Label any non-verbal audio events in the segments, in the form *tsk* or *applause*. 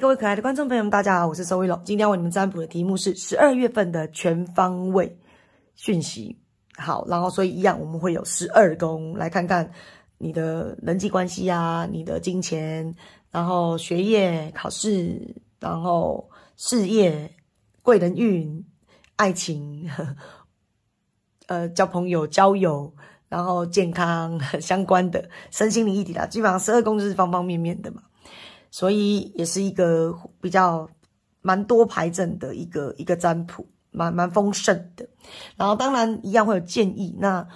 各位可爱的观众朋友们，大家好，我是周一龙。今天为你们占卜的题目是十二月份的全方位讯息。好，然后所以一样，我们会有十二宫来看看你的人际关系啊，你的金钱，然后学业考试，然后事业、贵人运、爱情，*laughs* 呃，交朋友、交友，然后健康 *laughs* 相关的、身心灵一体的，基本上十二宫就是方方面面的嘛。所以也是一个比较蛮多牌阵的一个一个占卜，蛮蛮丰盛的。然后当然一样会有建议。那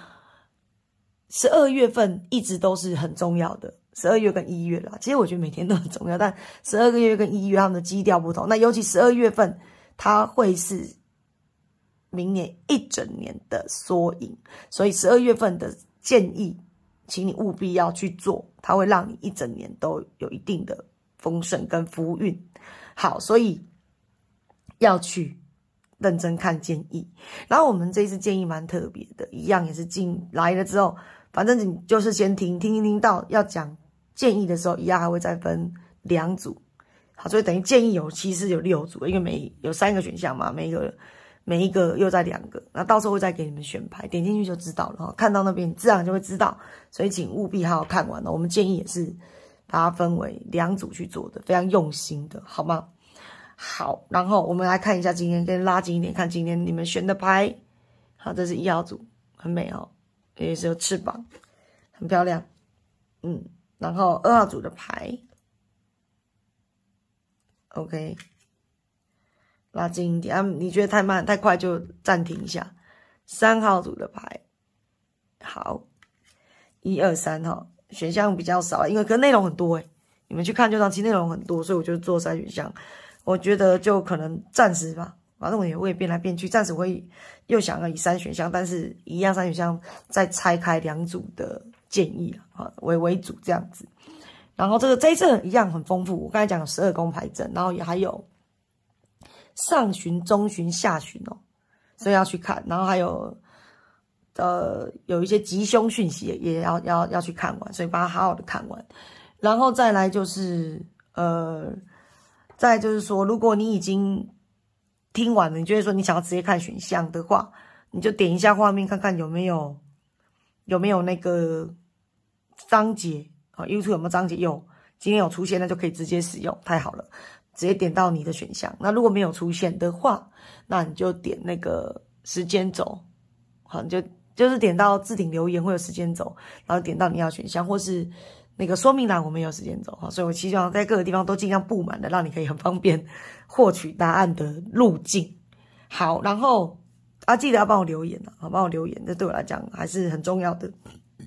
十二月份一直都是很重要的，十二月跟一月啦。其实我觉得每天都很重要，但十二个月跟一月他们基调不同。那尤其十二月份，它会是明年一整年的缩影。所以十二月份的建议，请你务必要去做，它会让你一整年都有一定的。风顺跟福运，好，所以要去认真看建议。然后我们这次建议蛮特别的，一样也是进来了之后，反正你就是先听，听听到要讲建议的时候，一样还会再分两组。好，所以等于建议有七次，有六组，因为每有三个选项嘛，每一个每一个又在两个，那到时候会再给你们选牌，点进去就知道了看到那边自然就会知道，所以请务必好好看完了。我们建议也是。把它分为两组去做的，非常用心的，好吗？好，然后我们来看一下今天，跟拉近一点，看今天你们选的牌。好，这是一号组，很美哦，有是有翅膀，很漂亮。嗯，然后二号组的牌，OK，拉近一点啊，你觉得太慢太快就暂停一下。三号组的牌，好，一二三哈。选项比较少，因为可内容很多诶，你们去看旧其实内容很多，所以我就做三选项，我觉得就可能暂时吧，反正我也会变来变去，暂时会又想要以三选项，但是一样三选项再拆开两组的建议啊，为为主这样子，然后这个这一次一样很丰富，我刚才讲有十二宫牌阵，然后也还有上旬、中旬、下旬哦，所以要去看，然后还有。呃，有一些吉凶讯息也要要要去看完，所以把它好好的看完，然后再来就是呃，再就是说，如果你已经听完了，你就会说你想要直接看选项的话，你就点一下画面看看有没有有没有那个章节啊？YouTube 有没有章节？有，今天有出现，那就可以直接使用，太好了，直接点到你的选项。那如果没有出现的话，那你就点那个时间轴，好你就。就是点到置顶留言会有时间走，然后点到你要选项或是那个说明栏，我们有时间走哈。所以我希望在各个地方都尽量布满的，让你可以很方便获取答案的路径。好，然后啊，记得要帮我留言啊，好，帮我留言，这对我来讲还是很重要的。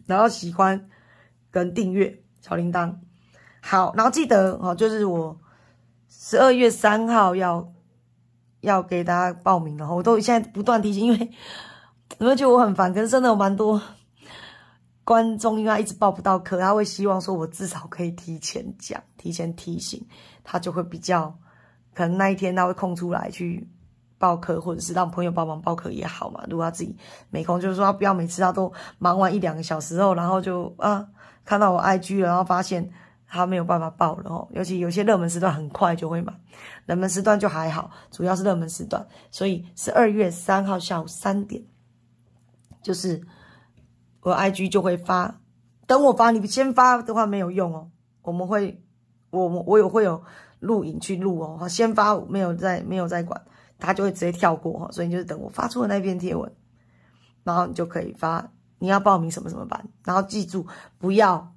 然后喜欢跟订阅小铃铛。好，然后记得啊，就是我十二月三号要要给大家报名的，我都现在不断提醒，因为。觉得我很烦，可是真的有蛮多观众，因为他一直报不到课，他会希望说我至少可以提前讲，提前提醒，他就会比较可能那一天他会空出来去报课，或者是让朋友帮忙报课也好嘛。如果他自己没空，就是说他不要每次他都忙完一两个小时后，然后就啊看到我 IG 了，然后发现他没有办法报。了哦。尤其有些热门时段很快就会满，冷门时段就还好，主要是热门时段。所以十二月三号下午三点。就是我 IG 就会发，等我发，你不先发的话没有用哦。我们会，我我我有会有录影去录哦。好，先发没有在没有在管，他就会直接跳过哈。所以你就是等我发出了那篇贴文，然后你就可以发你要报名什么什么班。然后记住不要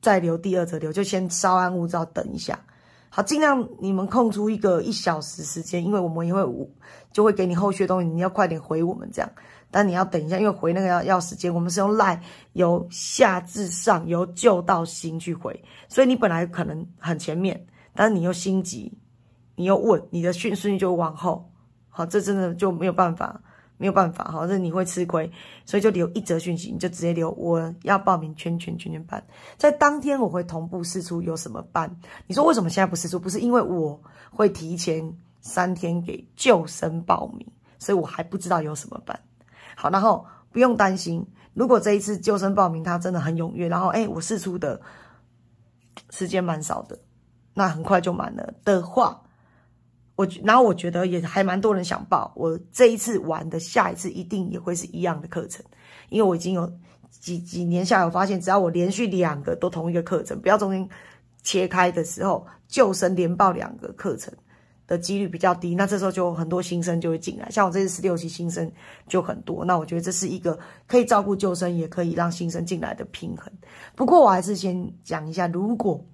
再留第二则留，就先稍安勿躁等一下。好，尽量你们空出一个一小时时间，因为我们也会就会给你后续的东西，你要快点回我们这样。但你要等一下，因为回那个要要时间。我们是用赖，由下至上，由旧到新去回。所以你本来可能很前面，但是你又心急，你又问，你的迅顺序就往后。好，这真的就没有办法，没有办法，好，这你会吃亏。所以就留一则讯息，你就直接留我要报名圈圈圈圈班，在当天我会同步试出有什么班。你说为什么现在不试出？不是因为我会提前三天给旧生报名，所以我还不知道有什么班。好，然后不用担心，如果这一次救生报名他真的很踊跃，然后哎，我试出的时间蛮少的，那很快就满了的话，我然后我觉得也还蛮多人想报。我这一次玩的，下一次一定也会是一样的课程，因为我已经有几几年下来我发现，只要我连续两个都同一个课程，不要中间切开的时候，救生连报两个课程。的几率比较低，那这时候就很多新生就会进来，像我这次十六期新生就很多，那我觉得这是一个可以照顾旧生，也可以让新生进来的平衡。不过我还是先讲一下，如果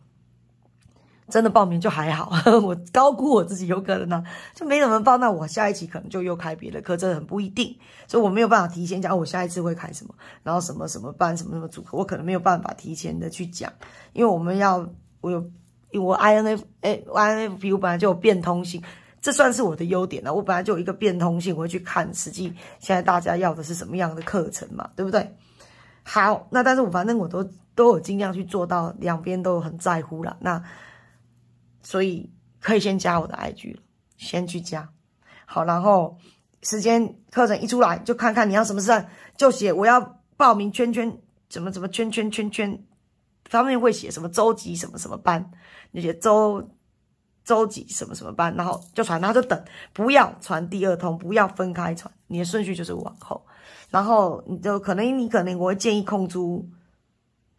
真的报名就还好，*laughs* 我高估我自己有可能呢，就没怎么报。那我下一期可能就又开别的课，这很不一定，所以我没有办法提前讲我下一次会开什么，然后什么什么班什么什么组，合，我可能没有办法提前的去讲，因为我们要我有。我 INF 哎，INF p 我本来就有变通性，这算是我的优点了。我本来就有一个变通性，我会去看实际现在大家要的是什么样的课程嘛，对不对？好，那但是我反正我都都有尽量去做到两边都很在乎了。那所以可以先加我的 IG 了，先去加好，然后时间课程一出来就看看你要什么事，就写我要报名圈圈怎么怎么圈圈圈圈，他们会写什么周几什么什么班。那些周周几什么什么班，然后就传，然后就等，不要传第二通，不要分开传，你的顺序就是往后，然后你就可能你可能我会建议空出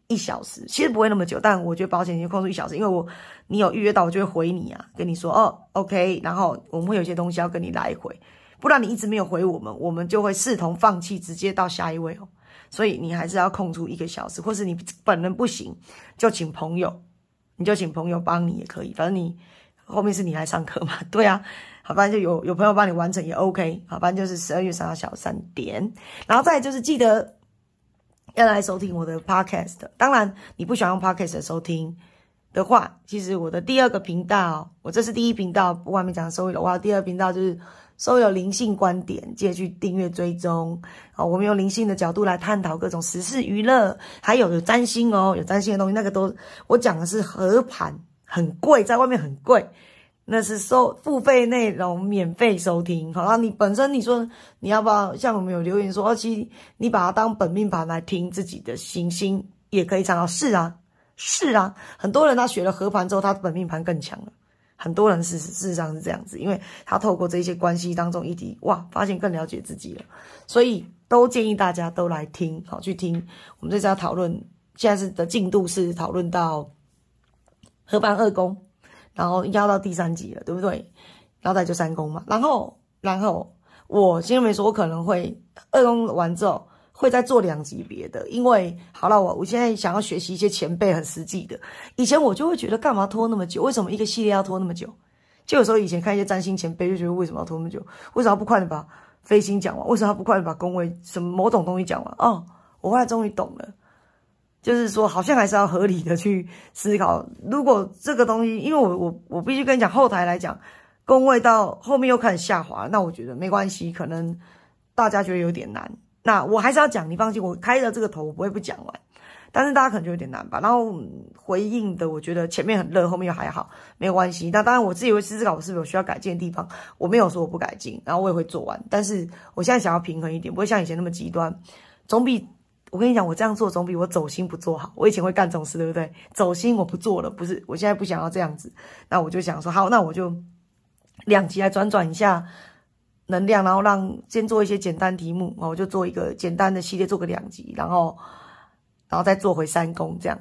一小时，其实不会那么久，但我觉得保险你空出一小时，因为我你有预约到，我就会回你啊，跟你说哦，OK，然后我们会有些东西要跟你来回，不然你一直没有回我们，我们就会视同放弃，直接到下一位哦，所以你还是要空出一个小时，或是你本人不行，就请朋友。你就请朋友帮你也可以，反正你后面是你来上课嘛，对啊，好，反正就有有朋友帮你完成也 OK，好，反正就是十二月三号下午三点，然后再就是记得要来收听我的 Podcast。当然，你不喜欢用 Podcast 收听的话，其实我的第二个频道，我这是第一频道，不外面讲收益的话，第二频道就是。所有灵性观点，记得去订阅追踪哦。我们用灵性的角度来探讨各种时事、娱乐，还有有占星哦，有占星的东西，那个都我讲的是合盘，很贵，在外面很贵，那是收付费内容，免费收听。好，你本身你说你要不要像我们有留言说，二七你把它当本命盘来听自己的行星也可以参考。是啊，是啊，很多人他学了合盘之后，他本命盘更强了。很多人事实事实上是这样子，因为他透过这些关系当中，一及哇，发现更了解自己了，所以都建议大家都来听，好去听。我们这次要讨论，现在是的进度是讨论到合办二宫，然后要到第三集了，对不对？然后就三宫嘛，然后然后我先没说，我可能会二宫完之后。会再做两级别的，因为好了，我我现在想要学习一些前辈很实际的。以前我就会觉得，干嘛拖那么久？为什么一个系列要拖那么久？就有时候以前看一些占星前辈，就觉得为什么要拖那么久？为什么不快点把飞星讲完？为什么不快点把宫位什么某种东西讲完？哦，我来终于懂了，就是说好像还是要合理的去思考。如果这个东西，因为我我我必须跟你讲，后台来讲，宫位到后面又开始下滑，那我觉得没关系，可能大家觉得有点难。那我还是要讲，你放心，我开了这个头，我不会不讲完。但是大家可能就有点难吧。然后回应的，我觉得前面很热，后面又还好，没有关系。那当然，我自己会思考我是不是有需要改进的地方，我没有说我不改进，然后我也会做完。但是我现在想要平衡一点，不会像以前那么极端，总比我跟你讲，我这样做总比我走心不做好。我以前会干这种事，对不对？走心我不做了，不是，我现在不想要这样子。那我就想说，好，那我就两集来转转一下。能量，然后让先做一些简单题目我就做一个简单的系列，做个两集，然后，然后再做回三公这样。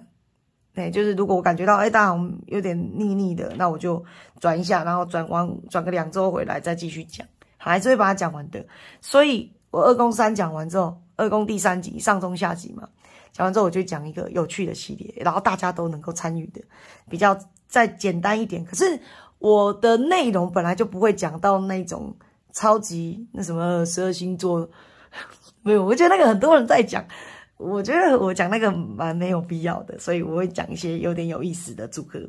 哎，就是如果我感觉到哎，大家有点腻腻的，那我就转一下，然后转完转个两周回来再继续讲，还是会把它讲完的。所以，我二宫三讲完之后，二宫第三集上中下集嘛，讲完之后我就讲一个有趣的系列，然后大家都能够参与的，比较再简单一点。可是我的内容本来就不会讲到那种。超级那什么十二星座 *laughs* 没有？我觉得那个很多人在讲，我觉得我讲那个蛮没有必要的，所以我会讲一些有点有意思的组合。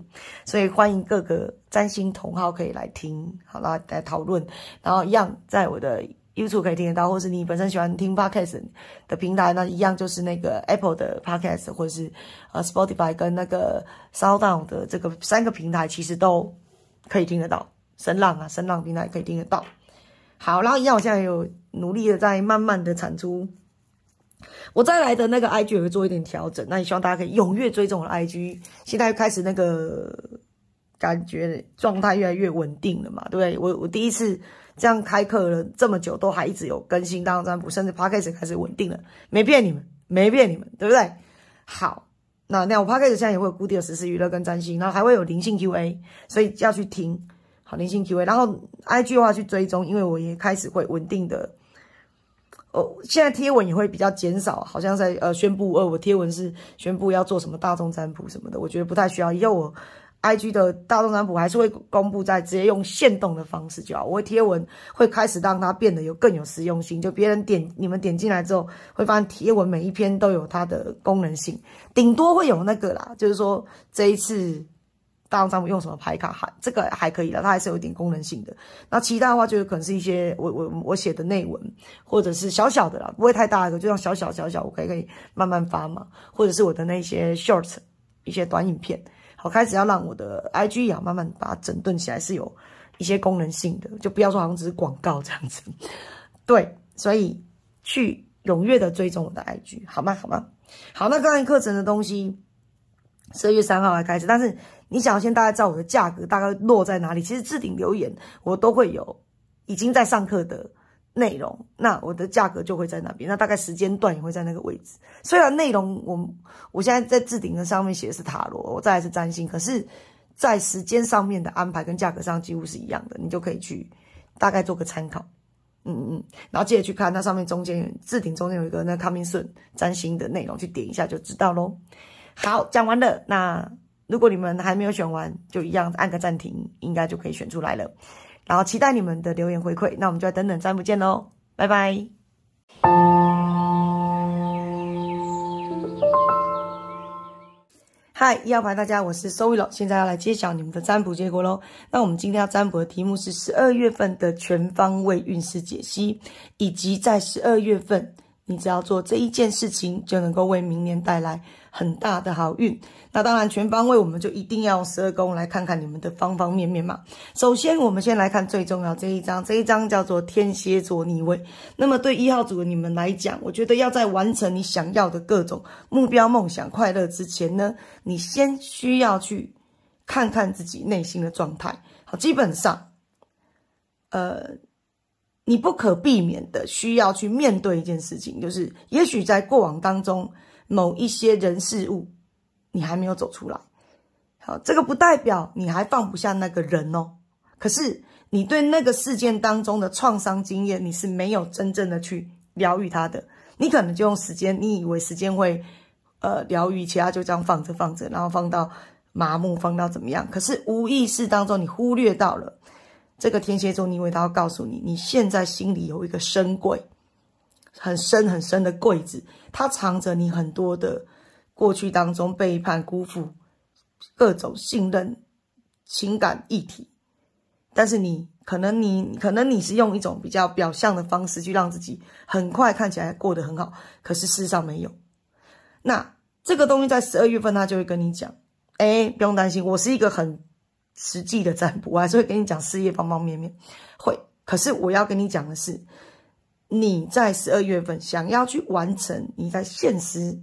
所以欢迎各个占星同好可以来听，好啦，来讨论。然后一样在我的 YouTube 可以听得到，或是你本身喜欢听 Podcast 的平台呢，一样就是那个 Apple 的 Podcast，或者是呃 Spotify 跟那个 Sound 的这个三个平台，其实都可以听得到。声浪啊，声浪平台可以听得到。好，然后一样，我现在有努力的在慢慢的产出，我再来的那个 IG 也会做一点调整，那也希望大家可以踊跃追踪我的 IG。现在开始那个感觉状态越来越稳定了嘛，对不对？我我第一次这样开课了这么久，都还一直有更新当龙占卜，甚至 p a r c a s 开始稳定了，没骗你们，没骗你们，对不对？好，那那我 p 开始 c a s 现在也会有固定的实时娱乐跟占星，然后还会有灵性 QA，所以要去听。好，零星贴文，然后 IG 的话去追踪，因为我也开始会稳定的。哦，现在贴文也会比较减少，好像在呃宣布，呃，我贴文是宣布要做什么大众占卜什么的，我觉得不太需要，因为我 IG 的大众占卜还是会公布在直接用线动的方式就好。我贴文会开始让它变得有更有实用性，就别人点你们点进来之后，会发现贴文每一篇都有它的功能性，顶多会有那个啦，就是说这一次。大张我用什么牌卡还这个还可以了，它还是有点功能性的。那其他的话，就是可能是一些我我我写的内文，或者是小小的啦，不会太大一个，就像小小小小，我可以可以慢慢发嘛。或者是我的那些 short 一些短影片，好，开始要让我的 IG 要慢慢把它整顿起来，是有一些功能性的，就不要说好像只是广告这样子。对，所以去踊跃的追踪我的 IG，好吗？好吗？好，那刚才课程的东西，十二月三号来开始，但是。你想要先大概知道我的价格大概落在哪里？其实置顶留言我都会有，已经在上课的内容，那我的价格就会在那边。那大概时间段也会在那个位置。虽然内容我我现在在置顶的上面写的是塔罗，我再来是占星，可是，在时间上面的安排跟价格上几乎是一样的。你就可以去大概做个参考，嗯嗯。然后接着去看那上面中间置顶中间有一个那康明顺占星的内容，去点一下就知道喽。好，讲完了那。如果你们还没有选完，就一样按个暂停，应该就可以选出来了。然后期待你们的留言回馈。那我们就来等等占卜见喽，拜拜。嗨，一号牌大家，我是 s 苏 l o 现在要来揭晓你们的占卜结果喽。那我们今天要占卜的题目是十二月份的全方位运势解析，以及在十二月份。你只要做这一件事情，就能够为明年带来很大的好运。那当然，全方位我们就一定要用十二宫来看看你们的方方面面嘛。首先，我们先来看最重要这一张，这一张叫做天蝎座逆位。那么，对一号组的你们来讲，我觉得要在完成你想要的各种目标、梦想、快乐之前呢，你先需要去看看自己内心的状态。好，基本上，呃。你不可避免的需要去面对一件事情，就是也许在过往当中，某一些人事物，你还没有走出来。好，这个不代表你还放不下那个人哦，可是你对那个事件当中的创伤经验，你是没有真正的去疗愈他的。你可能就用时间，你以为时间会呃疗愈，其他就这样放着放着，然后放到麻木，放到怎么样？可是无意识当中，你忽略到了。这个天蝎座，因为他要告诉你，你现在心里有一个深柜，很深很深的柜子，它藏着你很多的过去当中背叛、辜负、各种信任、情感议题。但是你可能你可能你是用一种比较表象的方式去让自己很快看起来过得很好，可是事实上没有。那这个东西在十二月份，他就会跟你讲，哎，不用担心，我是一个很。实际的占卜，我还是会跟你讲事业方方面面，会。可是我要跟你讲的是，你在十二月份想要去完成你在现实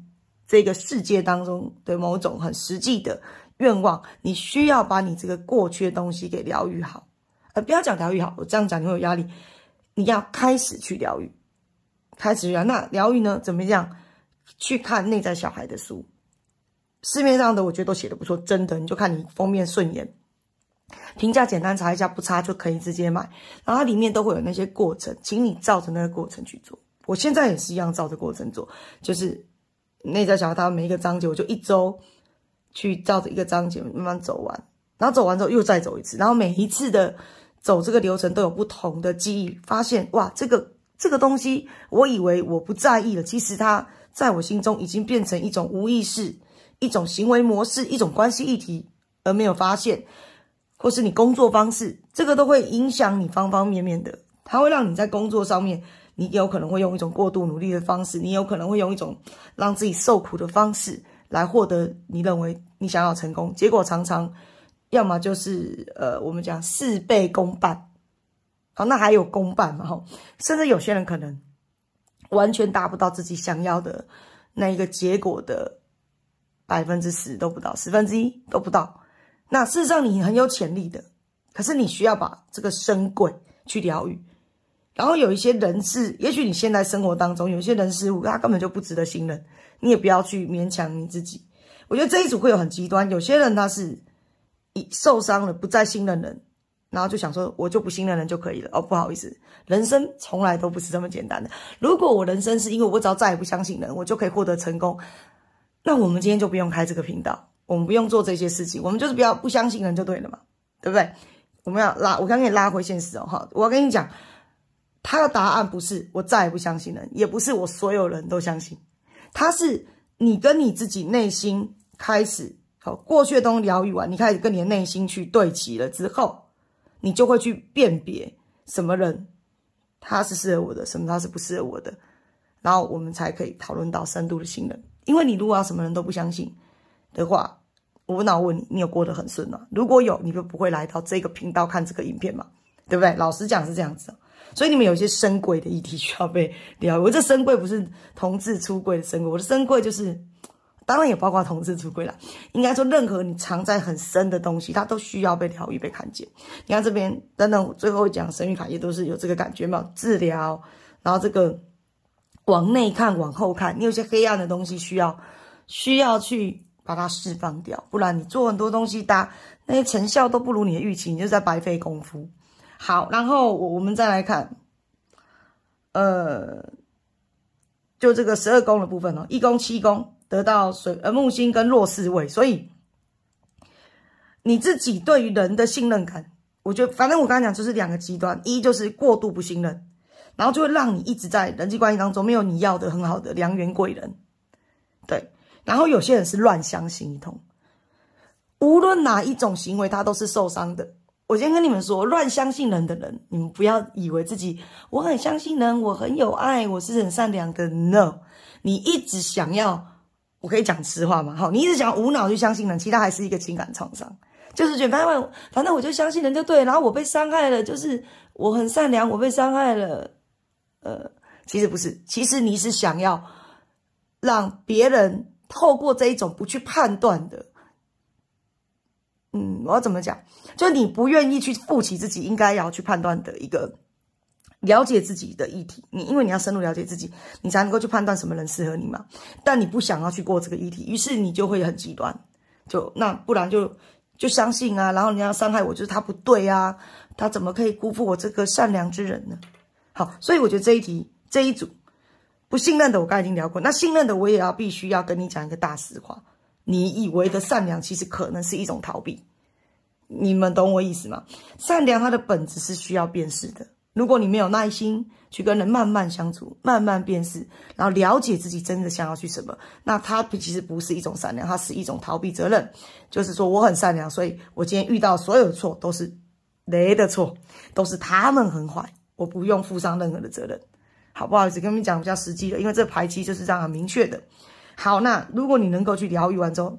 这个世界当中的某种很实际的愿望，你需要把你这个过去的东西给疗愈好。呃，不要讲疗愈好，我这样讲你会有压力。你要开始去疗愈，开始啊。那疗愈呢，怎么样？去看内在小孩的书，市面上的我觉得都写的不错，真的。你就看你封面顺眼。评价简单查一下，不差就可以直接买。然后它里面都会有那些过程，请你照着那个过程去做。我现在也是一样照着过程做，就是内在小孩他每一个章节，我就一周去照着一个章节慢慢走完。然后走完之后又再走一次，然后每一次的走这个流程都有不同的记忆，发现哇，这个这个东西，我以为我不在意了，其实它在我心中已经变成一种无意识、一种行为模式、一种关系议题，而没有发现。或是你工作方式，这个都会影响你方方面面的。它会让你在工作上面，你有可能会用一种过度努力的方式，你有可能会用一种让自己受苦的方式，来获得你认为你想要成功。结果常常，要么就是呃，我们讲事倍功半。哦，那还有功半嘛？哦，甚至有些人可能完全达不到自己想要的那一个结果的百分之十都不到，十分之一都不到。那事实上，你很有潜力的，可是你需要把这个深鬼去疗愈。然后有一些人是，也许你现在生活当中有一些人事物，他根本就不值得信任，你也不要去勉强你自己。我觉得这一组会有很极端，有些人他是已受伤了不再信任人，然后就想说，我就不信任人就可以了。哦，不好意思，人生从来都不是这么简单的。如果我人生是因为我只要再也不相信人，我就可以获得成功，那我们今天就不用开这个频道。我们不用做这些事情，我们就是不要不相信人就对了嘛，对不对？我们要拉，我刚给你拉回现实哦，哈！我跟你讲，他的答案不是我再也不相信人，也不是我所有人都相信，他是你跟你自己内心开始好过去的东西疗愈完，你开始跟你的内心去对齐了之后，你就会去辨别什么人他是适合我的，什么他是不适合我的，然后我们才可以讨论到深度的信任。因为你如果要什么人都不相信的话，无脑问你，你有过得很顺吗？如果有，你就不会来到这个频道看这个影片嘛？对不对？老实讲是这样子，所以你们有些深柜的议题需要被聊。愈。我这深柜不是同志出柜的深柜，我的深柜就是，当然也包括同志出柜了。应该说，任何你藏在很深的东西，它都需要被疗愈、被看见。你看这边，等等，最后讲生谕卡也都是有这个感觉嘛？治疗，然后这个往内看、往后看，你有些黑暗的东西需要需要去。把它释放掉，不然你做很多东西，达那些成效都不如你的预期，你就在白费功夫。好，然后我我们再来看，呃，就这个十二宫的部分哦，一宫七宫得到水呃木星跟弱四位，所以你自己对于人的信任感，我觉得反正我刚才讲就是两个极端，一就是过度不信任，然后就会让你一直在人际关系当中没有你要的很好的良缘贵人，对。然后有些人是乱相信一通，无论哪一种行为，他都是受伤的。我先跟你们说，乱相信人的人，你们不要以为自己我很相信人，我很有爱，我是很善良的。No，你一直想要，我可以讲实话吗？好，你一直想无脑去相信人，其他还是一个情感创伤，就是觉得反正反正我就相信人就对，然后我被伤害了，就是我很善良，我被伤害了。呃，其实不是，其实你是想要让别人。透过这一种不去判断的，嗯，我怎么讲？就你不愿意去负起自己应该要去判断的一个了解自己的议题，你因为你要深入了解自己，你才能够去判断什么人适合你嘛。但你不想要去过这个议题，于是你就会很极端，就那不然就就相信啊，然后你要伤害我，就是他不对啊，他怎么可以辜负我这个善良之人呢？好，所以我觉得这一题这一组。不信任的，我刚才已经聊过。那信任的，我也要必须要跟你讲一个大实话：你以为的善良，其实可能是一种逃避。你们懂我意思吗？善良它的本质是需要辨识的。如果你没有耐心去跟人慢慢相处、慢慢辨识，然后了解自己真的想要去什么，那它其实不是一种善良，它是一种逃避责任。就是说，我很善良，所以我今天遇到所有的错都是雷的错，都是他们很坏，我不用负上任何的责任。好不好意思，跟你们讲比较实际的，因为这排期就是这样很明确的。好，那如果你能够去疗愈完之后，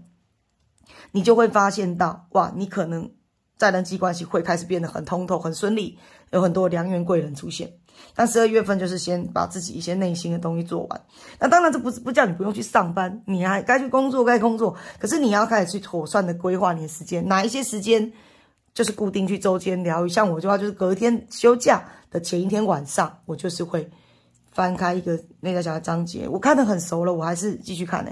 你就会发现到，哇，你可能在人际关系会开始变得很通透、很顺利，有很多良缘贵人出现。但十二月份就是先把自己一些内心的东西做完。那当然这不是不叫你不用去上班，你还该去工作该工作。可是你要开始去妥善的规划你的时间，哪一些时间就是固定去周间疗愈。像我的话，就是隔天休假的前一天晚上，我就是会。翻开一个那在小孩章节，我看得很熟了，我还是继续看呢。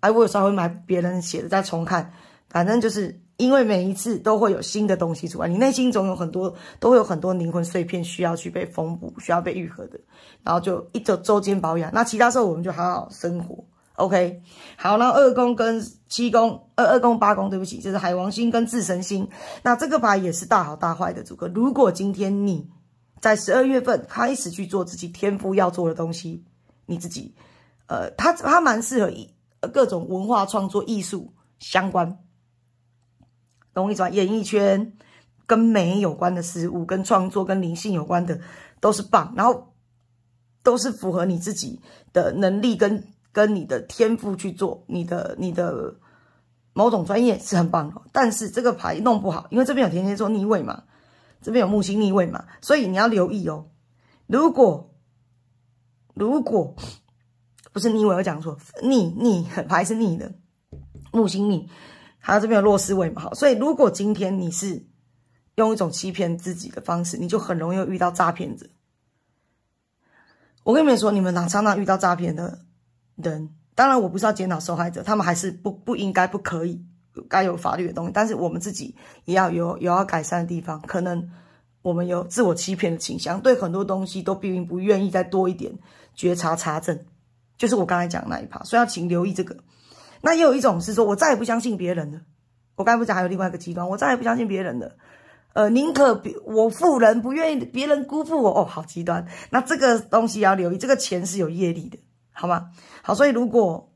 哎，我有时候会买别人写的再重看，反正就是因为每一次都会有新的东西出来，你内心总有很多，都会有很多灵魂碎片需要去被缝补，需要被愈合的。然后就一周周间保养，那其他时候我们就好好生活。OK，好，那二宫跟七宫，二二宫八宫，对不起，就是海王星跟智神星。那这个牌也是大好大坏的组合。如果今天你。在十二月份开始去做自己天赋要做的东西，你自己，呃，他他蛮适合各种文化创作、艺术相关，容易转演艺圈，跟美有关的事物、跟创作、跟灵性有关的都是棒，然后都是符合你自己的能力跟跟你的天赋去做你的你的某种专业是很棒，但是这个牌弄不好，因为这边有天蝎座逆位嘛。这边有木星逆位嘛，所以你要留意哦。如果如果不是逆位，我讲错，逆逆还是逆的，木星逆，还有这边有落思位嘛，好，所以如果今天你是用一种欺骗自己的方式，你就很容易遇到诈骗者。我跟你们说，你们哪刹那遇到诈骗的人，当然我不是要检讨受害者，他们还是不不应该不可以。该有法律的东西，但是我们自己也要有有要改善的地方。可能我们有自我欺骗的倾向，对很多东西都并不愿意再多一点觉察查证。就是我刚才讲的那一趴，所以要请留意这个。那也有一种是说，我再也不相信别人了。我刚才不讲还有另外一个极端，我再也不相信别人了。呃，宁可我负人，不愿意别人辜负我。哦，好极端。那这个东西要留意，这个钱是有业力的，好吗？好，所以如果。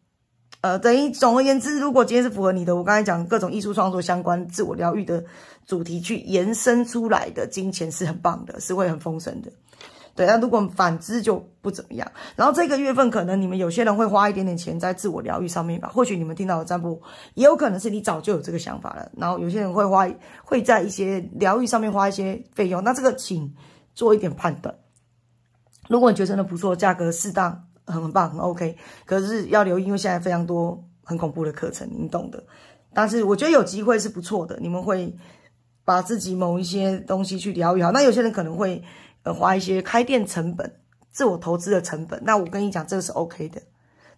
呃，等于总而言之，如果今天是符合你的，我刚才讲各种艺术创作相关、自我疗愈的主题去延伸出来的金钱是很棒的，是会很丰盛的。对，那如果反之就不怎么样。然后这个月份可能你们有些人会花一点点钱在自我疗愈上面吧，或许你们听到的占卜，也有可能是你早就有这个想法了。然后有些人会花会在一些疗愈上面花一些费用，那这个请做一点判断。如果你觉得真的不错，价格适当。很棒，OK 很。可是要留意，因为现在非常多很恐怖的课程，你懂的。但是我觉得有机会是不错的，你们会把自己某一些东西去疗愈好。那有些人可能会呃花一些开店成本、自我投资的成本。那我跟你讲，这个是 OK 的，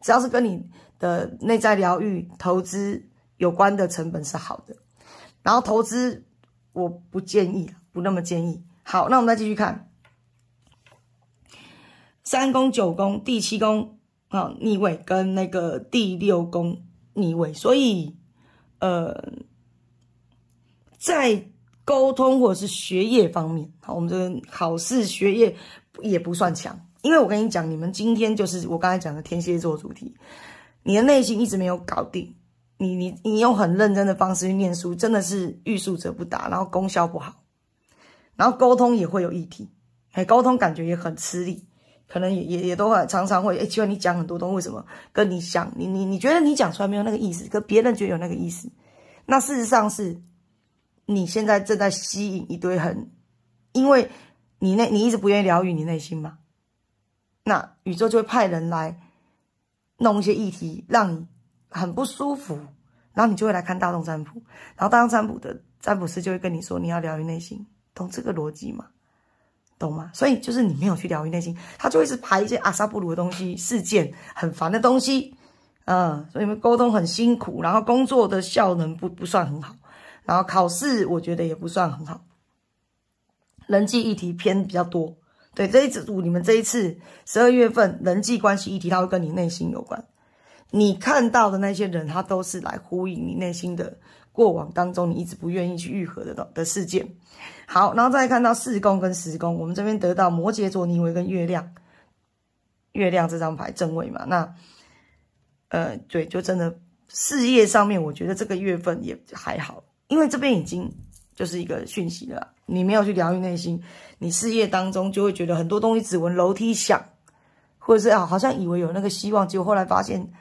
只要是跟你的内在疗愈投资有关的成本是好的。然后投资我不建议，不那么建议。好，那我们再继续看。三宫九宫第七宫啊逆位跟那个第六宫逆位，所以呃，在沟通或者是学业方面，好，我们这个考试学业也不算强。因为我跟你讲，你们今天就是我刚才讲的天蝎座主题，你的内心一直没有搞定，你你你用很认真的方式去念书，真的是欲速则不达，然后功效不好，然后沟通也会有议题，哎，沟通感觉也很吃力。可能也也也都会常常会哎，希望你讲很多东西，什么跟你想，你你你觉得你讲出来没有那个意思，可别人觉得有那个意思，那事实上是你现在正在吸引一堆很，因为你内你一直不愿意疗愈你内心嘛，那宇宙就会派人来弄一些议题让你很不舒服，然后你就会来看大众占卜，然后大众占卜的占卜师就会跟你说你要疗愈内心，懂这个逻辑吗？懂吗？所以就是你没有去疗愈内心，他就一直排一些阿萨布鲁的东西、事件，很烦的东西。嗯，所以你们沟通很辛苦，然后工作的效能不不算很好，然后考试我觉得也不算很好。人际议题偏比较多。对，这一次你们这一次十二月份人际关系议题，它会跟你内心有关。你看到的那些人，他都是来呼应你内心的过往当中，你一直不愿意去愈合的的事件。好，然后再看到四宫跟十宫，我们这边得到摩羯座逆位跟月亮，月亮这张牌正位嘛？那，呃，对，就真的事业上面，我觉得这个月份也还好，因为这边已经就是一个讯息了。你没有去疗愈内心，你事业当中就会觉得很多东西只闻楼梯响，或者是啊，好像以为有那个希望，结果后来发现，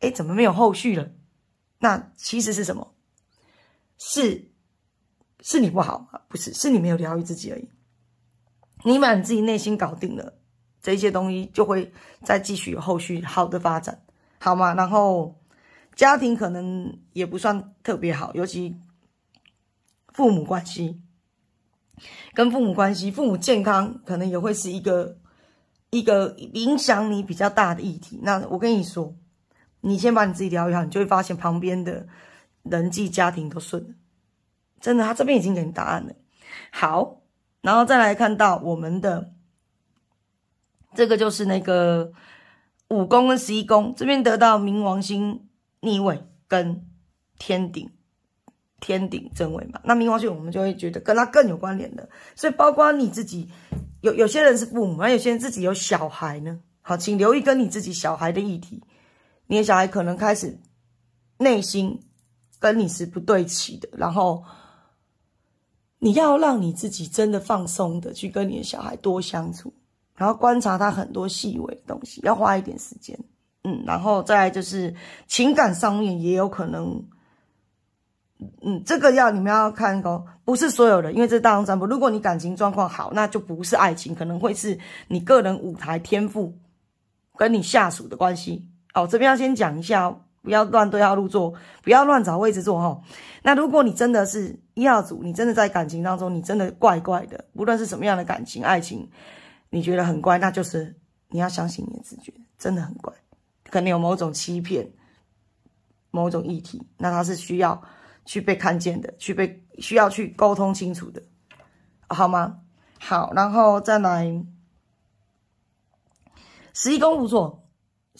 哎，怎么没有后续了？那其实是什么？是。是你不好啊，不是，是你没有疗愈自己而已。你把你自己内心搞定了，这些东西就会再继续后续好的发展，好吗？然后家庭可能也不算特别好，尤其父母关系，跟父母关系，父母健康可能也会是一个一个影响你比较大的议题。那我跟你说，你先把你自己疗愈好，你就会发现旁边的人际、家庭都顺了。真的，他这边已经给你答案了。好，然后再来看到我们的这个就是那个五宫跟十一宫这边得到冥王星逆位跟天顶天顶正位嘛，那冥王星我们就会觉得跟他更有关联的。所以，包括你自己，有有些人是父母，有些人自己有小孩呢。好，请留意跟你自己小孩的议题，你的小孩可能开始内心跟你是不对齐的，然后。你要让你自己真的放松的去跟你的小孩多相处，然后观察他很多细微的东西，要花一点时间，嗯，然后再就是情感上面也有可能，嗯，这个要你们要看哦，不是所有的，因为这是大众占卜，如果你感情状况好，那就不是爱情，可能会是你个人舞台天赋跟你下属的关系。哦，这边要先讲一下。不要乱对号入座，不要乱找位置坐哈。那如果你真的是一号组，你真的在感情当中，你真的怪怪的，不论是什么样的感情、爱情，你觉得很怪，那就是你要相信你的直觉，真的很怪，可能有某种欺骗、某种议题，那它是需要去被看见的，去被需要去沟通清楚的，好吗？好，然后再来十一宫五座。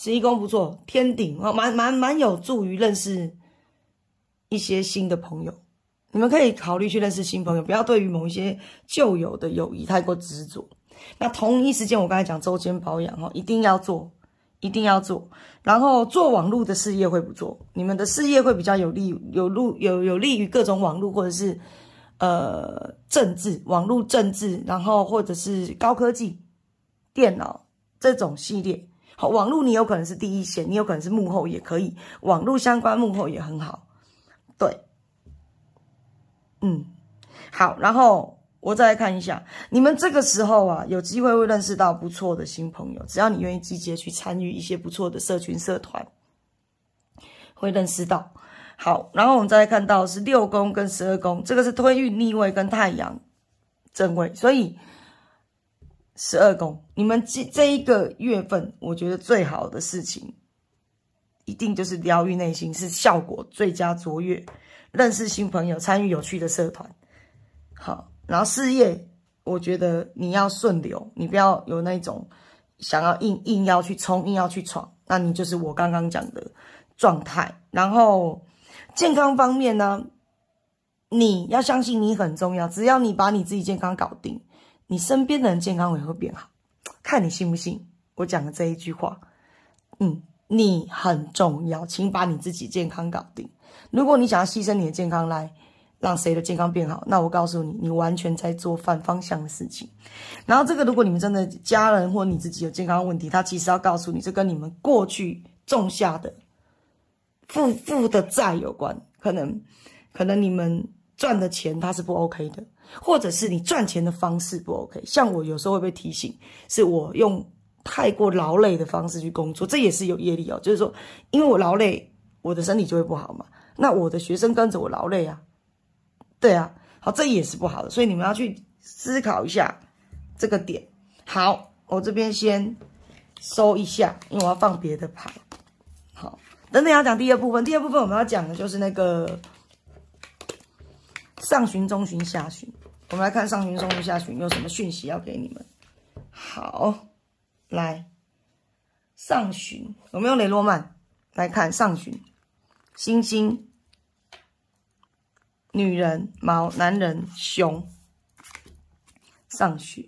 十一宫不错，天顶哦，蛮蛮蛮有助于认识一些新的朋友。你们可以考虑去认识新朋友，不要对于某一些旧有的友谊太过执着。那同一时间，我刚才讲周间保养哦，一定要做，一定要做。然后做网络的事业会不做，你们的事业会比较有利，有路有有利于各种网络或者是呃政治网络政治，然后或者是高科技电脑这种系列。好，网络你有可能是第一线，你有可能是幕后也可以，网络相关幕后也很好。对，嗯，好，然后我再来看一下，你们这个时候啊，有机会会认识到不错的新朋友，只要你愿意积极去参与一些不错的社群社团，会认识到。好，然后我们再来看到是六宫跟十二宫，这个是推运逆位跟太阳正位，所以。十二宫，你们这这一个月份，我觉得最好的事情，一定就是疗愈内心，是效果最佳卓越。认识新朋友，参与有趣的社团，好。然后事业，我觉得你要顺流，你不要有那种想要硬硬要去冲、硬要去闯，那你就是我刚刚讲的状态。然后健康方面呢，你要相信你很重要，只要你把你自己健康搞定。你身边的人健康也会变好，看你信不信我讲的这一句话。嗯，你很重要，请把你自己健康搞定。如果你想要牺牲你的健康来让谁的健康变好，那我告诉你，你完全在做反方向的事情。然后，这个如果你们真的家人或你自己有健康问题，他其实要告诉你，这跟你们过去种下的负负的债有关。可能，可能你们赚的钱他是不 OK 的。或者是你赚钱的方式不 OK，像我有时候会被提醒，是我用太过劳累的方式去工作，这也是有业力哦。就是说，因为我劳累，我的身体就会不好嘛。那我的学生跟着我劳累啊，对啊，好，这也是不好的。所以你们要去思考一下这个点。好，我这边先收一下，因为我要放别的牌。好，等等要讲第二部分，第二部分我们要讲的就是那个上旬、中旬、下旬。我们来看上旬、中旬、下旬有什么讯息要给你们。好，来上旬有没有雷诺曼？来看上旬，星星、女人、毛、男人、熊。上旬、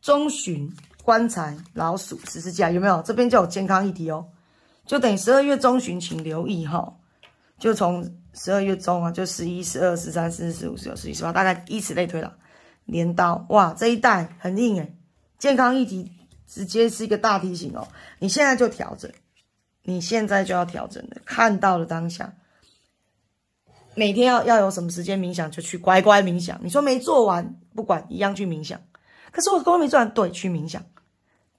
中旬、棺材、老鼠、十字架有没有？这边就有健康议题哦，就等于十二月中旬，请留意哈。就从。十二月中啊，就十一、十二、十三、十四、十五、十六、十七、十八，大概以此类推了。镰刀哇，这一代很硬哎。健康议题直接是一个大提醒哦。你现在就调整，你现在就要调整看到了当下，每天要要有什么时间冥想就去乖乖冥想。你说没做完不管，一样去冥想。可是我工没做完，对，去冥想，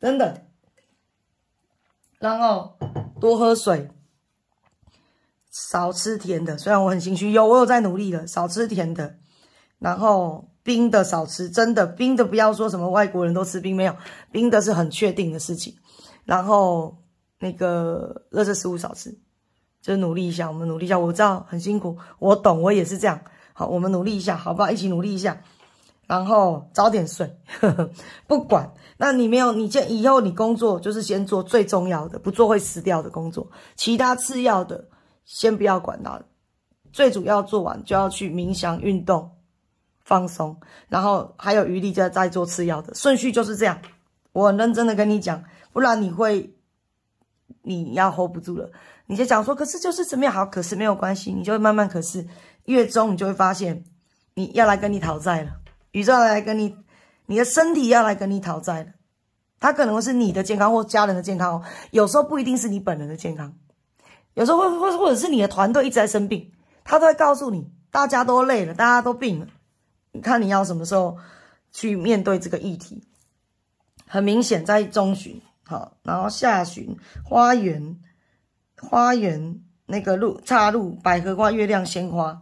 真的。然后多喝水。少吃甜的，虽然我很心虚，有我有在努力了。少吃甜的，然后冰的少吃，真的冰的不要说什么外国人都吃冰没有，冰的是很确定的事情。然后那个热食食物少吃，就是努力一下，我们努力一下。我知道很辛苦，我懂，我也是这样。好，我们努力一下，好不好？一起努力一下，然后早点睡。呵呵，不管，那你没有，你先以后你工作就是先做最重要的，不做会死掉的工作，其他次要的。先不要管它，最主要做完就要去冥想、运动、放松，然后还有余力就再做次要的，顺序就是这样。我很认真的跟你讲，不然你会你要 hold 不住了。你就讲说，可是就是怎么样好，可是没有关系，你就会慢慢。可是月中你就会发现，你要来跟你讨债了，宇宙来跟你，你的身体要来跟你讨债了，它可能是你的健康或家人的健康哦，有时候不一定是你本人的健康。有时候会，或或者是你的团队一直在生病，他都会告诉你，大家都累了，大家都病了。你看你要什么时候去面对这个议题？很明显在中旬好，然后下旬花园，花园那个路岔路，百合花、月亮、鲜花。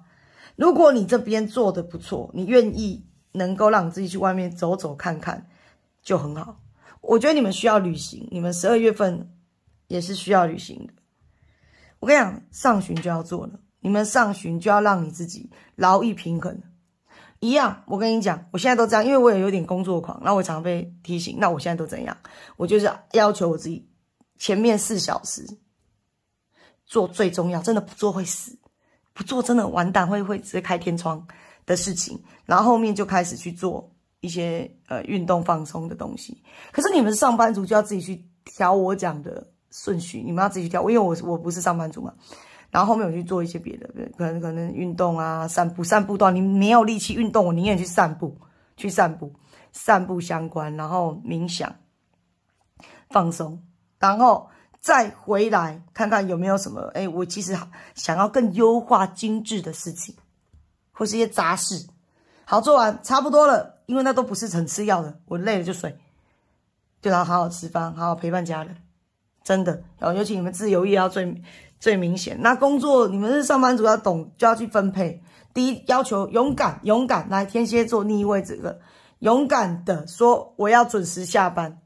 如果你这边做的不错，你愿意能够让自己去外面走走看看，就很好。我觉得你们需要旅行，你们十二月份也是需要旅行的。我跟你讲，上旬就要做了。你们上旬就要让你自己劳逸平衡。一样，我跟你讲，我现在都这样，因为我也有点工作狂，那我常被提醒。那我现在都怎样？我就是要求我自己，前面四小时做最重要，真的不做会死，不做真的完蛋，会会直接开天窗的事情。然后后面就开始去做一些呃运动放松的东西。可是你们上班族就要自己去调我讲的。顺序，你们要自己去挑。因为我我不是上班族嘛，然后后面我去做一些别的，可能可能运动啊，散步，散步到你没有力气运动，我宁愿去散步，去散步，散步相关，然后冥想放松，然后再回来，看看有没有什么，哎，我其实想要更优化精致的事情，或是一些杂事，好做完差不多了，因为那都不是很吃药的，我累了就睡，就然后好好吃饭，好好陪伴家人。真的，然后尤其你们自由业要最最明显。那工作你们是上班族，要懂就要去分配。第一要求勇敢，勇敢来。天蝎座逆位这个勇敢的说，我要准时下班，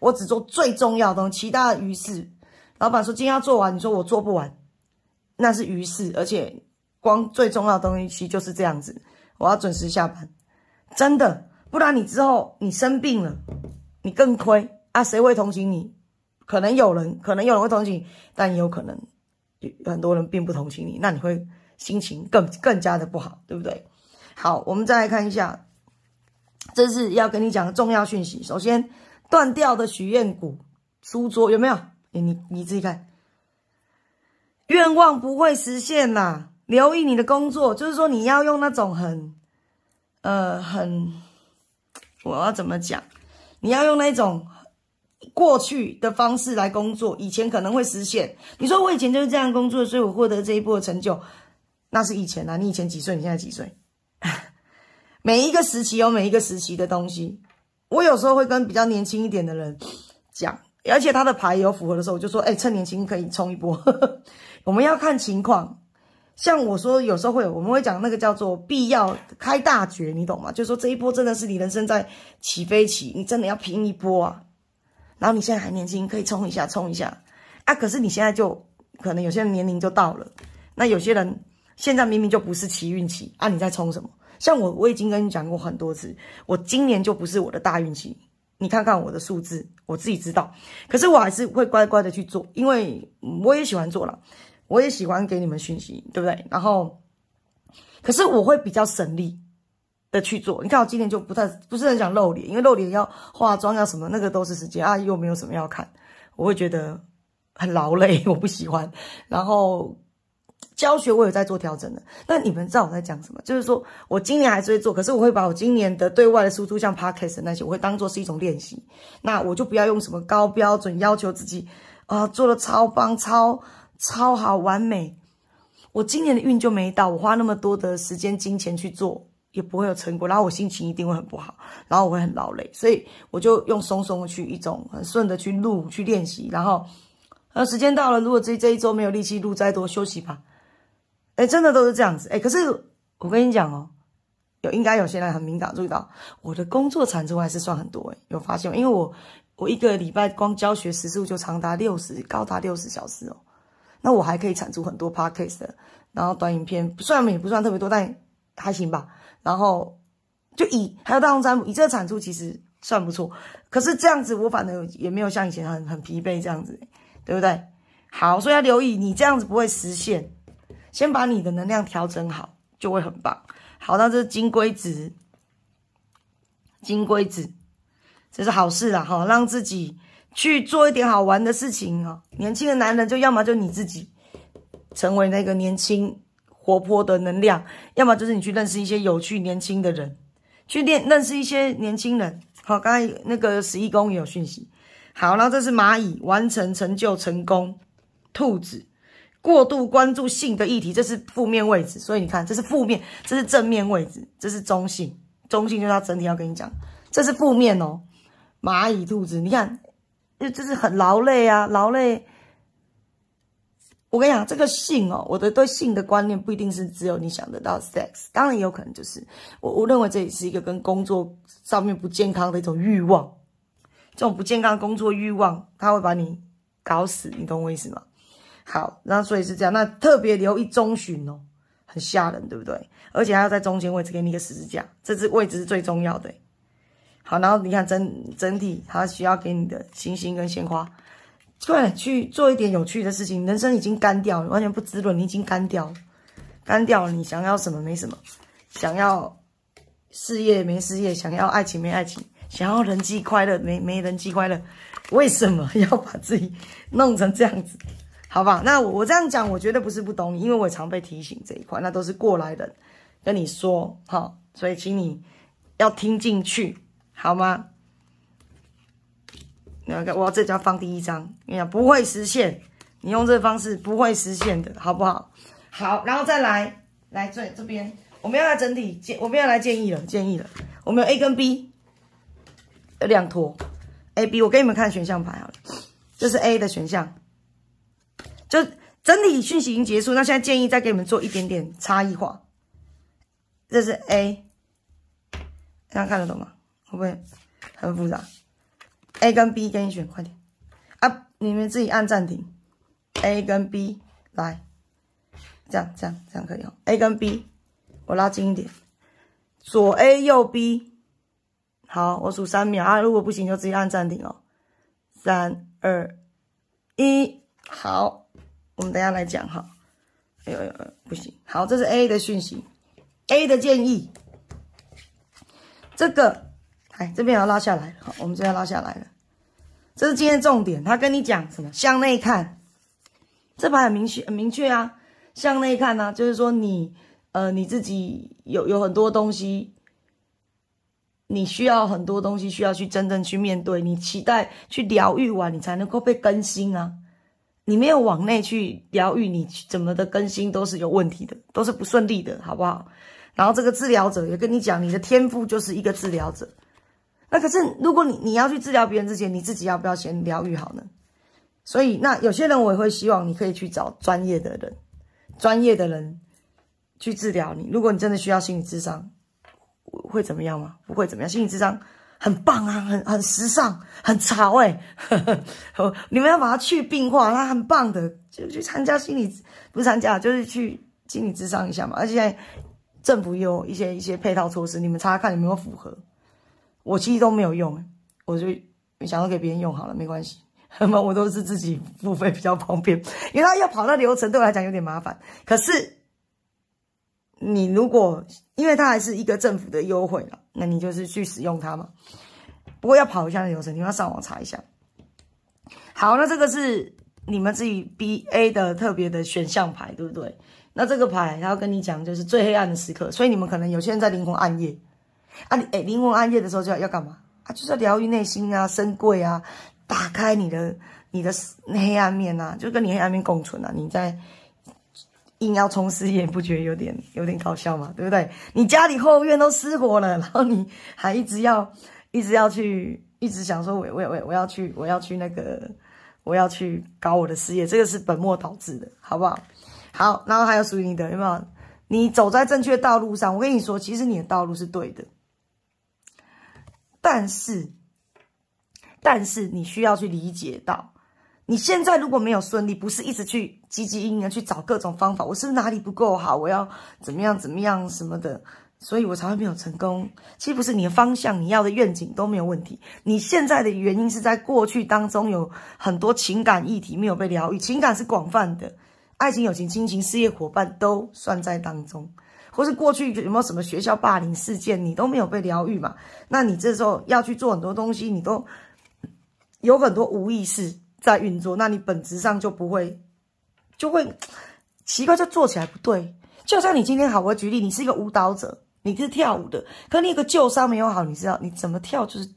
我只做最重要的东西，其他的于事。老板说今天要做完，你说我做不完，那是于事。而且光最重要的东西，其实就是这样子。我要准时下班，真的，不然你之后你生病了，你更亏啊，谁会同情你？可能有人，可能有人会同情你，但也有可能有很多人并不同情你，那你会心情更更加的不好，对不对？好，我们再来看一下，这是要跟你讲的重要讯息。首先，断掉的许愿骨，书桌有没有？你你自己看，愿望不会实现啦。留意你的工作，就是说你要用那种很，呃，很，我要怎么讲？你要用那种。过去的方式来工作，以前可能会实现。你说我以前就是这样工作所以我获得这一波的成就，那是以前啊。你以前几岁？你现在几岁？*laughs* 每一个时期有每一个时期的东西。我有时候会跟比较年轻一点的人讲，而且他的牌有符合的时候，我就说：哎，趁年轻可以冲一波。*laughs* 我们要看情况。像我说，有时候会我们会讲那个叫做必要开大绝，你懂吗？就说这一波真的是你人生在起飞期，你真的要拼一波啊。然后你现在还年轻，可以冲一下，冲一下，啊！可是你现在就可能有些人年龄就到了，那有些人现在明明就不是奇运期啊，你在冲什么？像我，我已经跟你讲过很多次，我今年就不是我的大运期。你看看我的数字，我自己知道。可是我还是会乖乖的去做，因为我也喜欢做了，我也喜欢给你们讯息，对不对？然后，可是我会比较省力。去做，你看我今年就不太不是很想露脸，因为露脸要化妆要什么，那个都是时间啊，又没有什么要看，我会觉得很劳累，*laughs* 我不喜欢。然后教学我有在做调整的，那你们知道我在讲什么？就是说我今年还是会做，可是我会把我今年的对外的输出，像 p a r k a n g 那些，我会当做是一种练习。那我就不要用什么高标准要求自己啊，做的超棒、超超好、完美。我今年的运就没到，我花那么多的时间、金钱去做。也不会有成果，然后我心情一定会很不好，然后我会很劳累，所以我就用松松去一种很顺的去录去练习，然后呃时间到了，如果这这一周没有力气录再多休息吧，哎真的都是这样子，哎可是我跟你讲哦，有应该有些人很敏感注意到我的工作产出还是算很多哎，有发现吗？因为我我一个礼拜光教学时数就长达六十高达六十小时哦，那我还可以产出很多 podcast，然后短影片虽然也不算特别多，但还行吧。然后就以还有大占卜，以这个产出其实算不错，可是这样子我反而也没有像以前很很疲惫这样子，对不对？好，所以要留意，你这样子不会实现，先把你的能量调整好就会很棒。好，那这是金龟子，金龟子这是好事啦，哈，让自己去做一点好玩的事情啊。年轻的男人就要么就你自己成为那个年轻。活泼的能量，要么就是你去认识一些有趣年轻的人，去练认识一些年轻人。好，刚才那个十一宫也有讯息。好，然后这是蚂蚁，完成成就成功；兔子，过度关注性的议题，这是负面位置。所以你看，这是负面，这是正面位置，这是中性。中性就是它整体要跟你讲，这是负面哦。蚂蚁、兔子，你看，这这是很劳累啊，劳累。我跟你讲，这个性哦，我的对性的观念不一定是只有你想得到 sex，当然也有可能就是我我认为这也是一个跟工作上面不健康的一种欲望，这种不健康的工作欲望，它会把你搞死，你懂我意思吗？好，然所以是这样，那特别留意中旬哦，很吓人，对不对？而且还要在中间位置给你一个十字架，这只位置是最重要的。好，然后你看整整体，它需要给你的星星跟鲜花。对，去做一点有趣的事情。人生已经干掉，了，完全不滋润，你已经干掉，了，干掉。了。你想要什么？没什么。想要事业没事业，想要爱情没爱情，想要人际快乐没没人际快乐。为什么要把自己弄成这样子？好吧，那我这样讲，我绝对不是不懂你，因为我常被提醒这一块，那都是过来人跟你说哈，所以请你要听进去，好吗？我要这叫放第一张，你看，不会实现，你用这个方式不会实现的好不好？好，然后再来，来这这边，我们要来整体建，我们要来建议了，建议了，我们有 A 跟 B，两坨，A B，我给你们看选项牌好了，这是 A 的选项，就整体讯息已经结束，那现在建议再给你们做一点点差异化，这是 A，大家看得懂吗？会不会很复杂？A 跟 B 跟你选，快点啊！你们自己按暂停。A 跟 B 来，这样这样这样可以哦。A 跟 B，我拉近一点，左 A 右 B。好，我数三秒啊！如果不行就自己按暂停哦。三二一，好，我们等下来讲哈。哎呦哎呦，不行。好，这是 A 的讯息，A 的建议，这个。来，这边也要拉下来。好，我们边要拉下来了。这是今天重点。他跟你讲什么？向内看。这牌很明确，很明确啊！向内看呢，就是说你，呃，你自己有有很多东西，你需要很多东西需要去真正去面对。你期待去疗愈完，你才能够被更新啊！你没有往内去疗愈，你怎么的更新都是有问题的，都是不顺利的，好不好？然后这个治疗者也跟你讲，你的天赋就是一个治疗者。那可是，如果你你要去治疗别人之前，你自己要不要先疗愈好呢？所以，那有些人我也会希望你可以去找专业的人，专业的人去治疗你。如果你真的需要心理智商，会怎么样吗？不会怎么样。心理智商很棒啊，很很时尚，很潮哎！*laughs* 你们要把它去病化，它很棒的，就去参加心理，不是参加，就是去心理智商一下嘛。而且现在政府有一些一些配套措施，你们查查看有没有符合。我其实都没有用，我就想要给别人用好了，没关系，*laughs* 我都是自己付费比较方便，因为它要跑到流程，对我来讲有点麻烦。可是你如果因为它还是一个政府的优惠了，那你就是去使用它嘛。不过要跑一下流程，你要上网查一下。好，那这个是你们自己 B A 的特别的选项牌，对不对？那这个牌，他要跟你讲就是最黑暗的时刻，所以你们可能有些人在灵魂暗夜。啊，你哎，灵魂暗夜的时候就要要干嘛？啊，就是要疗愈内心啊，升贵啊，打开你的你的黑暗面呐，就跟你黑暗面共存啊。你在硬要冲事业，不觉得有点有点搞笑吗？对不对？你家里后院都失火了，然后你还一直要一直要去，一直想说我我我我要去我要去那个我要去搞我的事业，这个是本末倒置的，好不好？好，然后还有属于你的有没有？你走在正确道路上，我跟你说，其实你的道路是对的。但是，但是你需要去理解到，你现在如果没有顺利，不是一直去积极应援去找各种方法，我是哪里不够好？我要怎么样怎么样什么的，所以我才会没有成功。其实不是你的方向，你要的愿景都没有问题。你现在的原因是在过去当中有很多情感议题没有被疗愈，情感是广泛的，爱情、友情、亲情、事业、伙伴都算在当中。或是过去有没有什么学校霸凌事件，你都没有被疗愈嘛？那你这时候要去做很多东西，你都 *clears throat* 有很多无意识在运作，那你本质上就不会，就会 *tsk* 奇怪，就做起来不对。就像你今天，好，我举例，你是一个舞蹈者，你是跳舞的，可你有个旧伤没有好，你知道你怎么跳就是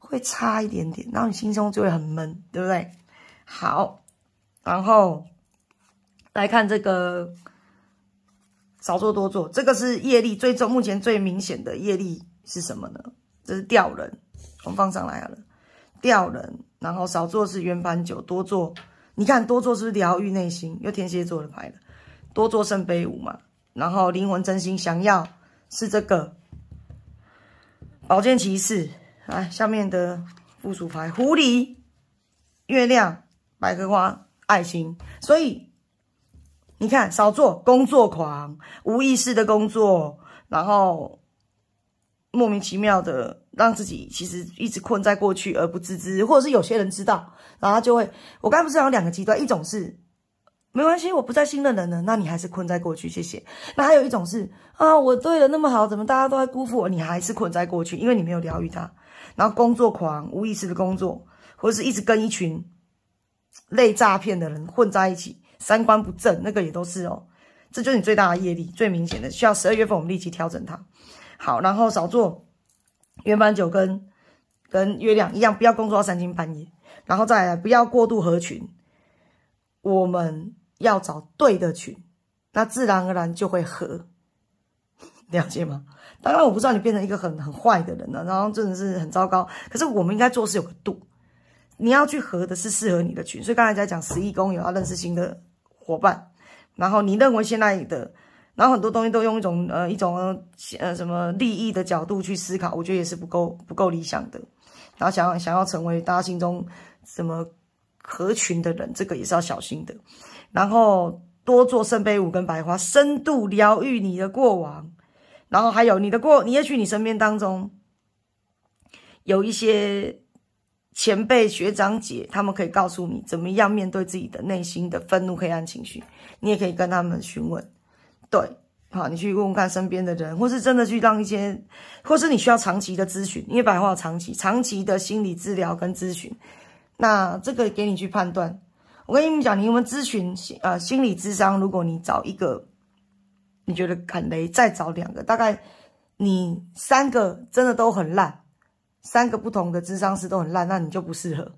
会差一点点，然后你心中就会很闷，对不对？好，然后来看这个。少做多做，这个是业力最重，目前最明显的业力是什么呢？这是吊人，我们放上来好了。吊人，然后少做是圆盘九，多做，你看多做是不是疗愈内心？又天蝎座的牌了，多做圣杯五嘛，然后灵魂真心想要是这个，宝剑骑士，来下面的附属牌：狐狸、月亮、百合花、爱心，所以。你看，少做工作狂，无意识的工作，然后莫名其妙的让自己其实一直困在过去而不自知，或者是有些人知道，然后就会，我刚不是讲两个极端，一种是没关系，我不再信任人了，那你还是困在过去，谢谢。那还有一种是啊，我对了那么好，怎么大家都在辜负我，你还是困在过去，因为你没有疗愈他。然后工作狂，无意识的工作，或者是一直跟一群类诈骗的人混在一起。三观不正，那个也都是哦，这就是你最大的业力，最明显的。需要十二月份我们立即调整它，好，然后少做圆版酒，跟跟月亮一样，不要工作到三更半夜，然后再不要过度合群，我们要找对的群，那自然而然就会合，*laughs* 了解吗？当然我不知道你变成一个很很坏的人了，然后真的是很糟糕，可是我们应该做事有个度。你要去合的是适合你的群，所以刚才在讲十一宫有要认识新的伙伴，然后你认为现在的，然后很多东西都用一种呃一种呃什么利益的角度去思考，我觉得也是不够不够理想的。然后想想要成为大家心中什么合群的人，这个也是要小心的。然后多做圣杯五跟白花，深度疗愈你的过往，然后还有你的过，你也去你身边当中有一些。前辈、学长、姐，他们可以告诉你怎么样面对自己的内心的愤怒、黑暗情绪。你也可以跟他们询问，对，好，你去问问看身边的人，或是真的去让一些，或是你需要长期的咨询，因为白话长期、长期的心理治疗跟咨询，那这个给你去判断。我跟你们讲，你们咨询，呃，心理智商，如果你找一个，你觉得很雷，再找两个，大概你三个真的都很烂。三个不同的智商师都很烂，那你就不适合。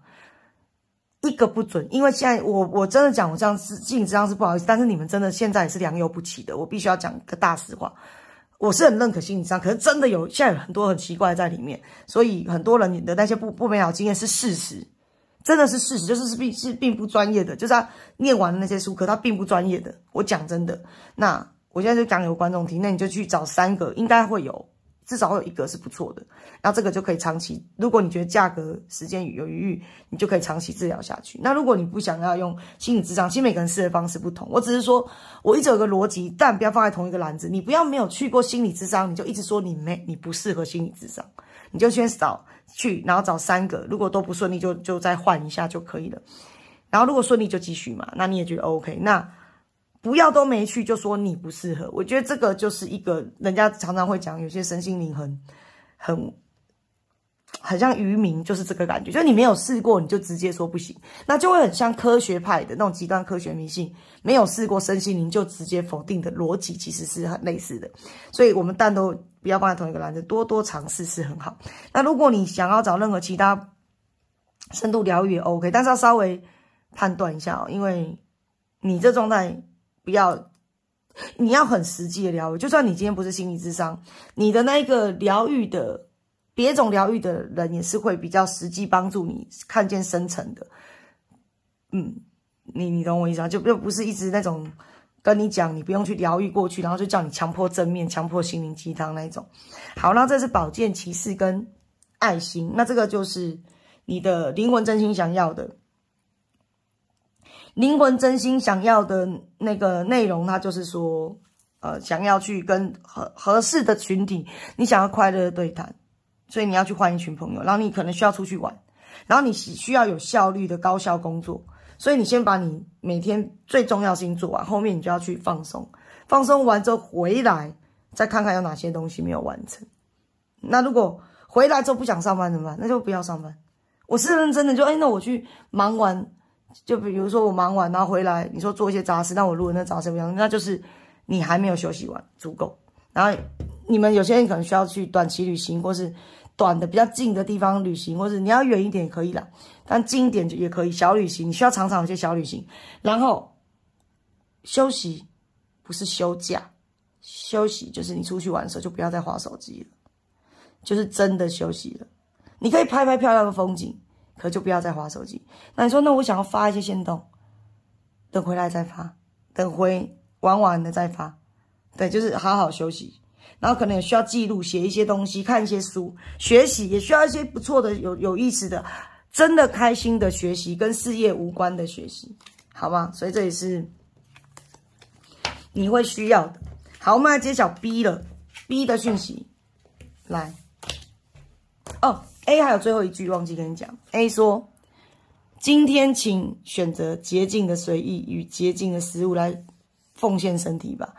一个不准，因为现在我我真的讲，我这样是心理智商是不好意思，但是你们真的现在也是良莠不齐的。我必须要讲个大实话，我是很认可心理上，可是真的有现在有很多很奇怪在里面，所以很多人你的那些不不美好经验是事实，真的是事实，就是是并是并不专业的，就是他念完那些书，可他并不专业的。我讲真的，那我现在就讲有观众听，那你就去找三个，应该会有。至少有一个是不错的，那这个就可以长期。如果你觉得价格时间有余裕，你就可以长期治疗下去。那如果你不想要用心理智商，其实每个人试的方式不同。我只是说我一直有个逻辑，但不要放在同一个篮子。你不要没有去过心理智商，你就一直说你没你不适合心理智商，你就先找去，然后找三个，如果都不顺利，就就再换一下就可以了。然后如果顺利就继续嘛。那你也觉得 OK 那？不要都没去就说你不适合，我觉得这个就是一个人家常常会讲，有些身心灵很、很、很像愚民，就是这个感觉，就是你没有试过你就直接说不行，那就会很像科学派的那种极端科学迷信，没有试过身心灵就直接否定的逻辑，其实是很类似的。所以，我们但都不要放在同一个篮子，多多尝试是很好。那如果你想要找任何其他深度疗愈也 OK，但是要稍微判断一下哦，因为你这状态。不要，你要很实际的疗愈。就算你今天不是心理智商，你的那个疗愈的，别种疗愈的人也是会比较实际帮助你看见深层的。嗯，你你懂我意思啊？就又不是一直那种跟你讲，你不用去疗愈过去，然后就叫你强迫正面、强迫心灵鸡汤那一种。好，那这是宝剑骑士跟爱心，那这个就是你的灵魂真心想要的。灵魂真心想要的那个内容，它就是说，呃，想要去跟合合适的群体，你想要快乐的对谈，所以你要去换一群朋友，然后你可能需要出去玩，然后你需要有效率的高效工作，所以你先把你每天最重要事情做完，后面你就要去放松，放松完之后回来再看看有哪些东西没有完成。那如果回来之后不想上班怎么办？那就不要上班。我是认真的，就哎，那我去忙完。就比如说我忙完然后回来，你说做一些杂事，但我如果那杂事不一样，那就是你还没有休息完足够。然后你们有些人可能需要去短期旅行，或是短的比较近的地方旅行，或是你要远一点也可以啦，但近一点就也可以小旅行。你需要常常有些小旅行，然后休息不是休假，休息就是你出去玩的时候就不要再划手机了，就是真的休息了。你可以拍拍漂亮的风景。可就不要再划手机。那你说，那我想要发一些行动，等回来再发，等回玩完了再发，对，就是好好休息，然后可能也需要记录、写一些东西、看一些书、学习，也需要一些不错的、有有意思的、真的开心的学习，跟事业无关的学习，好吗？所以这也是你会需要的。好，我们来揭晓 B 了，B 的讯息，来，哦。A 还有最后一句忘记跟你讲，A 说：“今天请选择洁净的随意与洁净的食物来奉献身体吧，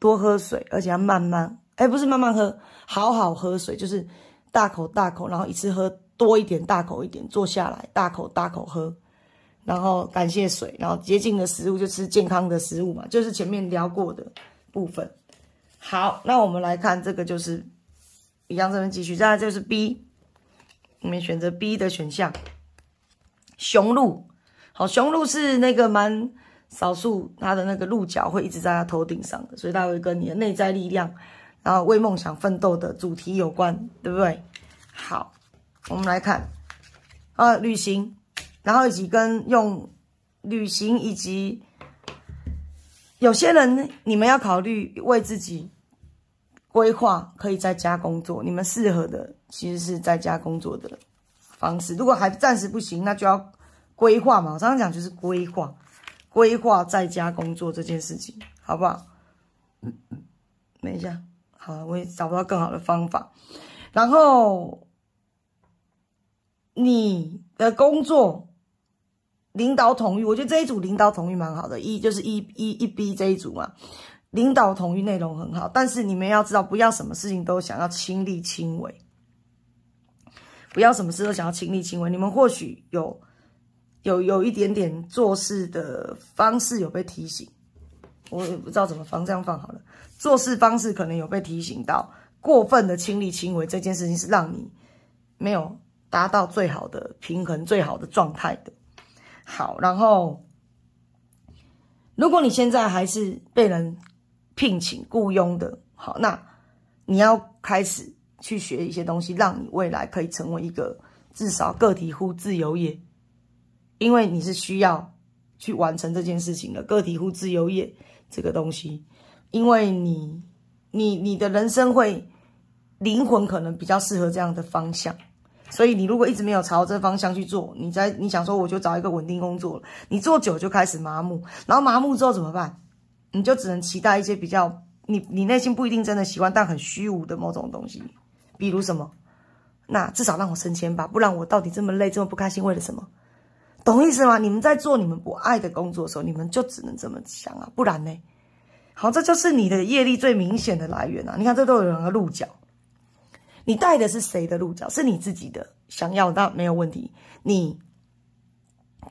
多喝水，而且要慢慢，哎，不是慢慢喝，好好喝水，就是大口大口，然后一次喝多一点，大口一点，坐下来大口大口喝，然后感谢水，然后洁净的食物就吃健康的食物嘛，就是前面聊过的部分。好，那我们来看这个就是一样这边继续，再来就是 B。”你们选择 B 的选项，雄鹿，好，雄鹿是那个蛮少数，它的那个鹿角会一直在它头顶上的，所以它会跟你的内在力量，然后为梦想奋斗的主题有关，对不对？好，我们来看，啊，旅行，然后以及跟用旅行以及有些人，你们要考虑为自己规划可以在家工作，你们适合的。其实是在家工作的方式。如果还暂时不行，那就要规划嘛。我刚刚讲就是规划，规划在家工作这件事情，好不好？嗯嗯。等一下，好，我也找不到更好的方法。然后你的工作领导同意，我觉得这一组领导同意蛮好的。一就是一一一 B 这一组嘛，领导同意内容很好。但是你们要知道，不要什么事情都想要亲力亲为。不要什么事都想要亲力亲为，你们或许有有有一点点做事的方式有被提醒，我也不知道怎么放这样放好了，做事方式可能有被提醒到，过分的亲力亲为这件事情是让你没有达到最好的平衡、最好的状态的。好，然后如果你现在还是被人聘请雇佣的，好，那你要开始。去学一些东西，让你未来可以成为一个至少个体户自由业，因为你是需要去完成这件事情的个体户自由业这个东西，因为你你你的人生会灵魂可能比较适合这样的方向，所以你如果一直没有朝这方向去做，你在你想说我就找一个稳定工作了，你做久就开始麻木，然后麻木之后怎么办？你就只能期待一些比较你你内心不一定真的喜欢但很虚无的某种东西。比如什么？那至少让我升迁吧，不然我到底这么累这么不开心，为了什么？懂意思吗？你们在做你们不爱的工作的时候，你们就只能这么想啊，不然呢？好，这就是你的业力最明显的来源啊！你看，这都有两个鹿角，你带的是谁的鹿角？是你自己的，想要那没有问题，你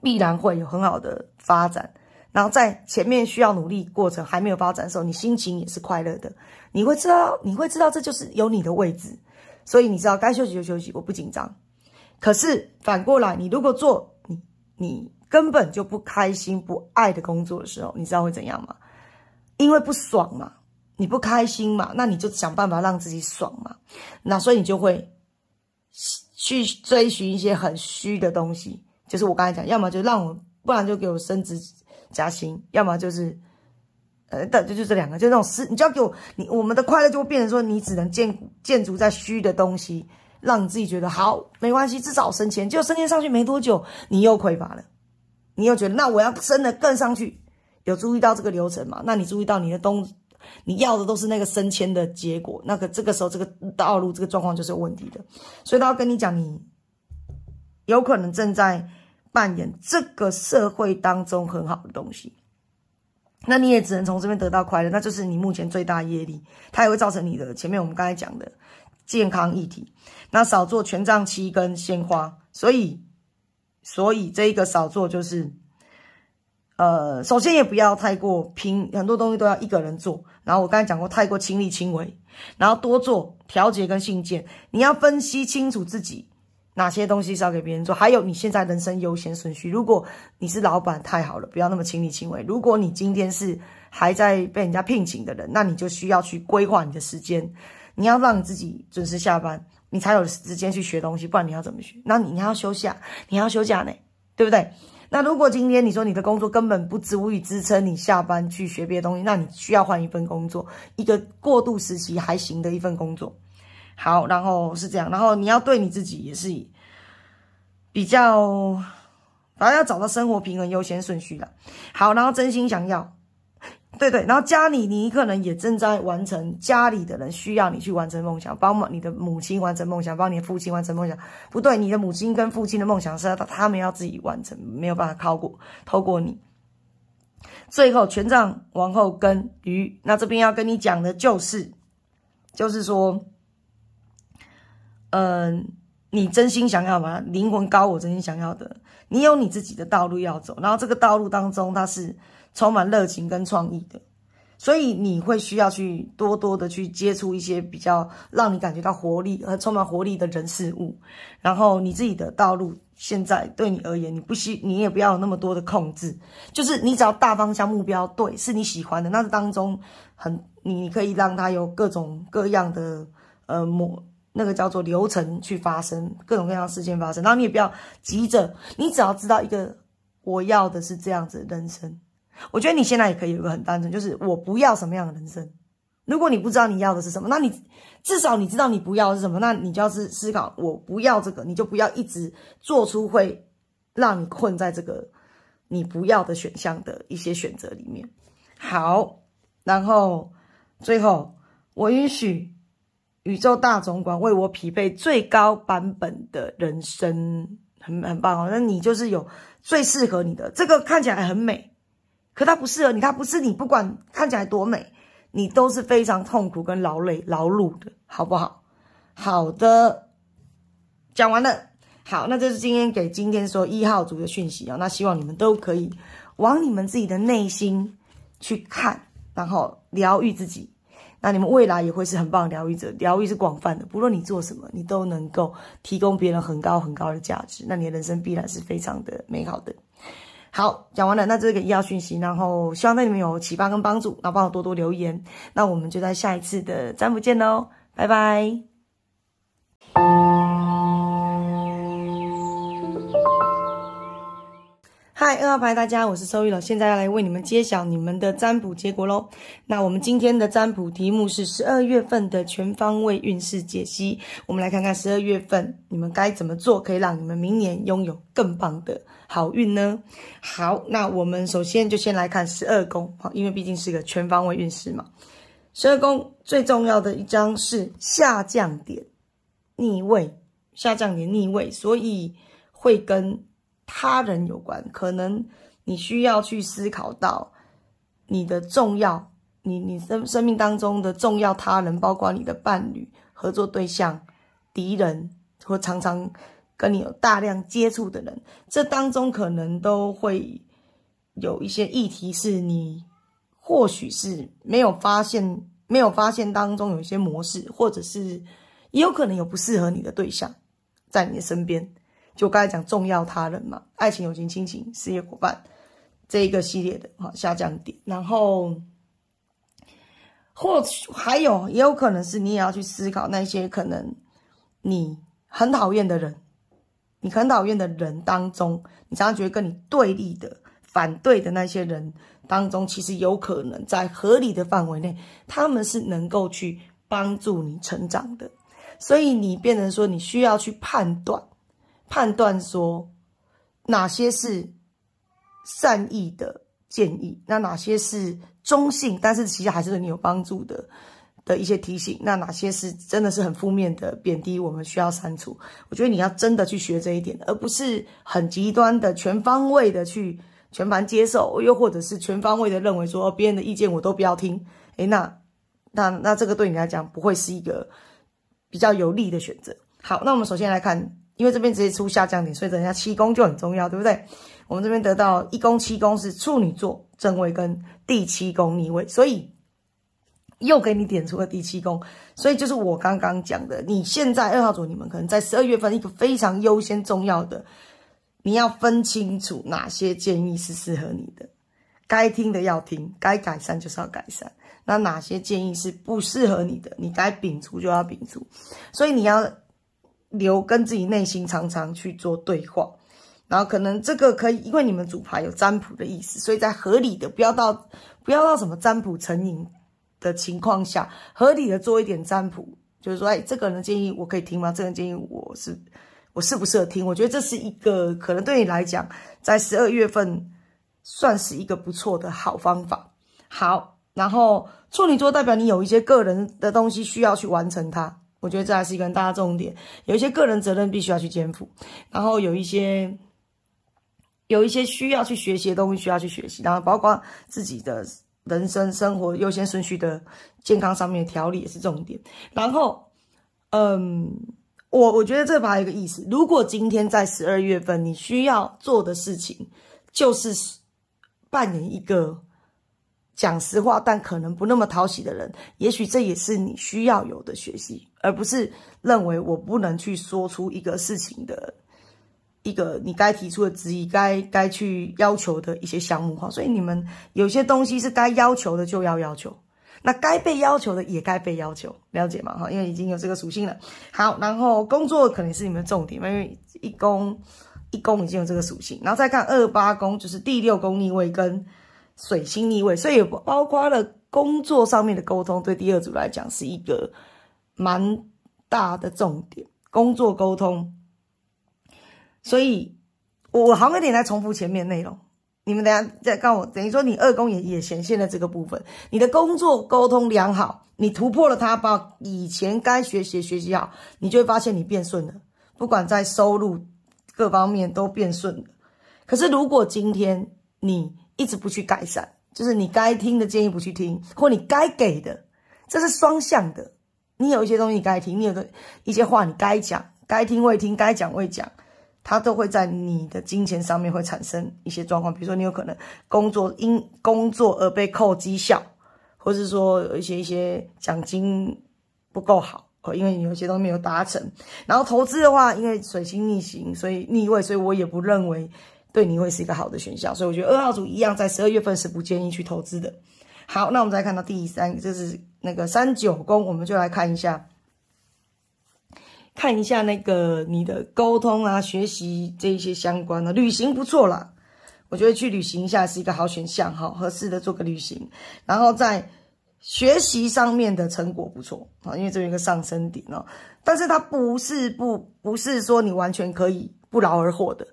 必然会有很好的发展。然后在前面需要努力过程还没有发展的时候，你心情也是快乐的，你会知道，你会知道这就是有你的位置。所以你知道该休息就休息，我不紧张。可是反过来，你如果做你你根本就不开心、不爱的工作的时候，你知道会怎样吗？因为不爽嘛，你不开心嘛，那你就想办法让自己爽嘛。那所以你就会去追寻一些很虚的东西，就是我刚才讲，要么就让我，不然就给我升职加薪，要么就是。呃，的就就这两个，就那种是，你就要给我，你我们的快乐就会变成说，你只能建建筑在虚的东西，让你自己觉得好，没关系，至少升迁，就升迁上去没多久，你又匮乏了，你又觉得那我要升的更上去，有注意到这个流程吗？那你注意到你的东，你要的都是那个升迁的结果，那个这个时候这个道路这个状况就是有问题的，所以他要跟你讲，你有可能正在扮演这个社会当中很好的东西。那你也只能从这边得到快乐，那就是你目前最大业力，它也会造成你的前面我们刚才讲的健康议题。那少做权杖七跟鲜花，所以，所以这一个少做就是，呃，首先也不要太过拼，很多东西都要一个人做。然后我刚才讲过，太过亲力亲为，然后多做调节跟信件，你要分析清楚自己。哪些东西是要给别人做？还有你现在人生优先顺序。如果你是老板，太好了，不要那么亲力亲为。如果你今天是还在被人家聘请的人，那你就需要去规划你的时间。你要让你自己准时下班，你才有时间去学东西，不然你要怎么学？那你还要休假，你要休假呢，对不对？那如果今天你说你的工作根本不足以支撑你下班去学别的东西，那你需要换一份工作，一个过渡时期还行的一份工作。好，然后是这样，然后你要对你自己也是比较，反正要找到生活平衡优先顺序的。好，然后真心想要，对对，然后家里你可能也正在完成家里的人需要你去完成梦想，帮忙你的母亲完成梦想，帮你的父亲完成梦想。不对，你的母亲跟父亲的梦想是要他们要自己完成，没有办法靠过透过你。最后，权杖王后跟鱼，那这边要跟你讲的就是，就是说。嗯，你真心想要吗？灵魂高，我真心想要的。你有你自己的道路要走，然后这个道路当中它是充满热情跟创意的，所以你会需要去多多的去接触一些比较让你感觉到活力和充满活力的人事物。然后你自己的道路现在对你而言，你不需你也不要有那么多的控制，就是你只要大方向目标对，是你喜欢的，那当中很你可以让它有各种各样的呃模。那个叫做流程去发生各种各样事件发生，然后你也不要急着，你只要知道一个，我要的是这样子人生。我觉得你现在也可以有一个很单纯，就是我不要什么样的人生。如果你不知道你要的是什么，那你至少你知道你不要是什么，那你就要思考我不要这个，你就不要一直做出会让你困在这个你不要的选项的一些选择里面。好，然后最后我允许。宇宙大总管为我匹配最高版本的人生，很很棒哦。那你就是有最适合你的这个，看起来很美，可它不适合你，它不是你。不管看起来多美，你都是非常痛苦跟劳累劳碌的，好不好？好的，讲完了。好，那就是今天给今天说一号组的讯息啊。那希望你们都可以往你们自己的内心去看，然后疗愈自己。那你们未来也会是很棒疗愈者，疗愈是广泛的，不论你做什么，你都能够提供别人很高很高的价值，那你的人生必然是非常的美好的。好，讲完了，那这个医药讯息，然后希望对你们有启发跟帮助，那帮我多多留言，那我们就在下一次的占卜见喽，拜拜。嗨，二号牌，大家，我是收玉龙，现在要来为你们揭晓你们的占卜结果喽。那我们今天的占卜题目是十二月份的全方位运势解析。我们来看看十二月份你们该怎么做，可以让你们明年拥有更棒的好运呢？好，那我们首先就先来看十二宫，好，因为毕竟是一个全方位运势嘛。十二宫最重要的一张是下降点逆位，下降点逆位，所以会跟他人有关，可能你需要去思考到你的重要，你你生生命当中的重要他人，包括你的伴侣、合作对象、敌人，或常常跟你有大量接触的人，这当中可能都会有一些议题，是你或许是没有发现，没有发现当中有一些模式，或者是也有可能有不适合你的对象在你的身边。就刚才讲重要他人嘛，爱情、友情、亲情、事业伙伴这一个系列的哈下降点，然后或许还有也有可能是你也要去思考那些可能你很讨厌的人，你很讨厌的人当中，你常常觉得跟你对立的、反对的那些人当中，其实有可能在合理的范围内，他们是能够去帮助你成长的，所以你变成说你需要去判断。判断说哪些是善意的建议，那哪些是中性，但是其实还是对你有帮助的的一些提醒，那哪些是真的是很负面的贬低，我们需要删除。我觉得你要真的去学这一点，而不是很极端的全方位的去全盘接受，又或者是全方位的认为说别人的意见我都不要听。哎，那那那这个对你来讲不会是一个比较有利的选择。好，那我们首先来看。因为这边直接出下降点，所以等一下七宫就很重要，对不对？我们这边得到一宫七宫是处女座正位跟第七宫逆位，所以又给你点出了第七宫。所以就是我刚刚讲的，你现在二号组你们可能在十二月份一个非常优先重要的，你要分清楚哪些建议是适合你的，该听的要听，该改善就是要改善。那哪些建议是不适合你的，你该摒除就要摒除。所以你要。留跟自己内心常常去做对话，然后可能这个可以，因为你们组牌有占卜的意思，所以在合理的不要到不要到什么占卜成瘾的情况下，合理的做一点占卜，就是说，哎，这个人建议我可以听吗？这个人建议我是我适不适合听？我觉得这是一个可能对你来讲，在十二月份算是一个不错的好方法。好，然后处女座代表你有一些个人的东西需要去完成它。我觉得这还是一个大重点，有一些个人责任必须要去肩负，然后有一些有一些需要去学习的东西需要去学习，然后包括自己的人生生活优先顺序的健康上面的调理也是重点。然后，嗯，我我觉得这还有一个意思，如果今天在十二月份你需要做的事情就是扮演一个。讲实话，但可能不那么讨喜的人，也许这也是你需要有的学习，而不是认为我不能去说出一个事情的一个你该提出的质疑，该该去要求的一些项目哈。所以你们有些东西是该要求的就要要求，那该被要求的也该被要求，了解吗？哈，因为已经有这个属性了。好，然后工作可能是你们重点，因为一宫一宫已经有这个属性，然后再看二八宫就是第六宫逆位跟。水星逆位，所以也包括了工作上面的沟通，对第二组来讲是一个蛮大的重点，工作沟通。所以我我好一点来重复前面内容，你们等下再告我。等于说你二宫也也显现在这个部分，你的工作沟通良好，你突破了它，把以前该学习学习好，你就会发现你变顺了，不管在收入各方面都变顺了。可是如果今天你一直不去改善，就是你该听的建议不去听，或你该给的，这是双向的。你有一些东西你该听，你有的一些话你该讲，该听未听，该讲未讲，它都会在你的金钱上面会产生一些状况。比如说，你有可能工作因工作而被扣绩效，或是说有一些一些奖金不够好，哦，因为你有些都没有达成。然后投资的话，因为水星逆行，所以逆位，所以我也不认为。对你会是一个好的选项，所以我觉得二号组一样，在十二月份是不建议去投资的。好，那我们再看到第三，这是那个三九宫，我们就来看一下，看一下那个你的沟通啊、学习这一些相关的旅行不错啦，我觉得去旅行一下是一个好选项，哈，合适的做个旅行。然后在学习上面的成果不错啊，因为这有一个上升点哦，但是它不是不不是说你完全可以不劳而获的。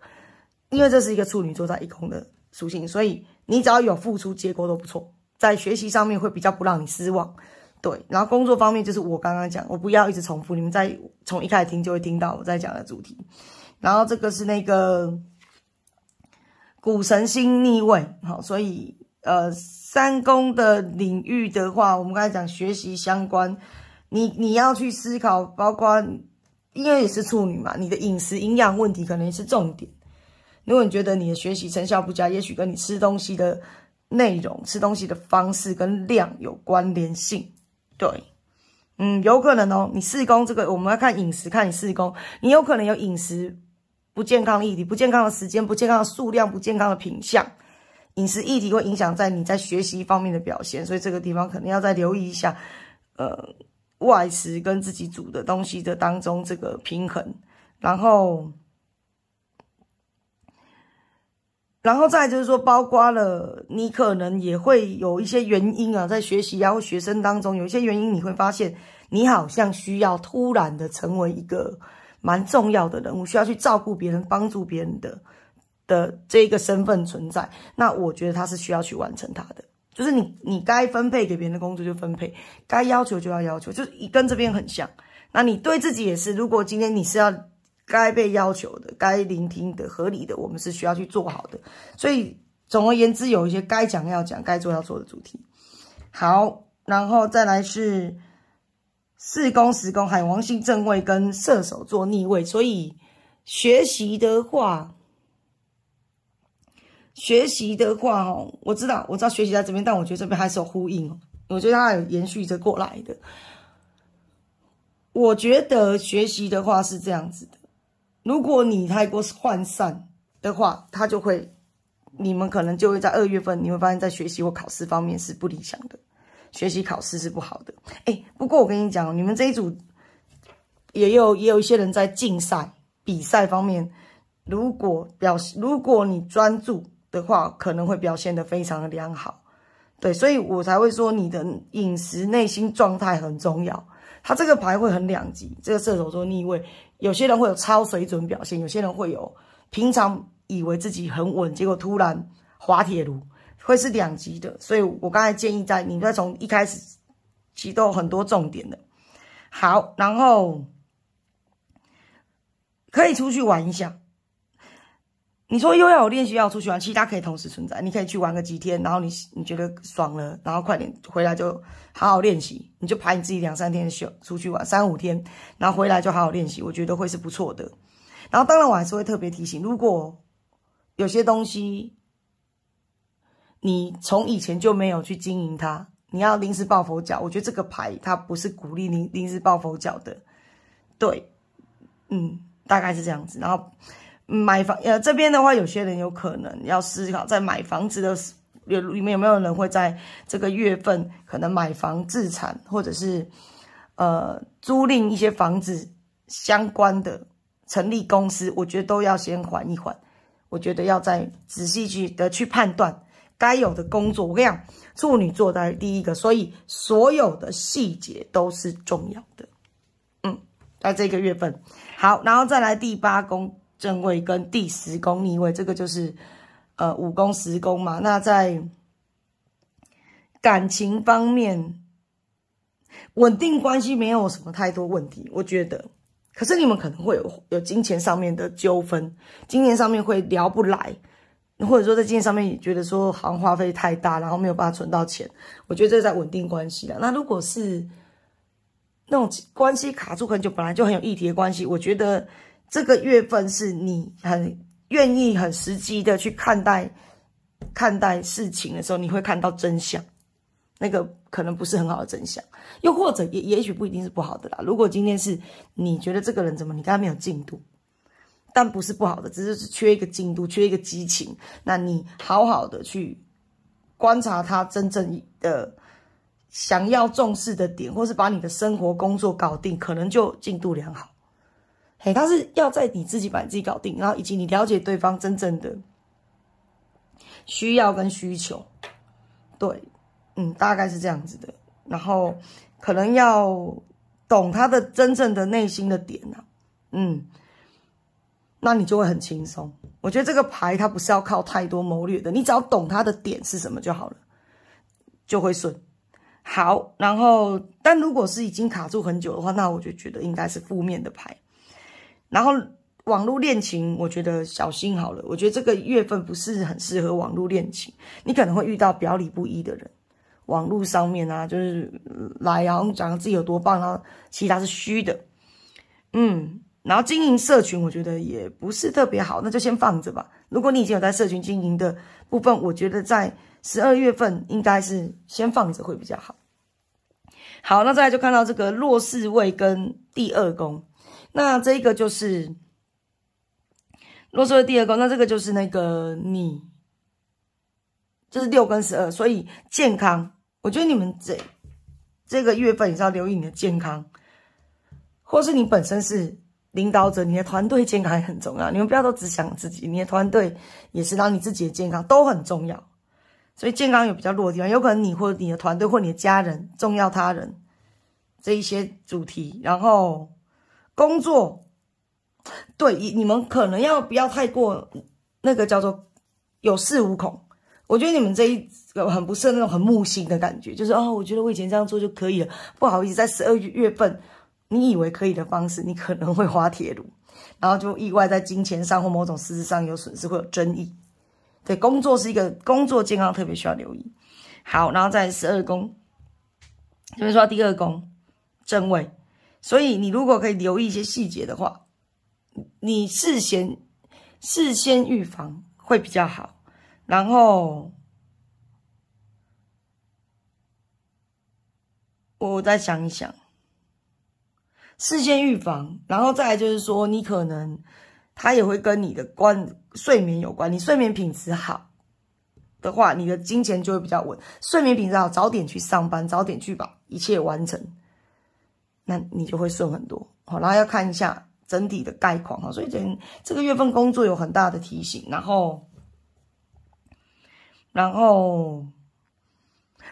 因为这是一个处女座在一宫的属性，所以你只要有付出，结果都不错。在学习上面会比较不让你失望，对。然后工作方面就是我刚刚讲，我不要一直重复，你们在从一开始听就会听到我在讲的主题。然后这个是那个古神星逆位，好，所以呃三宫的领域的话，我们刚才讲学习相关，你你要去思考，包括因为也是处女嘛，你的饮食营养问题可能是重点。如果你觉得你的学习成效不佳，也许跟你吃东西的内容、吃东西的方式跟量有关联性。对，嗯，有可能哦。你四宫这个，我们要看饮食，看你四宫，你有可能有饮食不健康的议题，不健康的时间，不健康的数量，不健康的品相，饮食议题会影响在你在学习方面的表现，所以这个地方肯定要再留意一下，呃，外食跟自己煮的东西的当中这个平衡，然后。然后再就是说，包括了你可能也会有一些原因啊，在学习啊或学生当中，有一些原因你会发现，你好像需要突然的成为一个蛮重要的人物，需要去照顾别人、帮助别人的的这个身份存在。那我觉得他是需要去完成他的，就是你你该分配给别人的工作就分配，该要求就要要求，就是跟这边很像。那你对自己也是，如果今天你是要。该被要求的、该聆听的、合理的，我们是需要去做好的。所以，总而言之，有一些该讲要讲、该做要做的主题。好，然后再来是四宫、十宫，海王星正位跟射手座逆位。所以，学习的话，学习的话，哦，我知道，我知道学习在这边，但我觉得这边还是有呼应哦。我觉得它有延续着过来的。我觉得学习的话是这样子的。如果你太过涣散的话，他就会，你们可能就会在二月份，你会发现在学习或考试方面是不理想的，学习考试是不好的。哎，不过我跟你讲，你们这一组也有也有一些人在竞赛比赛方面，如果表如果你专注的话，可能会表现的非常的良好。对，所以我才会说你的饮食、内心状态很重要。他这个牌会很两极，这个射手座逆位。有些人会有超水准表现，有些人会有平常以为自己很稳，结果突然滑铁卢，会是两级的。所以，我刚才建议在你们在从一开始，启动很多重点的。好，然后可以出去玩一下。你说又要有练习，要出去玩，其他可以同时存在。你可以去玩个几天，然后你你觉得爽了，然后快点回来就好好练习。你就排你自己两三天休出去玩三五天，然后回来就好好练习。我觉得会是不错的。然后当然我还是会特别提醒，如果有些东西你从以前就没有去经营它，你要临时抱佛脚，我觉得这个牌它不是鼓励你临时抱佛脚的。对，嗯，大概是这样子。然后。买房，呃，这边的话，有些人有可能要思考在买房子的，有里面有没有人会在这个月份可能买房自产，或者是呃租赁一些房子相关的成立公司？我觉得都要先缓一缓，我觉得要再仔细去的去判断该有的工作量。处女座在第一个，所以所有的细节都是重要的。嗯，在这个月份好，然后再来第八宫。正位跟第十宫逆位，这个就是呃五宫十宫嘛。那在感情方面，稳定关系没有什么太多问题，我觉得。可是你们可能会有有金钱上面的纠纷，金钱上面会聊不来，或者说在金钱上面也觉得说好像花费太大，然后没有办法存到钱。我觉得这在稳定关系的。那如果是那种关系卡住很久，本来就很有议题的关系，我觉得。这个月份是你很愿意、很实际的去看待、看待事情的时候，你会看到真相。那个可能不是很好的真相，又或者也也许不一定是不好的啦。如果今天是你觉得这个人怎么你跟他没有进度，但不是不好的，只是缺一个进度、缺一个激情，那你好好的去观察他真正的想要重视的点，或是把你的生活、工作搞定，可能就进度良好。诶，他是要在你自己把你自己搞定，然后以及你了解对方真正的需要跟需求，对，嗯，大概是这样子的。然后可能要懂他的真正的内心的点呐，嗯，那你就会很轻松。我觉得这个牌它不是要靠太多谋略的，你只要懂它的点是什么就好了，就会顺。好，然后但如果是已经卡住很久的话，那我就觉得应该是负面的牌。然后网络恋情，我觉得小心好了。我觉得这个月份不是很适合网络恋情，你可能会遇到表里不一的人。网络上面啊，就是来然后讲自己有多棒，然后其他是虚的。嗯，然后经营社群，我觉得也不是特别好，那就先放着吧。如果你已经有在社群经营的部分，我觉得在十二月份应该是先放着会比较好。好，那再来就看到这个落四位跟第二宫。那这个就是，嗦的第二个，那这个就是那个你，这是六跟十二，所以健康，我觉得你们这这个月份也是要留意你的健康，或是你本身是领导者，你的团队健康也很重要。你们不要都只想自己，你的团队也是让你自己的健康都很重要。所以健康有比较的地方，有可能你或你的团队或你的家人重要他人这一些主题，然后。工作，对，你你们可能要不要太过，那个叫做有恃无恐。我觉得你们这一个很不是那种很木星的感觉，就是哦，我觉得我以前这样做就可以了，不好意思，在十二月份，你以为可以的方式，你可能会滑铁卢，然后就意外在金钱上或某种实质上有损失，会有争议。对，工作是一个工作健康特别需要留意。好，然后在十二宫，这边说到第二宫正位。所以你如果可以留意一些细节的话，你事先事先预防会比较好。然后我再想一想，事先预防，然后再来就是说，你可能他也会跟你的关睡眠有关。你睡眠品质好的话，你的金钱就会比较稳。睡眠品质好，早点去上班，早点去把一切完成。你就会顺很多。好，后要看一下整体的概况哈。所以，这这个月份工作有很大的提醒，然后，然后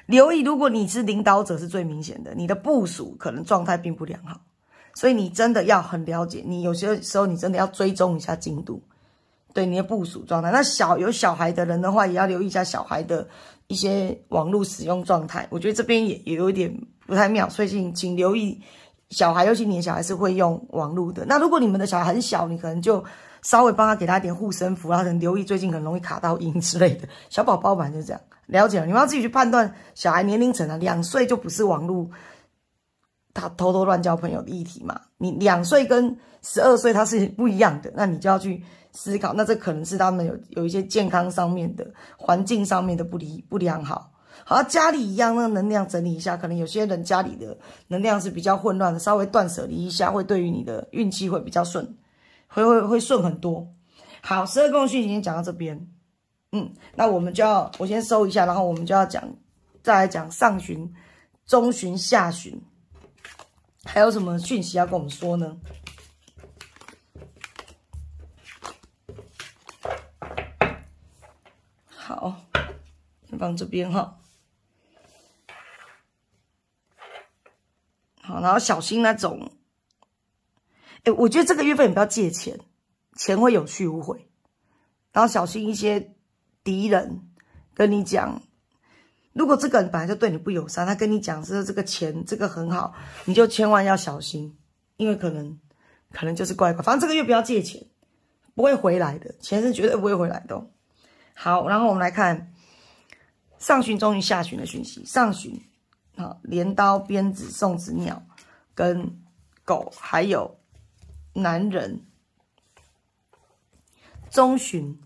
留意，如果你是领导者，是最明显的，你的部署可能状态并不良好，所以你真的要很了解。你有些时候，你真的要追踪一下进度，对你的部署状态。那小有小孩的人的话，也要留意一下小孩的一些网络使用状态。我觉得这边也也有点不太妙，所以请请留意。小孩，尤其的小孩，是会用网络的。那如果你们的小孩很小，你可能就稍微帮他给他点护身符，然后留意最近很容易卡到音之类的。小宝宝嘛就这样，了解了。你们要自己去判断小孩年龄层啊，两岁就不是网络，他偷偷乱交朋友的议题嘛。你两岁跟十二岁他是不一样的，那你就要去思考，那这可能是他们有有一些健康上面的、环境上面的不不良好。好，家里一样，那能量整理一下，可能有些人家里的能量是比较混乱的，稍微断舍离一下，会对于你的运气会比较顺，会会会顺很多。好，十二宫讯息讲到这边，嗯，那我们就要，我先收一下，然后我们就要讲，再来讲上旬、中旬、下旬，还有什么讯息要跟我们说呢？好，放这边哈。然后小心那种，哎，我觉得这个月份你不要借钱，钱会有去无回。然后小心一些敌人跟你讲，如果这个人本来就对你不友善，他跟你讲是这个钱这个很好，你就千万要小心，因为可能可能就是怪怪。反正这个月不要借钱，不会回来的钱是绝对不会回来的。好，然后我们来看上旬终于下旬的讯息。上旬啊，镰刀鞭子送子、鸟。跟狗，还有男人。中旬，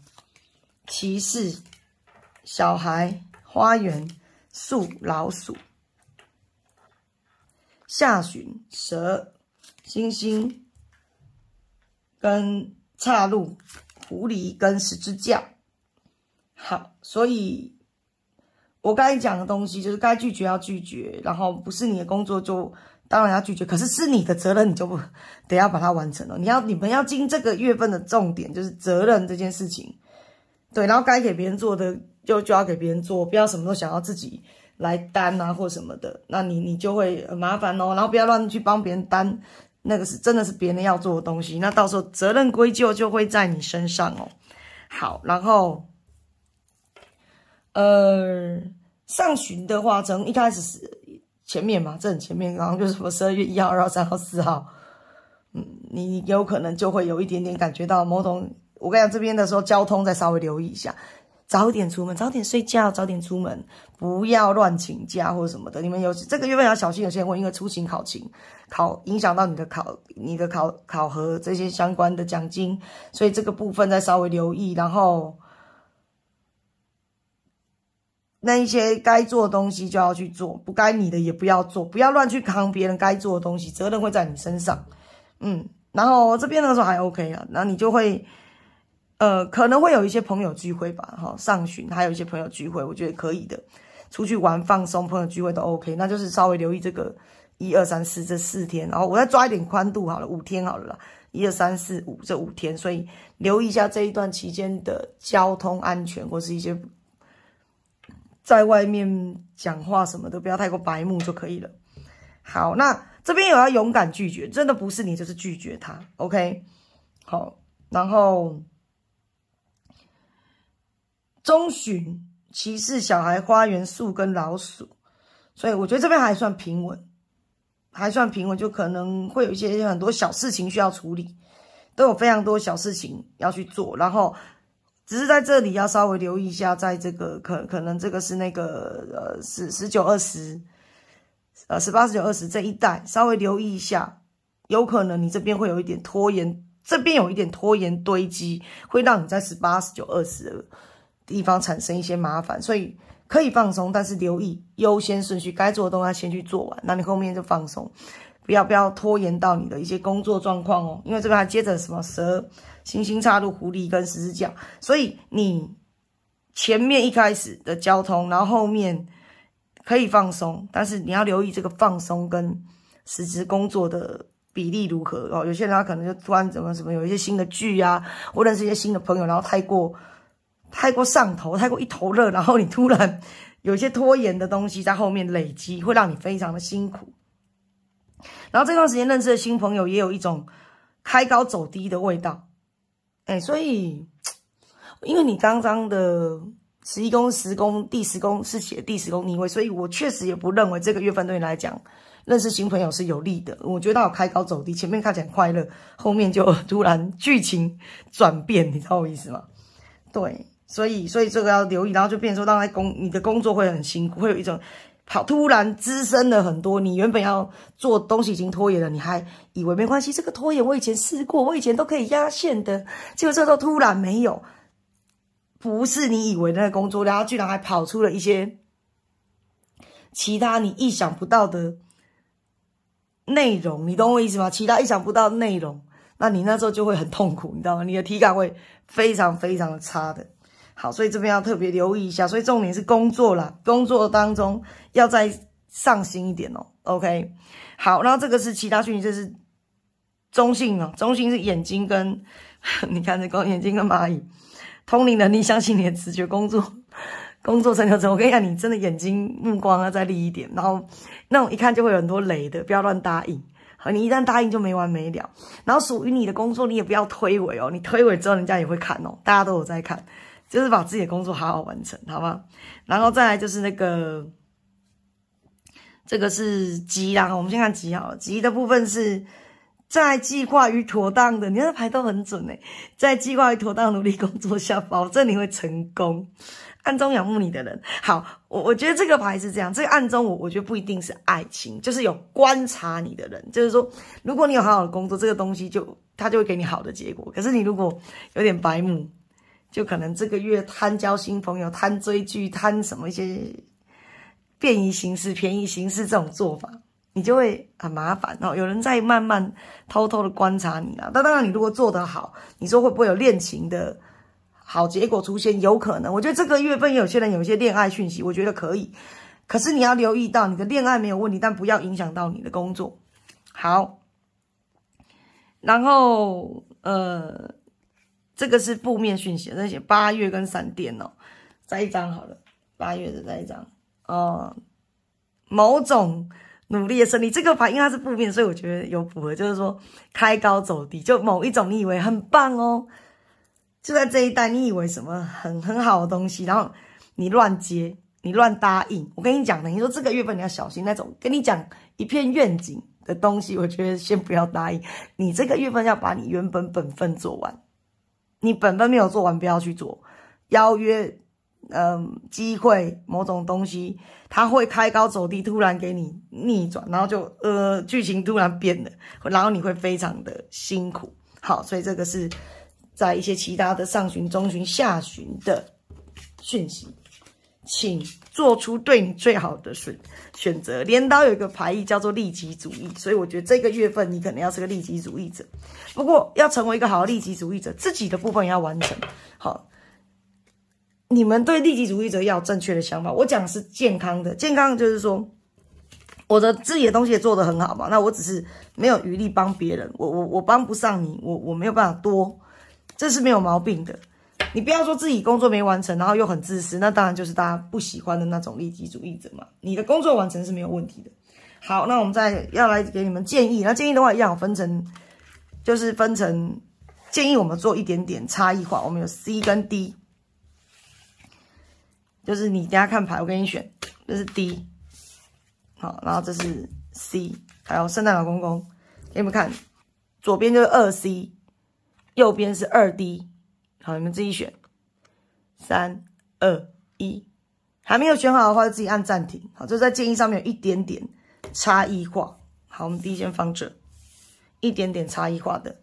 骑士，小孩，花园，树，老鼠。下旬，蛇，星星，跟岔路，狐狸跟十字架。好，所以我刚才讲的东西就是该拒绝要拒绝，然后不是你的工作就。当然要拒绝，可是是你的责任，你就不得要把它完成了。你要你们要经这个月份的重点就是责任这件事情，对，然后该给别人做的就就要给别人做，不要什么都想要自己来担啊或什么的，那你你就会很麻烦哦。然后不要乱去帮别人担，那个是真的是别人要做的东西，那到时候责任归咎就会在你身上哦。好，然后，呃，上旬的话从一开始是。前面嘛，这很前面，然后就是什么十二月一号、二号、三号、四号，嗯，你有可能就会有一点点感觉到某种。我跟你讲，这边的时候交通再稍微留意一下，早点出门，早点睡觉，早点出门，不要乱请假或者什么的。你们有这个月份要小心，有些人会因为出行考勤考影响到你的考、你的考考核这些相关的奖金，所以这个部分再稍微留意，然后。那一些该做的东西就要去做，不该你的也不要做，不要乱去扛别人该做的东西，责任会在你身上。嗯，然后这边呢，时候还 OK 啊，那你就会，呃，可能会有一些朋友聚会吧，哈，上旬还有一些朋友聚会，我觉得可以的，出去玩放松，朋友聚会都 OK，那就是稍微留意这个一二三四这四天，然后我再抓一点宽度好了，五天好了啦，一二三四五这五天，所以留意一下这一段期间的交通安全或是一些。在外面讲话什么的，不要太过白目就可以了。好，那这边有要勇敢拒绝，真的不是你就是拒绝他。OK，好，然后中旬骑士小孩花园树跟老鼠，所以我觉得这边还算平稳，还算平稳，就可能会有一些很多小事情需要处理，都有非常多小事情要去做，然后。只是在这里要稍微留意一下，在这个可可能这个是那个呃十十九二十，呃十八十九二十这一带稍微留意一下，有可能你这边会有一点拖延，这边有一点拖延堆积，会让你在十八十九二十的地方产生一些麻烦，所以可以放松，但是留意优先顺序，该做的东西先去做完，那你后面就放松，不要不要拖延到你的一些工作状况哦，因为这边接着什么蛇。星星插入狐狸跟十字架，所以你前面一开始的交通，然后后面可以放松，但是你要留意这个放松跟实质工作的比例如何。哦。有些人他可能就突然怎么怎么，有一些新的剧啊，或认识一些新的朋友，然后太过太过上头，太过一头热，然后你突然有些拖延的东西在后面累积，会让你非常的辛苦。然后这段时间认识的新朋友也有一种开高走低的味道。哎，所以，因为你刚刚的十一宫、十宫、第十宫是写第十宫逆位，所以我确实也不认为这个月份对你来讲认识新朋友是有利的。我觉得有开高走低，前面看起来快乐，后面就 *laughs* 突然剧情转变，你知道我意思吗？对，所以，所以这个要留意，然后就变成说，当然工你的工作会很辛苦，会有一种。好，突然滋生了很多。你原本要做东西已经拖延了，你还以为没关系。这个拖延我以前试过，我以前都可以压线的，结果这时候突然没有，不是你以为那个工作量，后居然还跑出了一些其他你意想不到的内容。你懂我意思吗？其他意想不到内容，那你那时候就会很痛苦，你知道吗？你的体感会非常非常的差的。好，所以这边要特别留意一下，所以重点是工作啦，工作当中要再上心一点哦。OK，好，那这个是其他讯息，是中性哦，中性是眼睛跟，*laughs* 你看这光眼睛跟蚂蚁，通灵能力，相信你的直觉，工作，工作成不成？我跟你讲，你真的眼睛目光要再利一点，然后那种一看就会有很多雷的，不要乱答应，好，你一旦答应就没完没了。然后属于你的工作，你也不要推诿哦，你推诿之后人家也会看哦，大家都有在看。就是把自己的工作好好完成，好吗？然后再来就是那个，这个是吉啦。我们先看吉好了。吉的部分是在计划与妥当的，你的牌都很准哎。在计划与妥当努力工作下，保证你会成功。暗中仰慕你的人，好，我我觉得这个牌是这样。这个暗中，我我觉得不一定是爱情，就是有观察你的人。就是说，如果你有好好的工作，这个东西就他就会给你好的结果。可是你如果有点白目。就可能这个月贪交新朋友、贪追剧、贪什么一些便宜形式、便宜形式这种做法，你就会很麻烦哦。有人在慢慢偷偷的观察你啊。但当然，你如果做得好，你说会不会有恋情的好结果出现？有可能。我觉得这个月份有些人有一些恋爱讯息，我觉得可以。可是你要留意到你的恋爱没有问题，但不要影响到你的工作。好，然后呃。这个是负面讯息，在写八月跟闪电哦，再一张好了，八月的再一张哦，某种努力的胜利。这个牌因为它是负面，所以我觉得有符合，就是说开高走低，就某一种你以为很棒哦，就在这一代你以为什么很很好的东西，然后你乱接，你乱答应。我跟你讲的，你说这个月份你要小心那种，跟你讲一片愿景的东西，我觉得先不要答应。你这个月份要把你原本本分做完。你本分没有做完，不要去做。邀约，嗯，机会，某种东西，他会开高走低，突然给你逆转，然后就呃剧情突然变了，然后你会非常的辛苦。好，所以这个是在一些其他的上旬、中旬、下旬的讯息，请。做出对你最好的选选择。镰刀有一个牌意叫做利己主义，所以我觉得这个月份你可能要是个利己主义者。不过要成为一个好的利己主义者，自己的部分也要完成好。你们对利己主义者要有正确的想法。我讲是健康的，健康就是说我的自己的东西也做得很好嘛。那我只是没有余力帮别人，我我我帮不上你，我我没有办法多，这是没有毛病的。你不要说自己工作没完成，然后又很自私，那当然就是大家不喜欢的那种利己主义者嘛。你的工作完成是没有问题的。好，那我们再要来给你们建议。那建议的话一样分成，就是分成建议我们做一点点差异化。我们有 C 跟 D，就是你等下看牌，我给你选，这是 D，好，然后这是 C，还有圣诞老公公，给你们看，左边就是二 C，右边是二 D。好，你们自己选，三二一，还没有选好的话就自己按暂停。好，这在建议上面有一点点差异化。好，我们第一间放这，一点点差异化的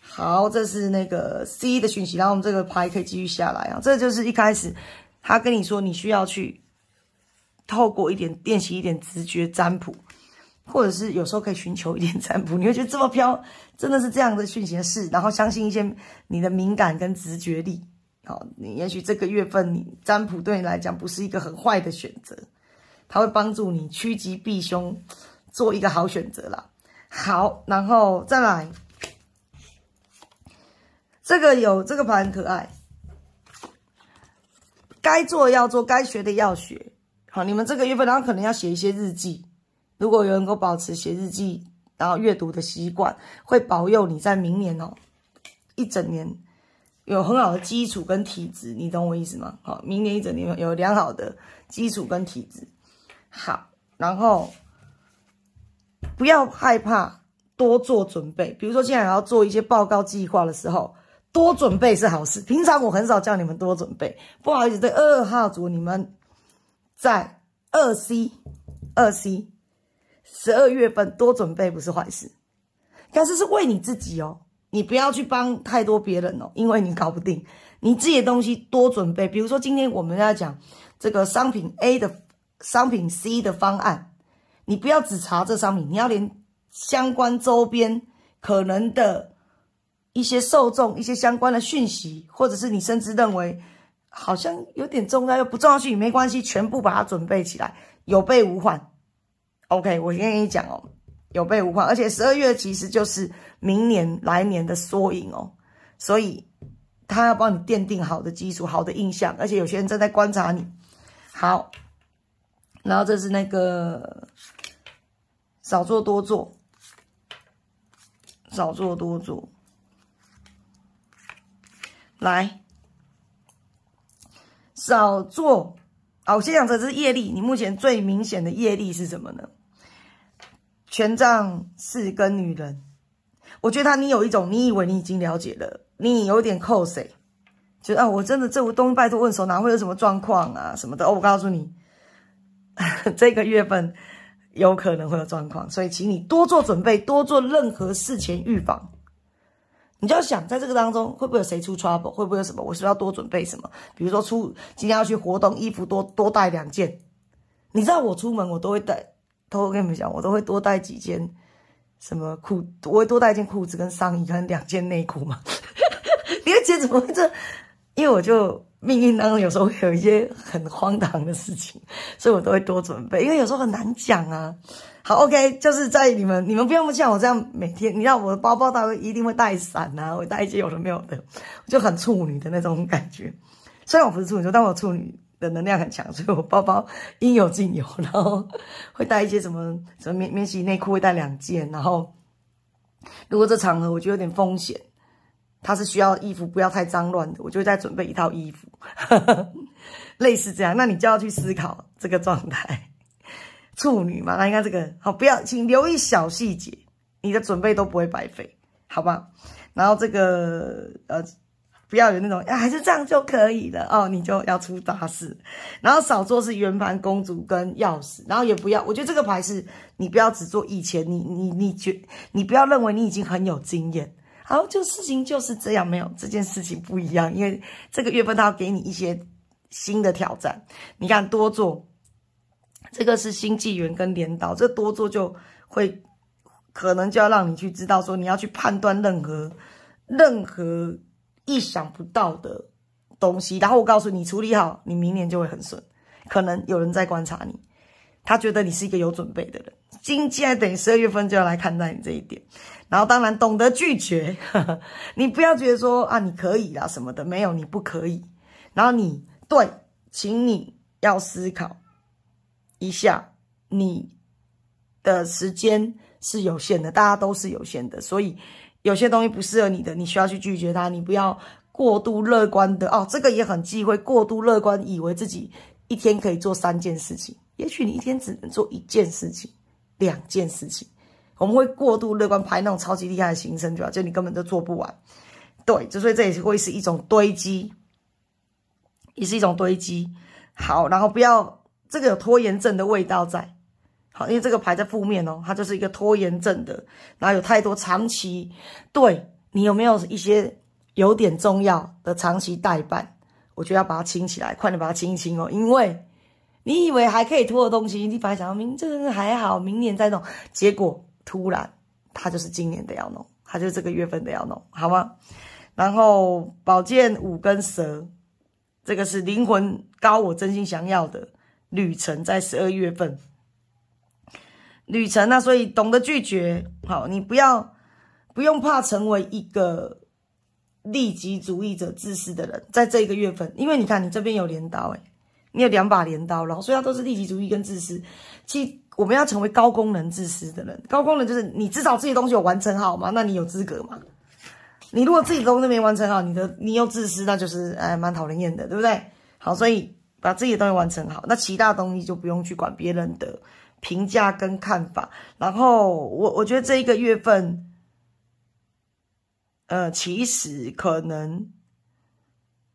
好，这是那个 C 的讯息。然后我们这个牌可以继续下来啊，这就是一开始他跟你说你需要去透过一点练习一点直觉占卜。或者是有时候可以寻求一点 *laughs* 占卜，你会觉得这么飘，真的是这样的讯息的事，然后相信一些你的敏感跟直觉力。好，你也许这个月份你占卜对你来讲不是一个很坏的选择，它会帮助你趋吉避凶，做一个好选择啦。好，然后再来，这个有这个盘可爱，该做要做，该学的要学。好，你们这个月份然后可能要写一些日记。如果有能够保持写日记，然后阅读的习惯，会保佑你在明年哦，一整年有很好的基础跟体质，你懂我意思吗？好，明年一整年有良好的基础跟体质。好，然后不要害怕多做准备，比如说现在要做一些报告计划的时候，多准备是好事。平常我很少叫你们多准备，不好意思，对二号组你们在二 C 二 C。十二月份多准备不是坏事，但是是为你自己哦，你不要去帮太多别人哦，因为你搞不定。你自己的东西多准备，比如说今天我们要讲这个商品 A 的、商品 C 的方案，你不要只查这商品，你要连相关周边可能的一些受众、一些相关的讯息，或者是你甚至认为好像有点重要又不重要去没关系，全部把它准备起来，有备无患。OK，我跟你讲哦，有备无患，而且十二月其实就是明年来年的缩影哦，所以他要帮你奠定好的基础、好的印象，而且有些人正在观察你。好，然后这是那个少做多做，少做多做，来少做。好，我先讲这，这是业力。你目前最明显的业力是什么呢？权杖四跟女人，我觉得他你有一种你以为你已经了解了，你有点扣谁，就啊我真的这我东拜托问手哪会有什么状况啊什么的。我告诉你，*laughs* 这个月份有可能会有状况，所以请你多做准备，多做任何事前预防。你就要想，在这个当中会不会有谁出 trouble，会不会有什么，我是不是要多准备什么？比如说出今天要去活动，衣服多多带两件。你知道我出门我都会带。我跟你们讲，我都会多带几件什么裤，我会多带一件裤子跟上衣，跟两件内裤嘛。你的姐怎么会这？因为我就命运当中有时候会有一些很荒唐的事情，所以我都会多准备，因为有时候很难讲啊。好，OK，就是在你们，你们不用像我这样每天，你道我的包包，它会一定会带伞啊，会带一些有的没有的，就很处女的那种感觉。虽然我不是处女座，但我处女。的能量很强，所以我包包应有尽有，然后会带一些什么什么免免洗内裤会带两件，然后如果这场合我觉得有点风险，他是需要衣服不要太脏乱的，我就再准备一套衣服，*laughs* 类似这样。那你就要去思考这个状态，处女嘛，那应该这个好不要，请留意小细节，你的准备都不会白费，好吧？然后这个呃。不要有那种，啊、还是这样就可以了哦，你就要出大事，然后少做是圆盘公主跟钥匙，然后也不要，我觉得这个牌是，你不要只做以前，你你你觉，你不要认为你已经很有经验，好，就事情就是这样，没有这件事情不一样，因为这个月份它要给你一些新的挑战，你看多做，这个是新纪元跟镰刀，这多做就会可能就要让你去知道说你要去判断任何任何。意想不到的东西，然后我告诉你，处理好，你明年就会很顺。可能有人在观察你，他觉得你是一个有准备的人。今既然等于十二月份就要来看待你这一点，然后当然懂得拒绝，*laughs* 你不要觉得说啊你可以啦什么的，没有你不可以。然后你对，请你要思考一下，你的时间是有限的，大家都是有限的，所以。有些东西不适合你的，你需要去拒绝它。你不要过度乐观的哦，这个也很忌讳过度乐观，以为自己一天可以做三件事情。也许你一天只能做一件事情、两件事情。我们会过度乐观拍那种超级厉害的行程要就你根本就做不完。对，就所以这也是会是一种堆积，也是一种堆积。好，然后不要这个有拖延症的味道在。好，因为这个牌在负面哦，它就是一个拖延症的。然后有太多长期，对你有没有一些有点重要的长期代办？我就要把它清起来，快点把它清一清哦。因为你以为还可以拖的东西，你本来想要明，这还好，明年再弄。结果突然它就是今年的要弄，它就是这个月份的要弄，好吗？然后宝剑五跟蛇，这个是灵魂高，我真心想要的旅程在十二月份。旅程啊，所以懂得拒绝。好，你不要，不用怕成为一个利己主义者、自私的人。在这一个月份，因为你看你这边有镰刀，哎，你有两把镰刀，然后所以它都是利己主义跟自私，其我们要成为高功能自私的人。高功能就是你至少自己东西有完成好吗？那你有资格吗？你如果自己东西没完成好，你的你又自私，那就是哎，蛮讨人厌的，对不对？好，所以把自己的东西完成好，那其他东西就不用去管别人的。评价跟看法，然后我我觉得这一个月份，呃，其实可能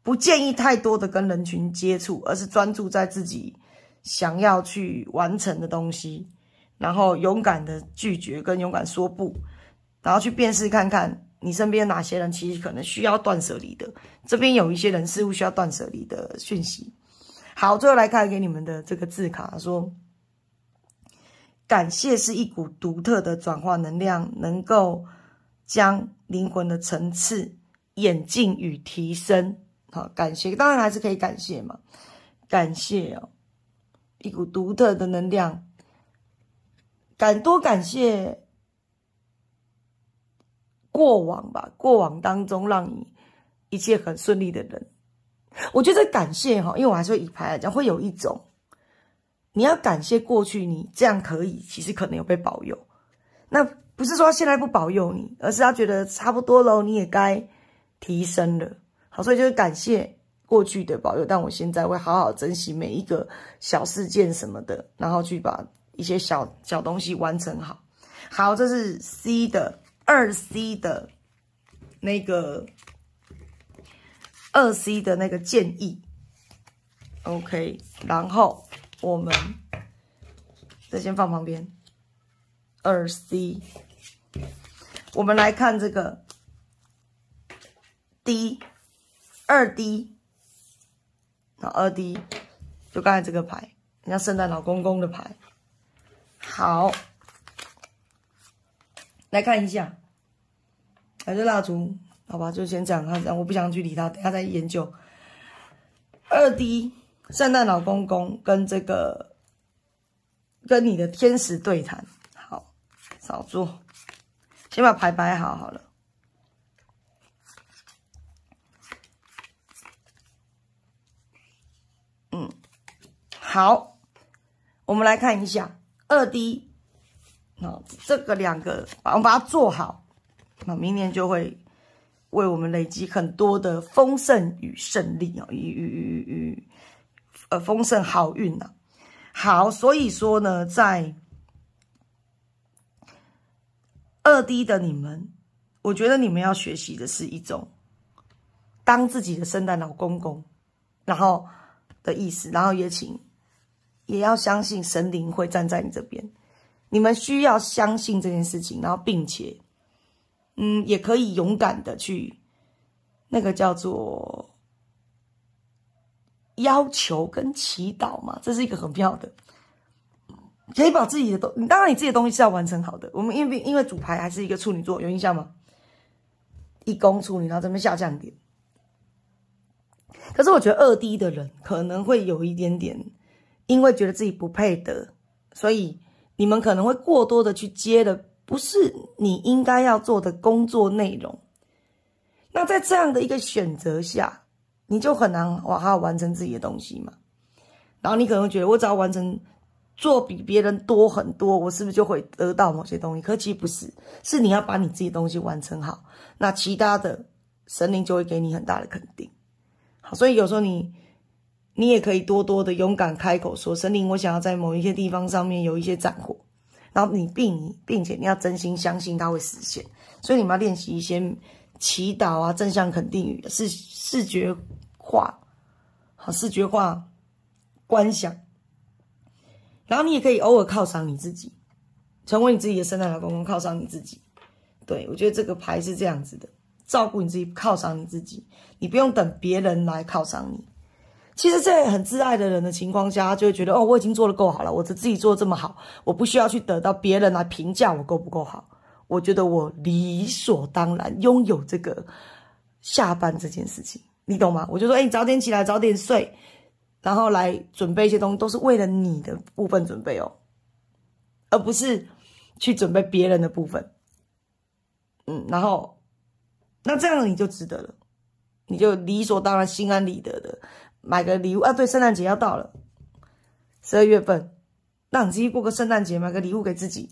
不建议太多的跟人群接触，而是专注在自己想要去完成的东西，然后勇敢的拒绝跟勇敢说不，然后去辨识看看你身边哪些人其实可能需要断舍离的。这边有一些人似乎需要断舍离的讯息。好，最后来看给你们的这个字卡说。感谢是一股独特的转化能量，能够将灵魂的层次演进与提升。好，感谢当然还是可以感谢嘛，感谢哦，一股独特的能量。感多感谢过往吧，过往当中让你一切很顺利的人，我觉得感谢哈，因为我还是以牌来讲，会有一种。你要感谢过去，你这样可以，其实可能有被保佑。那不是说现在不保佑你，而是他觉得差不多喽，你也该提升了。好，所以就是感谢过去的保佑，但我现在会好好珍惜每一个小事件什么的，然后去把一些小小东西完成好。好，这是 C 的二 C 的那个二 C 的那个建议。OK，然后。我们再先放旁边，二 C。我们来看这个 D，二 D，然二 D，就刚才这个牌，人家圣诞老公公的牌。好，来看一下，还是蜡烛，好吧，就先这样，这样，我不想去理他，等下再研究。二 D。圣诞老公公跟这个跟你的天使对谈，好，少做，先把牌摆好好了。嗯，好，我们来看一下二 D，那这个两个，把我们把它做好，那明年就会为我们累积很多的丰盛与胜利啊！与与与与呃，丰盛好运呢？好，所以说呢，在二 D 的你们，我觉得你们要学习的是一种当自己的圣诞老公公，然后的意思，然后也请也要相信神灵会站在你这边。你们需要相信这件事情，然后并且，嗯，也可以勇敢的去，那个叫做。要求跟祈祷嘛，这是一个很必要的，可以把自己的东当然，你自己的东西是要完成好的。我们因为因为主牌还是一个处女座，有印象吗？一宫处女，然后这边下降点。可是我觉得二低的人可能会有一点点，因为觉得自己不配得，所以你们可能会过多的去接的不是你应该要做的工作内容。那在这样的一个选择下。你就很难好好完成自己的东西嘛，然后你可能觉得我只要完成，做比别人多很多，我是不是就会得到某些东西？可其实不是，是你要把你自己东西完成好，那其他的神灵就会给你很大的肯定。好，所以有时候你，你也可以多多的勇敢开口说，神灵，我想要在某一些地方上面有一些斩获，然后你并并且你要真心相信它会实现，所以你们要练习一些。祈祷啊，正向肯定语是视觉化，好视觉化观想，然后你也可以偶尔犒赏你自己，成为你自己的圣诞老公公，犒赏你自己。对我觉得这个牌是这样子的，照顾你自己，犒赏你自己，你不用等别人来犒赏你。其实，在很自爱的人的情况下，就会觉得哦，我已经做的够好了，我自己做的这么好，我不需要去得到别人来评价我够不够好。我觉得我理所当然拥有这个下班这件事情，你懂吗？我就说，哎，早点起来，早点睡，然后来准备一些东西，都是为了你的部分准备哦，而不是去准备别人的部分。嗯，然后那这样你就值得了，你就理所当然、心安理得的买个礼物啊！对，圣诞节要到了，十二月份，让自己过个圣诞节，买个礼物给自己。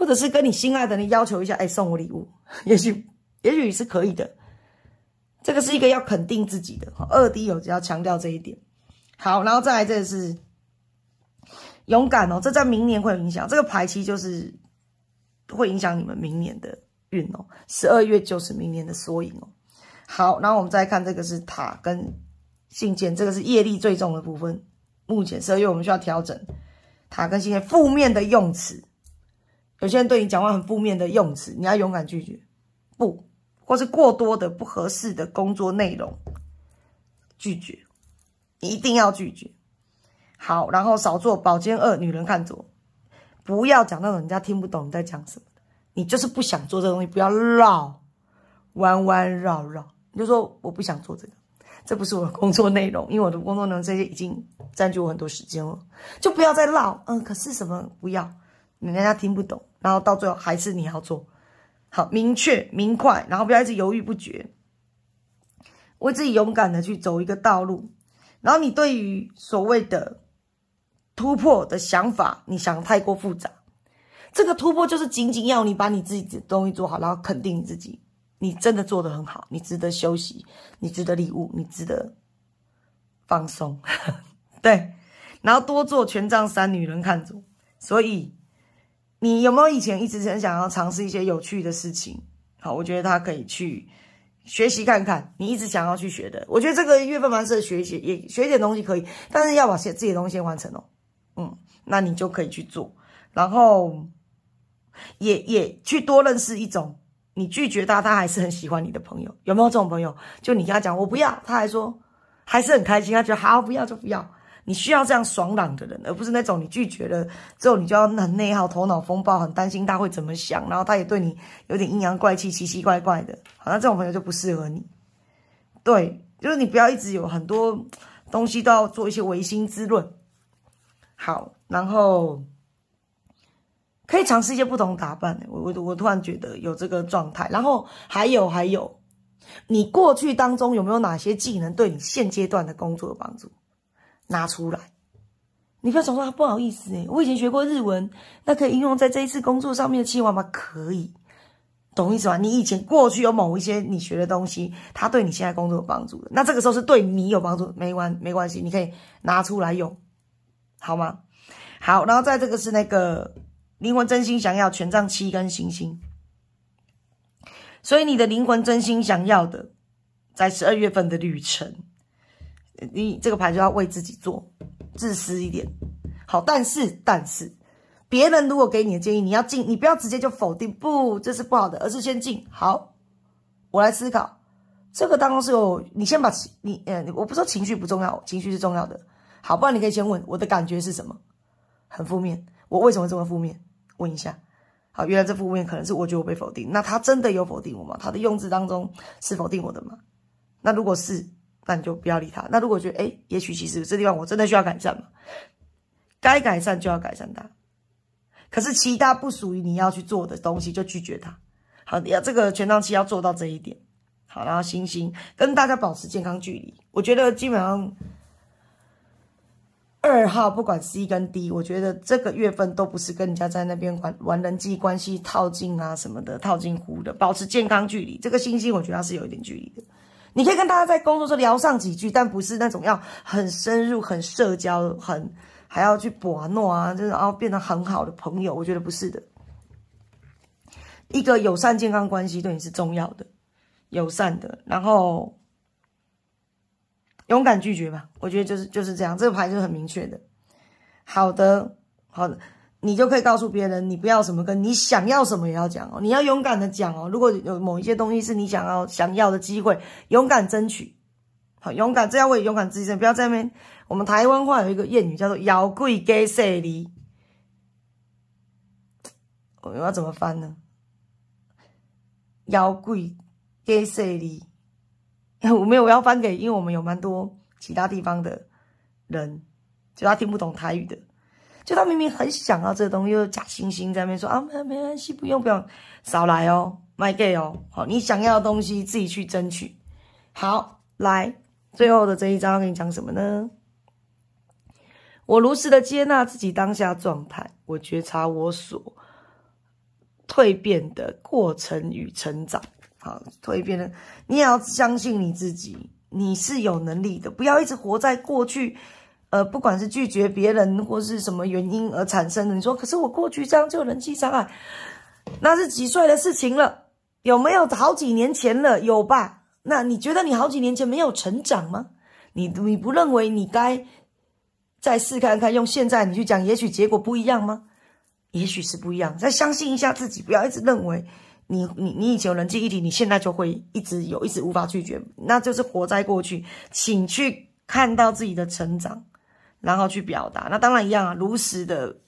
或者是跟你心爱的人要求一下，哎，送我礼物，*laughs* 也许，也许是可以的。这个是一个要肯定自己的。二 D 有只要强调这一点。好，然后再来这个是勇敢哦，这在明年会有影响。这个排期就是会影响你们明年的运哦，十二月就是明年的缩影哦。好，然后我们再看这个是塔跟信件，这个是业力最重的部分。目前十二月我们需要调整塔跟信件负面的用词。有些人对你讲话很负面的用词，你要勇敢拒绝，不，或是过多的不合适的工作内容，拒绝，一定要拒绝。好，然后少做保健二，女人看左，不要讲那种人家听不懂你在讲什么的。你就是不想做这个东西，不要绕，弯弯绕绕，你就说我不想做这个，这不是我的工作内容，因为我的工作内容这些已经占据我很多时间了，就不要再绕。嗯，可是什么不要，人家听不懂。然后到最后还是你要做好明确、明快，然后不要一直犹豫不决，为自己勇敢的去走一个道路。然后你对于所谓的突破的想法，你想太过复杂，这个突破就是仅仅要你把你自己的东西做好，然后肯定你自己，你真的做得很好，你值得休息，你值得礼物，你值得放松，*laughs* 对，然后多做权杖三女人看主，所以。你有没有以前一直很想要尝试一些有趣的事情？好，我觉得他可以去学习看看，你一直想要去学的。我觉得这个月份蛮适合学习，也学一点东西可以，但是要把写自己的东西先完成哦。嗯，那你就可以去做，然后也也去多认识一种你拒绝他，他还是很喜欢你的朋友，有没有这种朋友？就你跟他讲我不要，他还说还是很开心，他觉得好不要就不要。你需要这样爽朗的人，而不是那种你拒绝了之后你就要很内耗、头脑风暴，很担心他会怎么想，然后他也对你有点阴阳怪气、奇奇怪怪的。好像这种朋友就不适合你。对，就是你不要一直有很多东西都要做一些唯心之论。好，然后可以尝试一些不同打扮。我我我突然觉得有这个状态。然后还有还有，你过去当中有没有哪些技能对你现阶段的工作有帮助？拿出来，你不要总说不好意思欸，我以前学过日文，那可以应用在这一次工作上面的计划吗？可以，懂意思吗？你以前过去有某一些你学的东西，它对你现在工作有帮助的，那这个时候是对你有帮助，没关没关系，你可以拿出来用，好吗？好，然后在这个是那个灵魂真心想要权杖七跟星星，所以你的灵魂真心想要的，在十二月份的旅程。你这个牌就要为自己做，自私一点。好，但是但是，别人如果给你的建议，你要进，你不要直接就否定，不这是不好的，而是先进。好，我来思考，这个当中是有你先把，你呃，我不说情绪不重要，情绪是重要的。好，不然你可以先问我的感觉是什么，很负面，我为什么这么负面？问一下。好，原来这负面可能是我觉得被否定，那他真的有否定我吗？他的用字当中是否定我的吗？那如果是。那你就不要理他。那如果觉得哎，也许其实这地方我真的需要改善嘛，该改善就要改善它。可是其他不属于你要去做的东西就拒绝它。好，的要这个权杖七要做到这一点。好，然后星星跟大家保持健康距离。我觉得基本上二号不管 C 跟 D，我觉得这个月份都不是跟人家在那边玩玩人际关系套近啊什么的套近乎的，保持健康距离。这个星星我觉得它是有一点距离的。你可以跟大家在工作室聊上几句，但不是那种要很深入、很社交、很还要去博诺啊，就是然后变得很好的朋友，我觉得不是的。一个友善健康关系对你是重要的，友善的，然后勇敢拒绝吧。我觉得就是就是这样，这个牌就是很明确的。好的，好的。你就可以告诉别人，你不要什么跟，你想要什么也要讲哦。你要勇敢的讲哦。如果有某一些东西是你想要想要的机会，勇敢争取，好，勇敢，这样会勇敢自信。不要在那边。我们台湾话有一个谚语叫做“摇贵给舍离”，我要怎么翻呢？“摇贵给舍离”，我没有要翻给，因为我们有蛮多其他地方的人，就他听不懂台语的。就他明明很想要这东西，又假惺惺在那边说啊，没没关系，不用不用，少来哦，卖给哦，好，你想要的东西自己去争取。好，来最后的这一章要跟你讲什么呢？我如实的接纳自己当下状态，我觉察我所蜕变的过程与成长。好，蜕变的你也要相信你自己，你是有能力的，不要一直活在过去。呃，不管是拒绝别人或是什么原因而产生的，你说，可是我过去这样就人际伤害，那是几岁的事情了？有没有好几年前了？有吧？那你觉得你好几年前没有成长吗？你你不认为你该再试看看用现在你去讲，也许结果不一样吗？也许是不一样。再相信一下自己，不要一直认为你你你以前有人际议题，你现在就会一直有，一直无法拒绝，那就是活在过去。请去看到自己的成长。然后去表达，那当然一样啊，如实的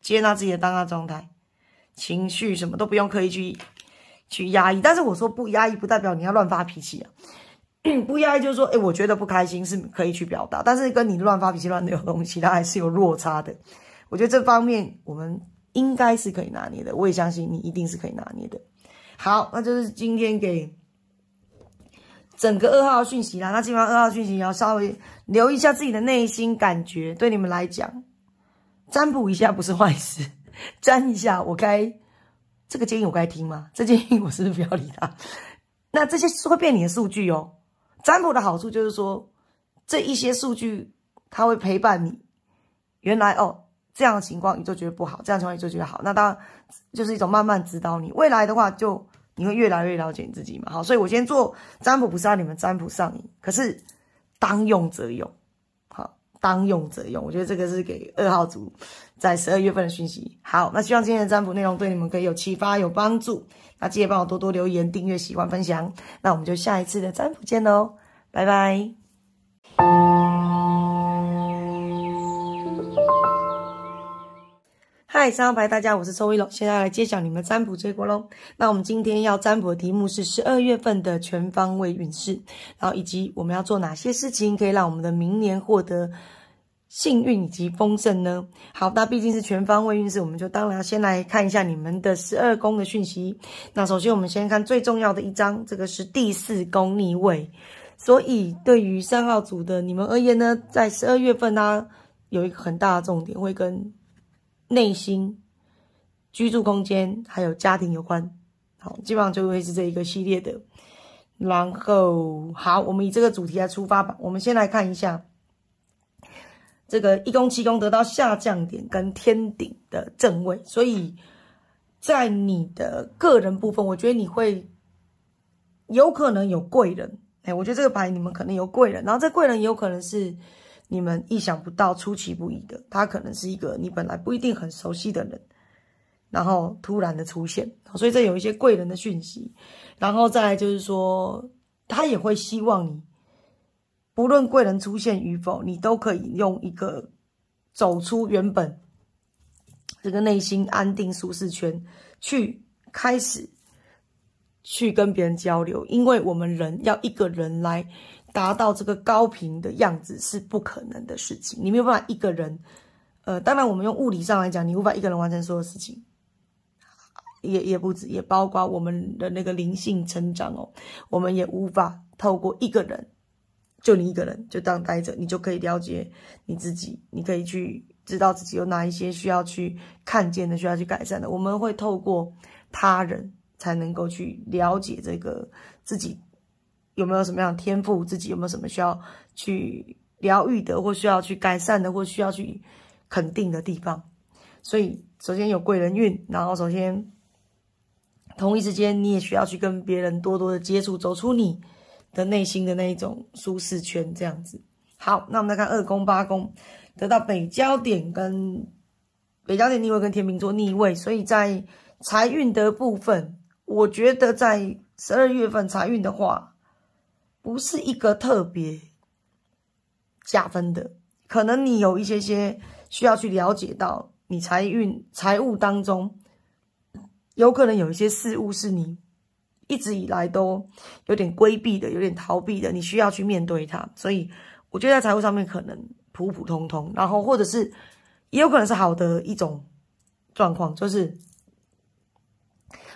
接纳自己的当下状态，情绪什么都不用刻意去去压抑。但是我说不压抑不代表你要乱发脾气啊，*clears throat* 不压抑就是说，哎，我觉得不开心是可以去表达，但是跟你乱发脾气乱丢东西，它还是有落差的。我觉得这方面我们应该是可以拿捏的，我也相信你一定是可以拿捏的。好，那就是今天给。整个二号讯息啦，那基本上二号讯息要稍微留一下自己的内心感觉，对你们来讲，占卜一下不是坏事，*laughs* 占一下我该这个建议我该听吗？这建议我是不是不要理他？那这些是会变你的数据哦。占卜的好处就是说，这一些数据它会陪伴你。原来哦，这样的情况你就觉得不好，这样的情况你就觉得好，那当然就是一种慢慢指导你未来的话就。你会越来越了解你自己嘛？好，所以我今天做占卜不是让你们占卜上瘾，可是当用则用，好，当用则用。我觉得这个是给二号组在十二月份的讯息。好，那希望今天的占卜内容对你们可以有启发、有帮助。那记得帮我多多留言、订阅、喜欢、分享。那我们就下一次的占卜见喽，拜拜。嗨，三号牌，大家，我是周一龙，现在来揭晓你们占卜结果喽。那我们今天要占卜的题目是十二月份的全方位运势，然后以及我们要做哪些事情可以让我们的明年获得幸运以及丰盛呢？好，那毕竟是全方位运势，我们就当然要先来看一下你们的十二宫的讯息。那首先我们先看最重要的一张，这个是第四宫逆位，所以对于三号组的你们而言呢，在十二月份它有一个很大的重点会跟。内心、居住空间还有家庭有关，好，基本上就会是这一个系列的。然后，好，我们以这个主题来出发吧。我们先来看一下，这个一宫七宫得到下降点跟天顶的正位，所以在你的个人部分，我觉得你会有可能有贵人。哎，我觉得这个牌你们可能有贵人，然后这贵人也有可能是。你们意想不到、出其不意的，他可能是一个你本来不一定很熟悉的人，然后突然的出现，所以这有一些贵人的讯息，然后再来就是说，他也会希望你，不论贵人出现与否，你都可以用一个走出原本这个内心安定舒适圈，去开始去跟别人交流，因为我们人要一个人来。达到这个高频的样子是不可能的事情。你没有办法一个人，呃，当然我们用物理上来讲，你无法一个人完成所有事情，也也不止，也包括我们的那个灵性成长哦，我们也无法透过一个人，就你一个人就当待着，你就可以了解你自己，你可以去知道自己有哪一些需要去看见的，需要去改善的。我们会透过他人才能够去了解这个自己。有没有什么样天赋？自己有没有什么需要去疗愈的，或需要去改善的，或需要去肯定的地方？所以，首先有贵人运，然后首先同一时间你也需要去跟别人多多的接触，走出你的内心的那一种舒适圈，这样子。好，那我们再看二宫八宫得到北焦点跟北焦点逆位跟天秤座逆位，所以在财运的部分，我觉得在十二月份财运的话。不是一个特别加分的，可能你有一些些需要去了解到，你财运财务当中，有可能有一些事物是你一直以来都有点规避的，有点逃避的，你需要去面对它。所以我觉得在财务上面可能普普通通，然后或者是也有可能是好的一种状况，就是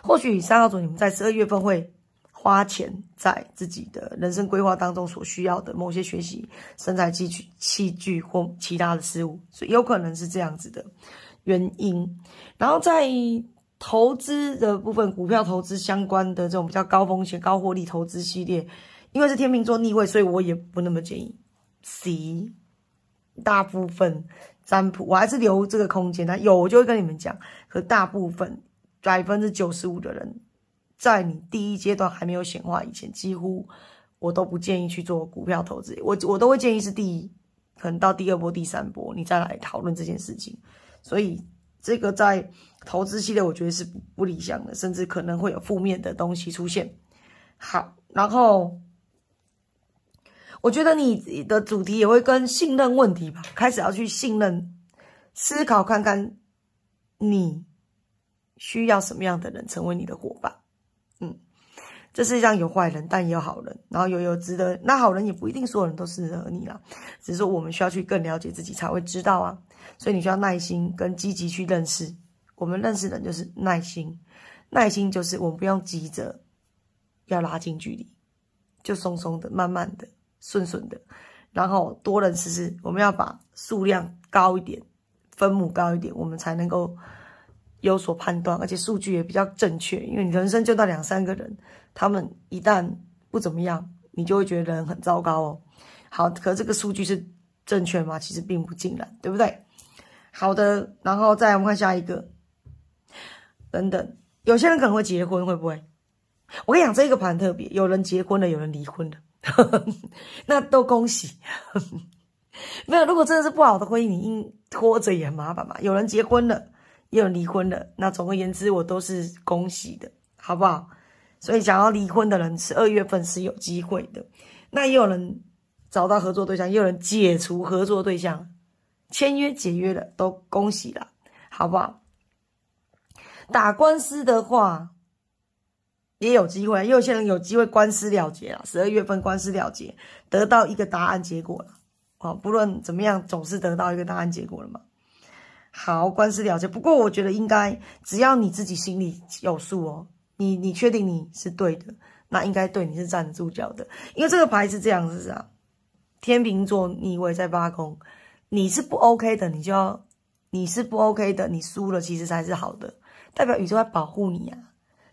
或许三号组你们在十二月份会。花钱在自己的人生规划当中所需要的某些学习、身材、器具、器具或其他的事物，所以有可能是这样子的原因。然后在投资的部分，股票投资相关的这种比较高风险、高获利投资系列，因为是天秤座逆位，所以我也不那么建议。C 大部分占卜，我还是留这个空间。那有我就会跟你们讲，可大部分百分之九十五的人。在你第一阶段还没有显化以前，几乎我都不建议去做股票投资。我我都会建议是第一，可能到第二波、第三波，你再来讨论这件事情。所以这个在投资系列，我觉得是不不理想的，甚至可能会有负面的东西出现。好，然后我觉得你的主题也会跟信任问题吧，开始要去信任思考，看看你需要什么样的人成为你的伙伴。这世界上有坏人，但也有好人，然后有有值得那好人也不一定所有人都适合你啦，只是说我们需要去更了解自己才会知道啊，所以你需要耐心跟积极去认识，我们认识人就是耐心，耐心就是我们不用急着要拉近距离，就松松的、慢慢的、顺顺的，然后多人试试，我们要把数量高一点，分母高一点，我们才能够。有所判断，而且数据也比较正确，因为你人生就那两三个人，他们一旦不怎么样，你就会觉得人很糟糕哦。好，可这个数据是正确吗？其实并不尽然，对不对？好的，然后再我们看下一个，等等，有些人可能会结婚，会不会？我跟你讲，这一个盘特别，有人结婚了，有人离婚了，*laughs* 那都恭喜。*laughs* 没有，如果真的是不好的婚姻，你硬拖着也很麻烦嘛。有人结婚了。有离婚了，那总而言之，我都是恭喜的，好不好？所以想要离婚的人，十二月份是有机会的。那也有人找到合作对象，也有人解除合作对象，签约解约的都恭喜了，好不好？打官司的话也有机会，有些人有机会官司了结了。十二月份官司了结，得到一个答案结果了，啊，不论怎么样，总是得到一个答案结果了嘛。好，官司了结。不过我觉得应该，只要你自己心里有数哦，你你确定你是对的，那应该对你是站得住脚的。因为这个牌是这样，子啊，天秤座逆位在八宫，你是不 OK 的，你就要，你是不 OK 的，你输了其实才是好的，代表宇宙在保护你啊。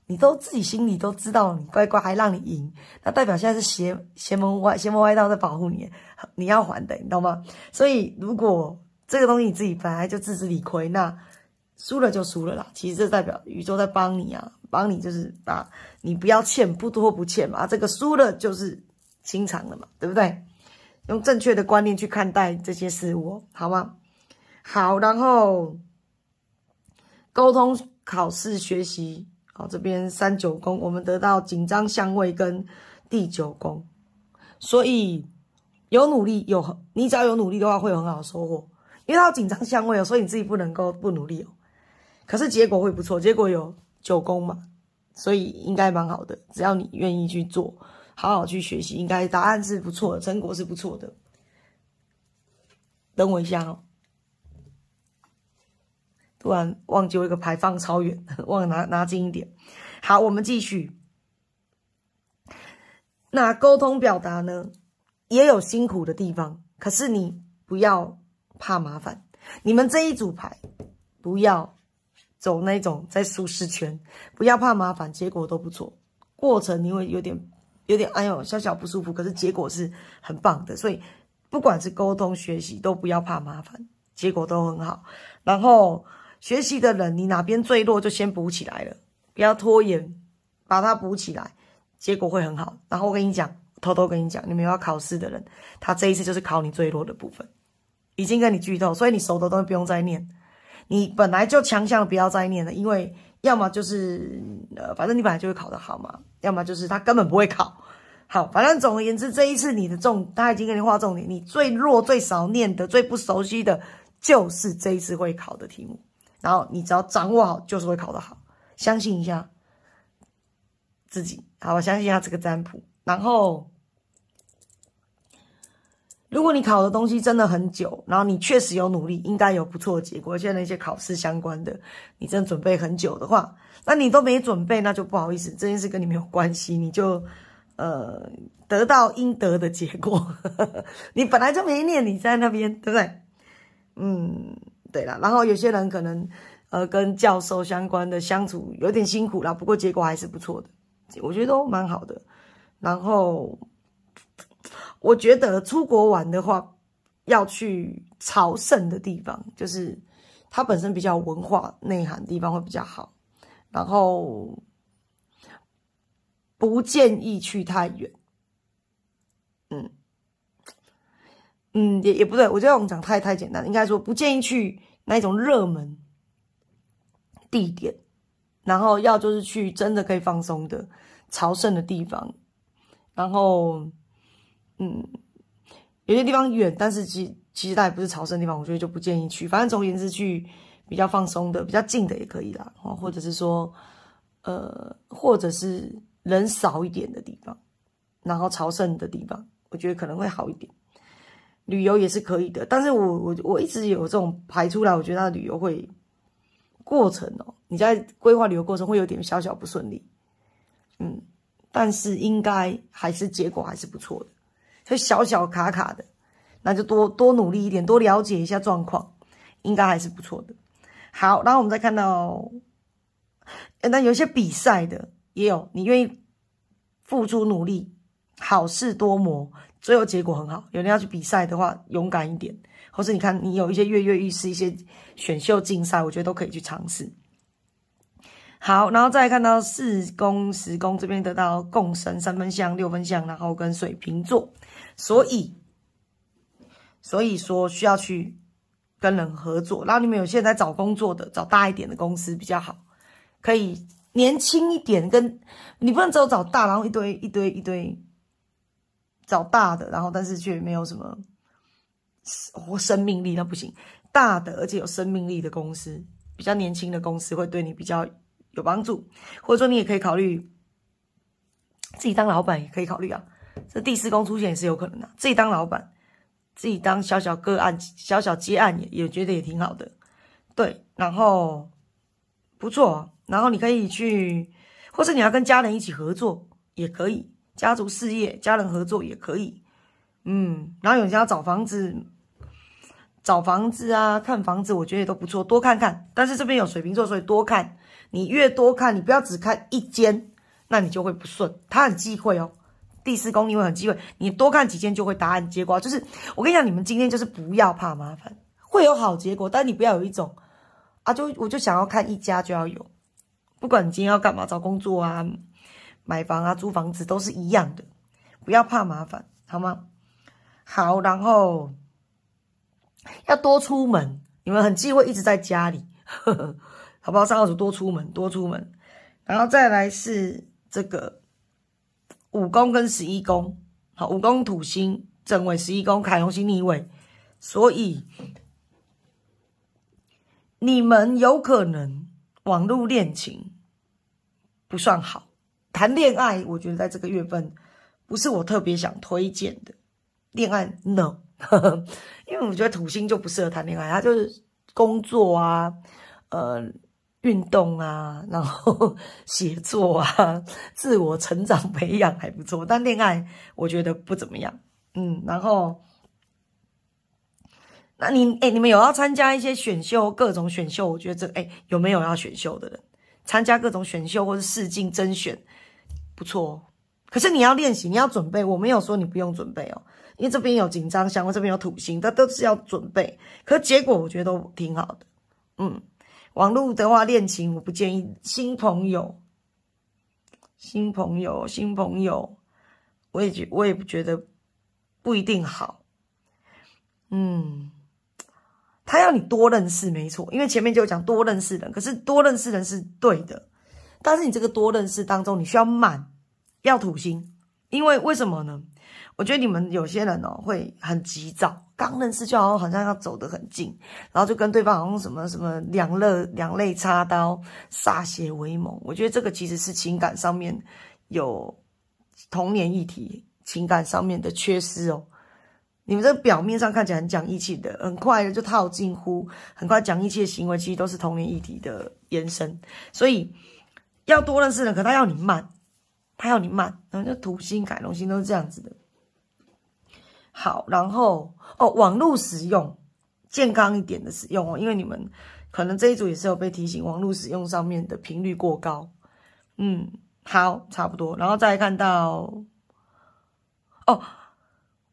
你都自己心里都知道，你乖乖还让你赢，那代表现在是邪邪门歪邪门歪道在保护你，你要还的，你懂吗？所以如果。这个东西你自己本来就自知理亏，那输了就输了啦。其实这代表宇宙在帮你啊，帮你就是把你不要欠，不多不欠嘛。这个输了就是清偿了嘛，对不对？用正确的观念去看待这些事物，好吗？好，然后沟通、考试、学习，好，这边三九宫，我们得到紧张相位跟第九宫，所以有努力有，你只要有努力的话，会有很好的收获。因为它有紧张、香味哦，所以你自己不能够不努力哦。可是结果会不错，结果有九宫嘛，所以应该蛮好的。只要你愿意去做，好好去学习，应该答案是不错，成果是不错的。等我一下哦，突然忘记我一个牌放超远，忘了拿拿近一点。好，我们继续。那沟通表达呢，也有辛苦的地方，可是你不要。怕麻烦，你们这一组牌不要走那种在舒适圈，不要怕麻烦，结果都不错。过程你会有点有点哎呦，小小不舒服，可是结果是很棒的。所以不管是沟通、学习，都不要怕麻烦，结果都很好。然后学习的人，你哪边最弱就先补起来了，不要拖延，把它补起来，结果会很好。然后我跟你讲，偷偷跟你讲，你们要考试的人，他这一次就是考你最弱的部分。已经跟你剧透，所以你熟的东西不用再念，你本来就强项，不要再念了。因为要么就是呃，反正你本来就会考得好嘛，要么就是他根本不会考。好，反正总而言之，这一次你的重，他已经跟你划重点，你最弱、最少念的、最不熟悉的，就是这一次会考的题目。然后你只要掌握好，就是会考得好。相信一下自己，好吧？相信他这个占卜，然后。如果你考的东西真的很久，然后你确实有努力，应该有不错的结果。现在那些考试相关的，你正准备很久的话，那你都没准备，那就不好意思，这件事跟你没有关系，你就呃得到应得的结果。你本来就没念，你在那边对不对？嗯，对了。然后有些人可能呃跟教授相关的相处有点辛苦了，不过结果还是不错的，我觉得都蛮好的。然后。我觉得出国玩的话，要去朝圣的地方，就是它本身比较文化内涵地方会比较好。然后不建议去太远，嗯嗯，也也不对，我觉得我们讲太太简单，应该说不建议去那种热门地点，然后要就是去真的可以放松的朝圣的地方，然后。嗯，有些地方远，但是其其实它也不是朝圣地方，我觉得就不建议去。反正总而言之，去比较放松的、比较近的也可以啦。哦，或者是说，呃，或者是人少一点的地方，然后朝圣的地方，我觉得可能会好一点。旅游也是可以的，但是我我我一直有这种排出来，我觉得旅游会过程哦，你在规划旅游过程会有点小小不顺利，嗯，但是应该还是结果还是不错的。以小小卡卡的，那就多多努力一点，多了解一下状况，应该还是不错的。好，然后我们再看到，那有些比赛的也有，你愿意付出努力，好事多磨，最后结果很好。有人要去比赛的话，勇敢一点，或者你看你有一些跃跃欲试，一些选秀竞赛，我觉得都可以去尝试。好，然后再看到四宫、十宫这边得到共生三分相、六分相，然后跟水瓶座。所以，所以说需要去跟人合作。然后你们有些在找工作的，找大一点的公司比较好，可以年轻一点。跟你不能只有找大，然后一堆一堆一堆找大的，然后但是却没有什么活生命力，那不行。大的而且有生命力的公司，比较年轻的公司会对你比较有帮助。或者说你也可以考虑自己当老板，也可以考虑啊。这第四宫出现也是有可能的。自己当老板，自己当小小个案、小小接案也也觉得也挺好的。对，然后不错，然后你可以去，或是你要跟家人一起合作也可以，家族事业、家人合作也可以。嗯，然后有人要找房子，找房子啊，看房子，我觉得也都不错，多看看。但是这边有水瓶座，所以多看，你越多看，你不要只看一间，那你就会不顺，他很忌讳哦。第四宫，因为很忌讳，你多看几件就会答案结果。就是我跟你讲，你们今天就是不要怕麻烦，会有好结果。但你不要有一种，啊，就我就想要看一家就要有。不管你今天要干嘛，找工作啊，买房啊，租房子都是一样的，不要怕麻烦，好吗？好，然后要多出门，你们很忌讳一直在家里，*laughs* 好不好？三号组多出门，多出门。然后再来是这个。五宫跟十一宫，好，五宫土星正位，十一宫凯龙星逆位，所以你们有可能网路恋情不算好，谈恋爱我觉得在这个月份不是我特别想推荐的，恋爱 no，因为我觉得土星就不适合谈恋爱，他就是工作啊，呃。运动啊，然后写作啊，自我成长培养还不错，但恋爱我觉得不怎么样。嗯，然后，那你哎，你们有要参加一些选秀，各种选秀，我觉得哎，有没有要选秀的人参加各种选秀或者试镜甄选？不错，可是你要练习，你要准备。我没有说你不用准备哦，因为这边有紧张，相方这边有土星，它都是要准备。可结果我觉得都挺好的，嗯。网络的话，恋情我不建议新朋友，新朋友，新朋友，我也觉我也不觉得不一定好。嗯，他要你多认识没错，因为前面就有讲多认识人，可是多认识人是对的，但是你这个多认识当中，你需要满，要土星，因为为什么呢？我觉得你们有些人哦会很急躁。刚认识就好像好像要走得很近，然后就跟对方好像什么什么两肋两肋插刀，歃血为盟。我觉得这个其实是情感上面有童年议题，情感上面的缺失哦。你们这表面上看起来很讲义气的，很快的就套近乎，很快讲义气的行为，其实都是童年议题的延伸。所以要多认识人，可他要你慢，他要你慢，然后就土星改龙星都是这样子的。好，然后哦，网络使用健康一点的使用哦，因为你们可能这一组也是有被提醒网络使用上面的频率过高。嗯，好，差不多，然后再看到哦，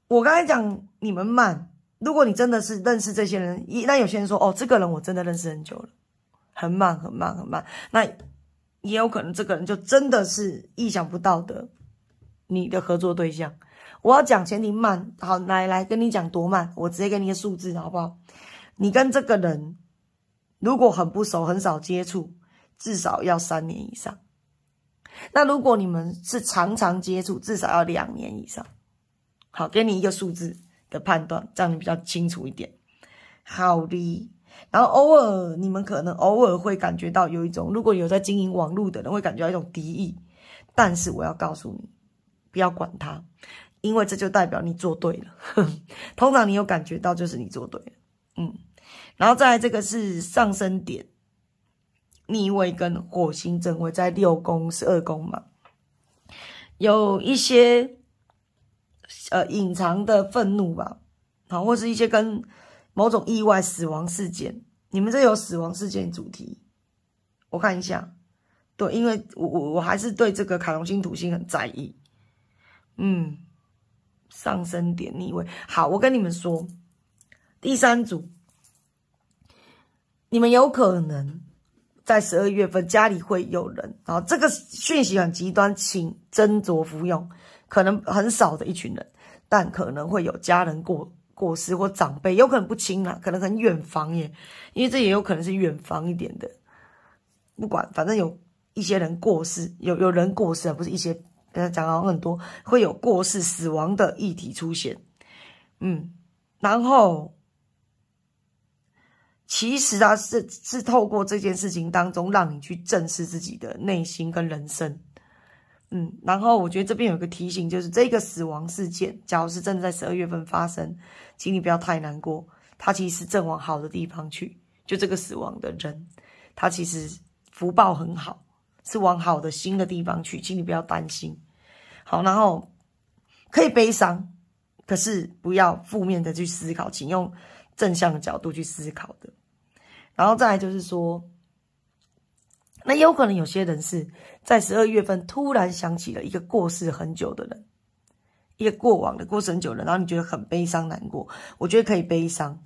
我刚才讲你们慢，如果你真的是认识这些人，一那有些人说哦，这个人我真的认识很久了，很慢很慢很慢，那也有可能这个人就真的是意想不到的你的合作对象。我要讲前提慢，好来来跟你讲多慢，我直接给你一个数字，好不好？你跟这个人如果很不熟、很少接触，至少要三年以上。那如果你们是常常接触，至少要两年以上。好，给你一个数字的判断，样你比较清楚一点。好的，然后偶尔你们可能偶尔会感觉到有一种，如果有在经营网络的人会感觉到一种敌意，但是我要告诉你，不要管他。因为这就代表你做对了。*laughs* 通常你有感觉到，就是你做对了。嗯，然后再来这个是上升点，逆位跟火星正位在六宫十二宫嘛，有一些呃隐藏的愤怒吧，好，或是一些跟某种意外死亡事件。你们这有死亡事件主题，我看一下，对，因为我我我还是对这个卡龙星土星很在意，嗯。上升点逆位，好，我跟你们说，第三组，你们有可能在十二月份家里会有人啊，这个讯息很极端，请斟酌服用，可能很少的一群人，但可能会有家人过过世或长辈，有可能不亲啦，可能很远房耶，因为这也有可能是远房一点的，不管，反正有一些人过世，有有人过世，不是一些。讲了很多会有过世死亡的议题出现，嗯，然后其实啊是是透过这件事情当中，让你去正视自己的内心跟人生，嗯，然后我觉得这边有个提醒，就是这个死亡事件，假如是真的在十二月份发生，请你不要太难过，他其实正往好的地方去，就这个死亡的人，他其实福报很好，是往好的新的地方去，请你不要担心。好，然后可以悲伤，可是不要负面的去思考，请用正向的角度去思考的。然后再来就是说，那有可能有些人是在十二月份突然想起了一个过世很久的人，一个过往的过很久的人，然后你觉得很悲伤难过，我觉得可以悲伤，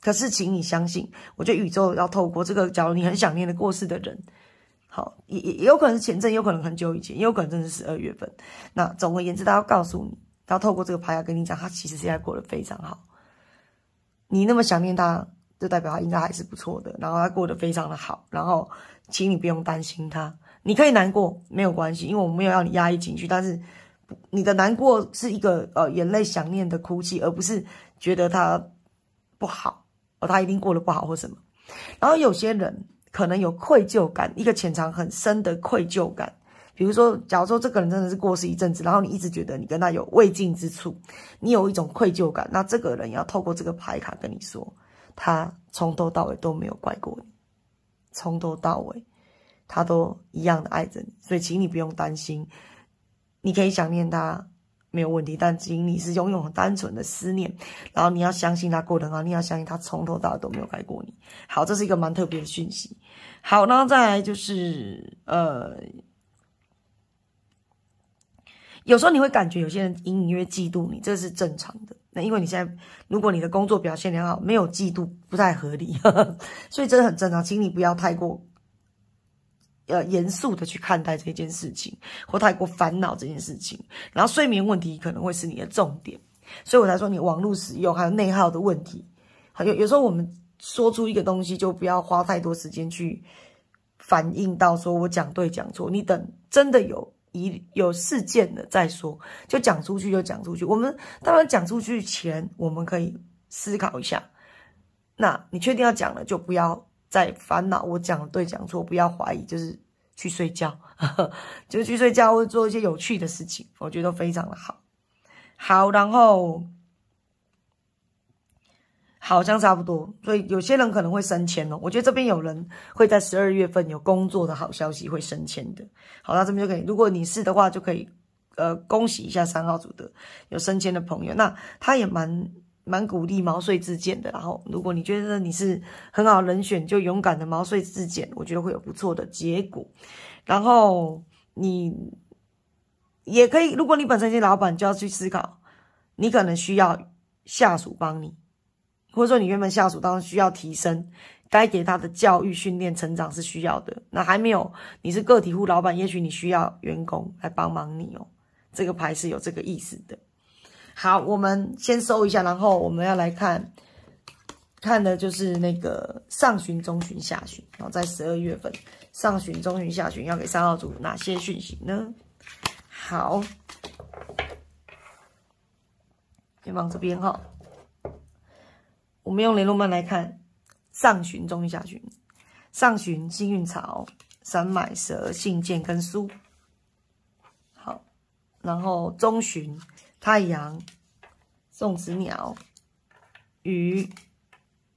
可是请你相信，我觉得宇宙要透过这个，假如你很想念的过世的人。好，也也也有可能是前阵，有可能很久以前，也有可能正是十二月份。那总而言之，他要告诉你，他要透过这个牌要跟你讲，他其实现在过得非常好。你那么想念他，就代表他应该还是不错的。然后他过得非常的好，然后请你不用担心他，你可以难过没有关系，因为我们没有要你压抑情绪，但是你的难过是一个呃眼泪想念的哭泣，而不是觉得他不好，哦，他一定过得不好或什么。然后有些人。可能有愧疚感，一个潜藏很深的愧疚感。比如说，假如说这个人真的是过世一阵子，然后你一直觉得你跟他有未尽之处，你有一种愧疚感。那这个人要透过这个牌卡跟你说，他从头到尾都没有怪过你，从头到尾他都一样的爱着你。所以，请你不用担心，你可以想念他没有问题。但请你是拥有很单纯的思念，然后你要相信他过得很好，你要相信他从头到尾都没有怪过你。好，这是一个蛮特别的讯息。好，那再来就是，呃，有时候你会感觉有些人隐隐约嫉妒你，这是正常的。那因为你现在，如果你的工作表现良好，没有嫉妒不太合理，*laughs* 所以这很正常，请你不要太过，呃，严肃的去看待这件事情，或太过烦恼这件事情。然后睡眠问题可能会是你的重点，所以我才说你网路使用还有内耗的问题。有有时候我们。说出一个东西，就不要花太多时间去反映到说“我讲对讲错”。你等真的有一有事件了再说，就讲出去就讲出去。我们当然讲出去前，我们可以思考一下。那你确定要讲了，就不要再烦恼我讲对讲错，不要怀疑，就是去睡觉，*laughs* 就去睡觉或做一些有趣的事情，我觉得非常的好。好，然后。好像差不多，所以有些人可能会升迁哦。我觉得这边有人会在十二月份有工作的好消息，会升迁的。好，那这边就可以。如果你是的话，就可以，呃，恭喜一下三号组的有升迁的朋友。那他也蛮蛮鼓励毛遂自荐的。然后，如果你觉得你是很好人选，就勇敢的毛遂自荐，我觉得会有不错的结果。然后你也可以，如果你本身是老板，就要去思考，你可能需要下属帮你。或者说你原本下属当然需要提升，该给他的教育、训练、成长是需要的。那还没有，你是个体户老板，也许你需要员工来帮忙你哦。这个牌是有这个意思的。好，我们先收一下，然后我们要来看看的就是那个上旬、中旬、下旬，然后在十二月份上旬、中旬、下旬要给三号组哪些讯息呢？好，先放这边哈。我们用雷诺曼来看上旬、中旬、下旬。上旬幸运草、三买蛇、信件跟书，好。然后中旬太阳、送子鸟、鱼、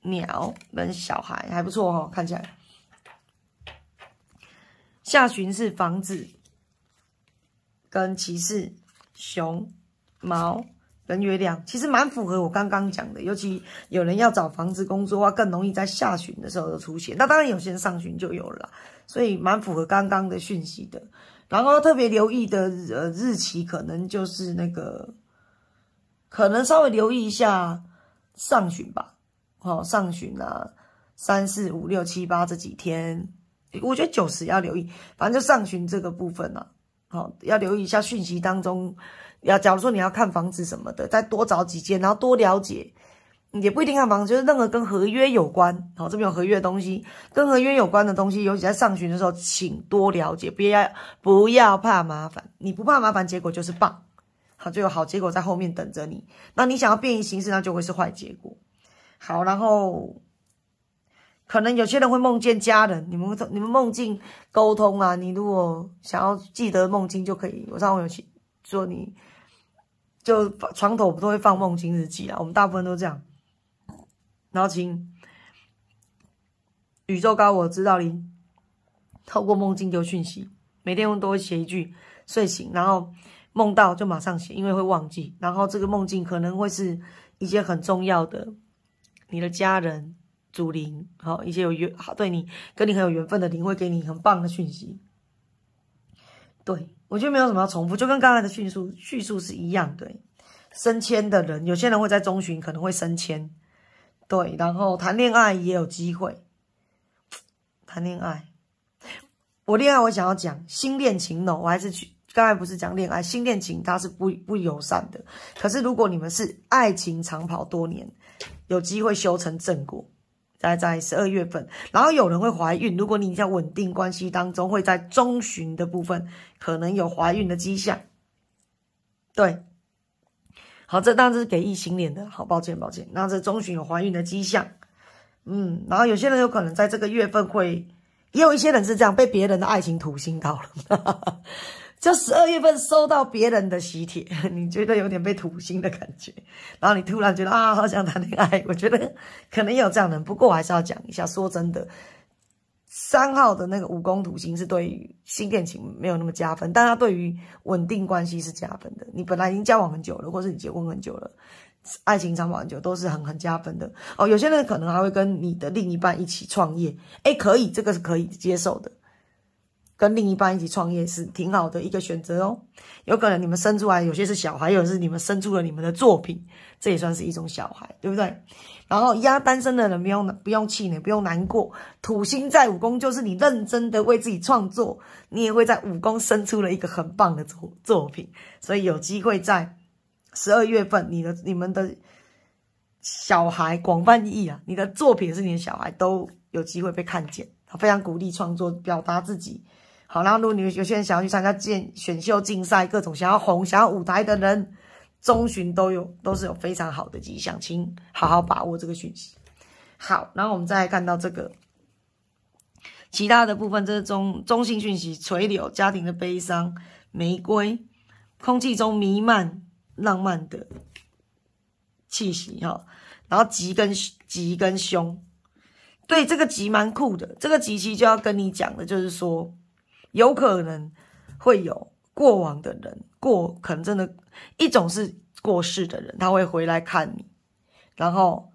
鸟跟小孩还不错哈，看起来。下旬是房子跟骑士、熊、猫。人月量其实蛮符合我刚刚讲的，尤其有人要找房子工作的话，更容易在下旬的时候就出现。那当然有些人上旬就有了，所以蛮符合刚刚的讯息的。然后特别留意的呃日期，可能就是那个，可能稍微留意一下上旬吧。哦，上旬啊，三四五六七八这几天，我觉得九十要留意，反正就上旬这个部分啊，好，要留意一下讯息当中。要假如说你要看房子什么的，再多找几间，然后多了解，也不一定看房子，就是任何跟合约有关，好这边有合约的东西，跟合约有关的东西，尤其在上旬的时候，请多了解，不要不要怕麻烦，你不怕麻烦，结果就是棒，好就有好结果在后面等着你。那你想要变异形式，那就会是坏结果。好，然后可能有些人会梦见家人，你们你们梦境沟通啊，你如果想要记得梦境就可以，我上回有写。说你就床头都会放梦境日记啊，我们大部分都这样。然后，亲，宇宙高我知道你透过梦境丢讯息，每天我都会写一句，睡醒然后梦到就马上写，因为会忘记。然后这个梦境可能会是一些很重要的，你的家人祖灵，好一些有缘对你跟你很有缘分的灵会给你很棒的讯息，对。我觉得没有什么要重复，就跟刚才的叙述叙述是一样的。升迁的人，有些人会在中旬可能会升迁，对。然后谈恋爱也有机会，谈恋爱，我恋爱我想要讲新恋情呢，我还是去刚才不是讲恋爱，新恋情它是不不友善的。可是如果你们是爱情长跑多年，有机会修成正果。在在十二月份，然后有人会怀孕。如果你在稳定关系当中，会在中旬的部分可能有怀孕的迹象。对，好，这当然是给异性恋的。好，抱歉抱歉，那这中旬有怀孕的迹象。嗯，然后有些人有可能在这个月份会，也有一些人是这样被别人的爱情土星到了。就十二月份收到别人的喜帖，*laughs* 你觉得有点被土星的感觉，然后你突然觉得啊，好想谈恋爱。我觉得可能有这样的人，不过我还是要讲一下，说真的，三号的那个五宫土星是对于新恋情没有那么加分，但它对于稳定关系是加分的。你本来已经交往很久了，或是你结婚很久了，爱情长跑很久，都是很很加分的哦。有些人可能还会跟你的另一半一起创业，哎，可以，这个是可以接受的。跟另一半一起创业是挺好的一个选择哦。有可能你们生出来有些是小孩，有的是你们生出了你们的作品，这也算是一种小孩，对不对？然后压单身的人不用不用气馁，不用难过。土星在五宫就是你认真的为自己创作，你也会在五宫生出了一个很棒的作作品。所以有机会在十二月份，你的你们的小孩、广泛意义啊，你的作品是你的小孩都有机会被看见。非常鼓励创作，表达自己。好，然后如果你们有些人想要去参加竞选秀竞赛，各种想要红、想要舞台的人，中旬都有，都是有非常好的吉祥，请好好把握这个讯息。好，然后我们再来看到这个其他的部分，这是中中性讯息。垂柳、家庭的悲伤、玫瑰，空气中弥漫浪漫的气息。哈，然后吉跟吉跟凶，对这个吉蛮酷的，这个吉实就要跟你讲的，就是说。有可能会有过往的人，过可能真的，一种是过世的人，他会回来看你，然后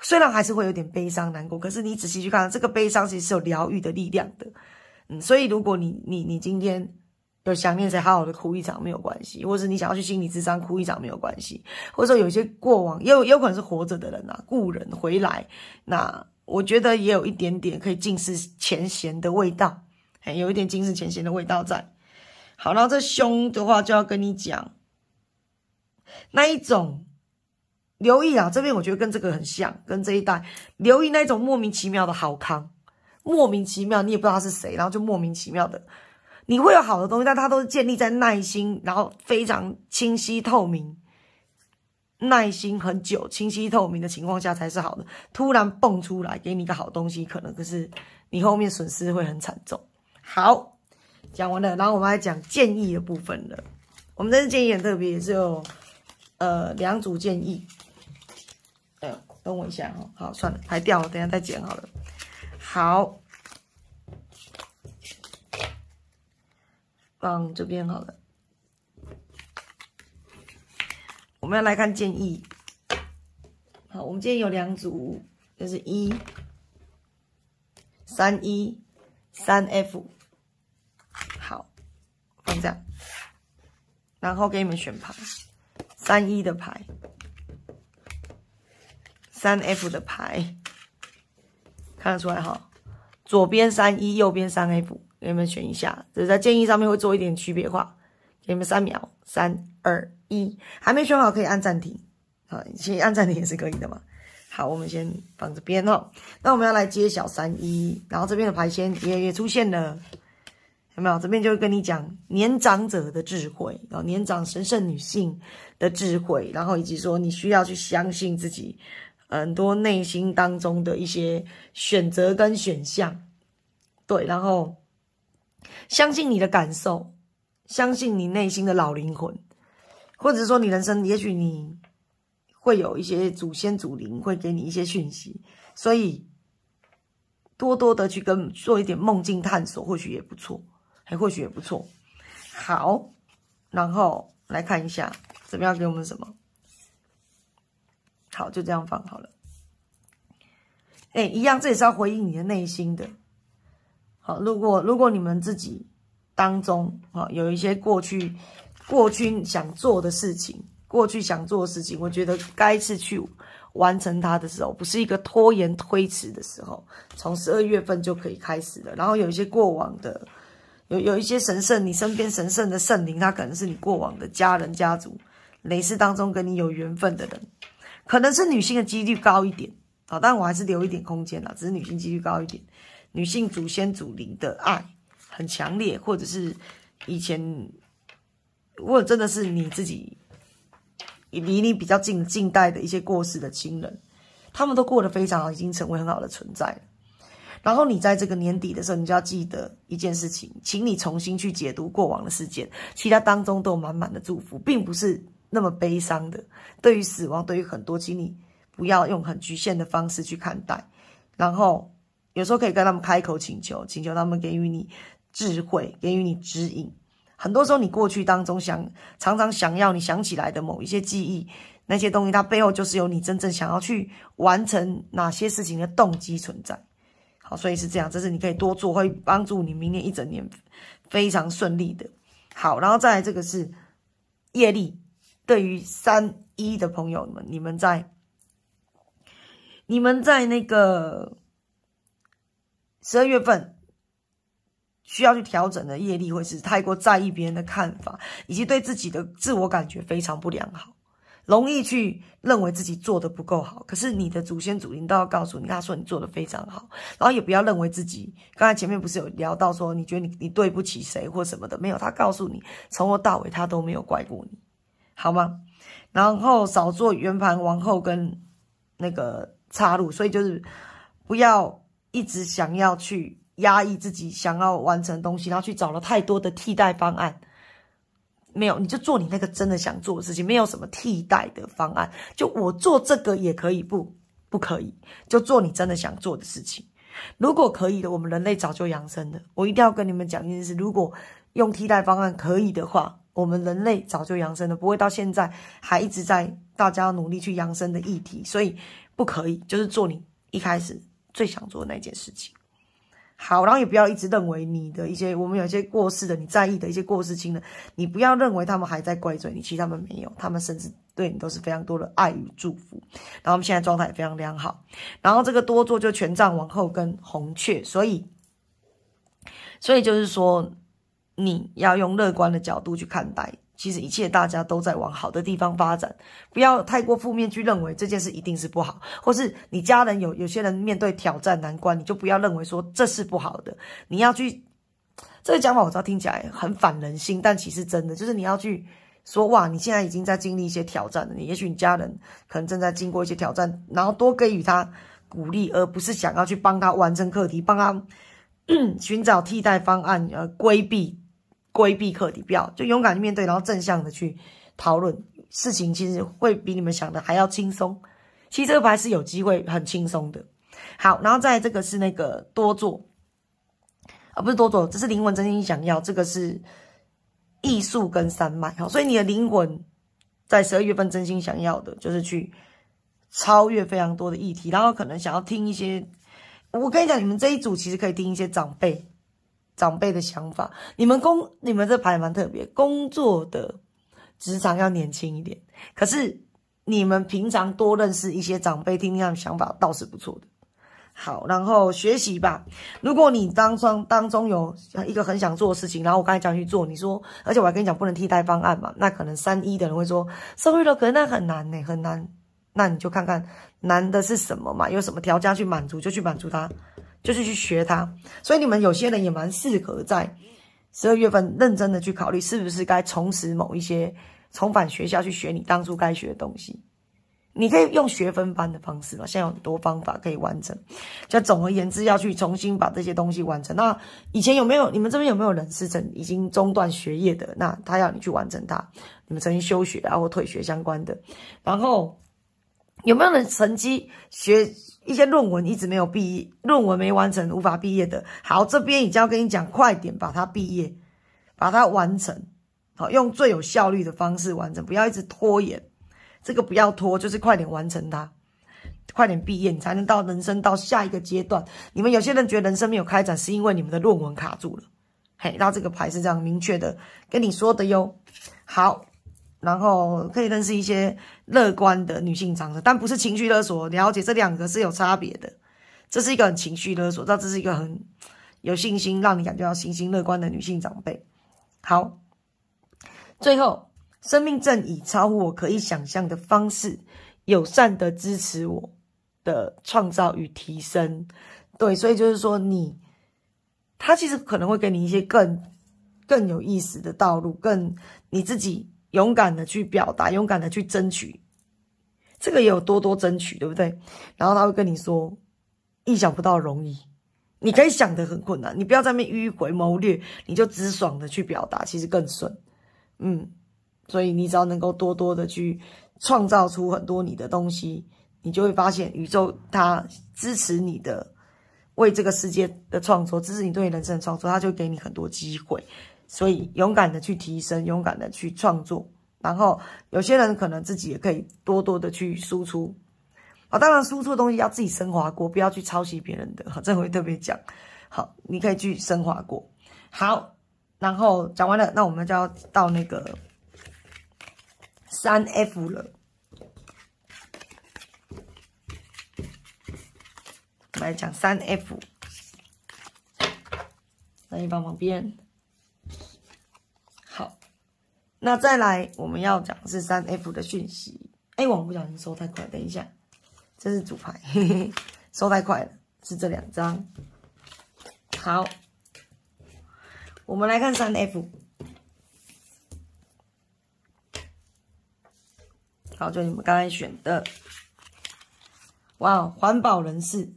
虽然还是会有点悲伤难过，可是你仔细去看，这个悲伤其实是有疗愈的力量的，嗯，所以如果你你你今天有想念谁，好好的哭一场没有关系，或是你想要去心理咨商哭一场没有关系，或者说有些过往，也有可能是活着的人啊，故人回来，那。我觉得也有一点点可以尽释前嫌的味道，哎，有一点尽释前嫌的味道在。好了，这胸的话就要跟你讲，那一种，留意啊，这边我觉得跟这个很像，跟这一代留意那种莫名其妙的好康，莫名其妙你也不知道是谁，然后就莫名其妙的，你会有好的东西，但它都是建立在耐心，然后非常清晰透明。耐心很久、清晰透明的情况下才是好的。突然蹦出来给你一个好东西，可能就是你后面损失会很惨重。好，讲完了，然后我们来讲建议的部分了。我们这次建议很特别，只是有呃两组建议。呦，等我一下哈。好，算了，牌掉，了，等下再剪好了。好，放这边好了。我们要来看建议，好，我们今天有两组，这是一三一三 F，好，放这样，然后给你们选牌，三一的牌，三 F 的牌，看得出来哈，左边三一，右边三 F，给你们选一下，只是在建议上面会做一点区别化，给你们三秒，三二。一还没选好，可以按暂停啊，其实按暂停也是可以的嘛。好，我们先放这边哈。那我们要来揭晓三一，然后这边的牌先也也出现了，有没有？这边就会跟你讲年长者的智慧，然后年长神圣女性的智慧，然后以及说你需要去相信自己，很多内心当中的一些选择跟选项，对，然后相信你的感受，相信你内心的老灵魂。或者说，你人生也许你会有一些祖先祖灵会给你一些讯息，所以多多的去跟做一点梦境探索，或许也不错，还或许也不错。好，然后来看一下，怎么样给我们什么？好，就这样放好了。哎，一样，这也是要回应你的内心的。好，如果如果你们自己当中啊有一些过去。过去想做的事情，过去想做的事情，我觉得该是去完成它的时候，不是一个拖延推迟的时候。从十二月份就可以开始了。然后有一些过往的，有有一些神圣，你身边神圣的圣灵，它可能是你过往的家人、家族、类似当中跟你有缘分的人，可能是女性的几率高一点啊。但我还是留一点空间啦，只是女性几率高一点，女性祖先祖灵的爱很强烈，或者是以前。如果真的是你自己，离你比较近、近代的一些过世的亲人，他们都过得非常好，已经成为很好的存在。然后你在这个年底的时候，你就要记得一件事情，请你重新去解读过往的事件，其他当中都有满满的祝福，并不是那么悲伤的。对于死亡，对于很多，请你不要用很局限的方式去看待。然后有时候可以跟他们开口请求，请求他们给予你智慧，给予你指引。很多时候，你过去当中想常常想要你想起来的某一些记忆，那些东西，它背后就是有你真正想要去完成哪些事情的动机存在。好，所以是这样，这是你可以多做，会帮助你明年一整年非常顺利的。好，然后再来这个是业力，对于三一的朋友们，你们在，你们在那个十二月份。需要去调整的业力，会是太过在意别人的看法，以及对自己的自我感觉非常不良好，容易去认为自己做的不够好。可是你的祖先祖灵都要告诉你，他说你做的非常好，然后也不要认为自己。刚才前面不是有聊到说，你觉得你你对不起谁或什么的没有？他告诉你，从头到尾他都没有怪过你，好吗？然后少做圆盘王后跟那个插入，所以就是不要一直想要去。压抑自己想要完成东西，然后去找了太多的替代方案。没有，你就做你那个真的想做的事情，没有什么替代的方案。就我做这个也可以，不不可以，就做你真的想做的事情。如果可以的，我们人类早就养生了。我一定要跟你们讲一件事：如果用替代方案可以的话，我们人类早就养生了，不会到现在还一直在大家努力去养生的议题。所以不可以，就是做你一开始最想做的那件事情。好，然后也不要一直认为你的一些，我们有一些过世的，你在意的一些过世亲人，你不要认为他们还在怪罪你，其实他们没有，他们甚至对你都是非常多的爱与祝福。然后我们现在状态也非常良好，然后这个多做就权杖王后跟红雀，所以，所以就是说你要用乐观的角度去看待。其实一切大家都在往好的地方发展，不要太过负面去认为这件事一定是不好，或是你家人有有些人面对挑战难关，你就不要认为说这是不好的，你要去这个讲法我知道听起来很反人心，但其实真的就是你要去说哇，你现在已经在经历一些挑战了，你也许你家人可能正在经过一些挑战，然后多给予他鼓励，而不是想要去帮他完成课题，帮他 *clears throat* 寻找替代方案而规避。规避课题，不要就勇敢去面对，然后正向的去讨论事情，其实会比你们想的还要轻松。其实这个牌是有机会很轻松的。好，然后在这个是那个多做，啊，不是多做，这是灵魂真心想要。这个是艺术跟山脉哈，所以你的灵魂在十二月份真心想要的就是去超越非常多的议题，然后可能想要听一些。我跟你讲，你们这一组其实可以听一些长辈。长辈的想法，你们工你们这牌蛮特别，工作的职场要年轻一点，可是你们平常多认识一些长辈，听听他们想法倒是不错的。好，然后学习吧。如果你当中当中有一个很想做的事情，然后我刚才讲去做，你说，而且我还跟你讲不能替代方案嘛，那可能三一的人会说，收入可能那很难呢，很难。那你就看看难的是什么嘛，有什么条件去满足就去满足他。就是去学它，所以你们有些人也蛮适合在十二月份认真的去考虑，是不是该重拾某一些，重返学校去学你当初该学的东西。你可以用学分班的方式嘛，现在有很多方法可以完成。就总而言之，要去重新把这些东西完成。那以前有没有你们这边有没有人是曾已经中断学业的？那他要你去完成他，你们曾经休学啊或退学相关的。然后有没有人成绩学？一些论文一直没有毕业，论文没完成无法毕业的。好，这边已经要跟你讲，快点把它毕业，把它完成。好，用最有效率的方式完成，不要一直拖延。这个不要拖，就是快点完成它，快点毕业，你才能到人生到下一个阶段。你们有些人觉得人生没有开展，是因为你们的论文卡住了。嘿，那这个牌是这样明确的跟你说的哟。好。然后可以认识一些乐观的女性长者，但不是情绪勒索。了解这两个是有差别的。这是一个很情绪勒索，但这是一个很有信心，让你感觉到信心乐观的女性长辈。好，最后，生命正以超乎我可以想象的方式，友善的支持我的创造与提升。对，所以就是说，你他其实可能会给你一些更更有意思的道路，更你自己。勇敢的去表达，勇敢的去争取，这个也有多多争取，对不对？然后他会跟你说，意想不到容易，你可以想的很困难，你不要在边迂回谋略，你就直爽的去表达，其实更顺。嗯，所以你只要能够多多的去创造出很多你的东西，你就会发现宇宙它支持你的，为这个世界的创作，支持你对你人生的创作，它就给你很多机会。所以勇敢的去提升，勇敢的去创作，然后有些人可能自己也可以多多的去输出，啊，当然输出的东西要自己升华过，不要去抄袭别人的，好，这回特别讲，好，你可以去升华过，好，然后讲完了，那我们就要到那个三 F 了，我们来讲三 F，那你帮忙编。那再来，我们要讲是三 F 的讯息。哎，我不小心收太快，等一下，这是主牌，嘿嘿，收太快了，是这两张。好，我们来看三 F。好，就你们刚才选的，哇，环保人士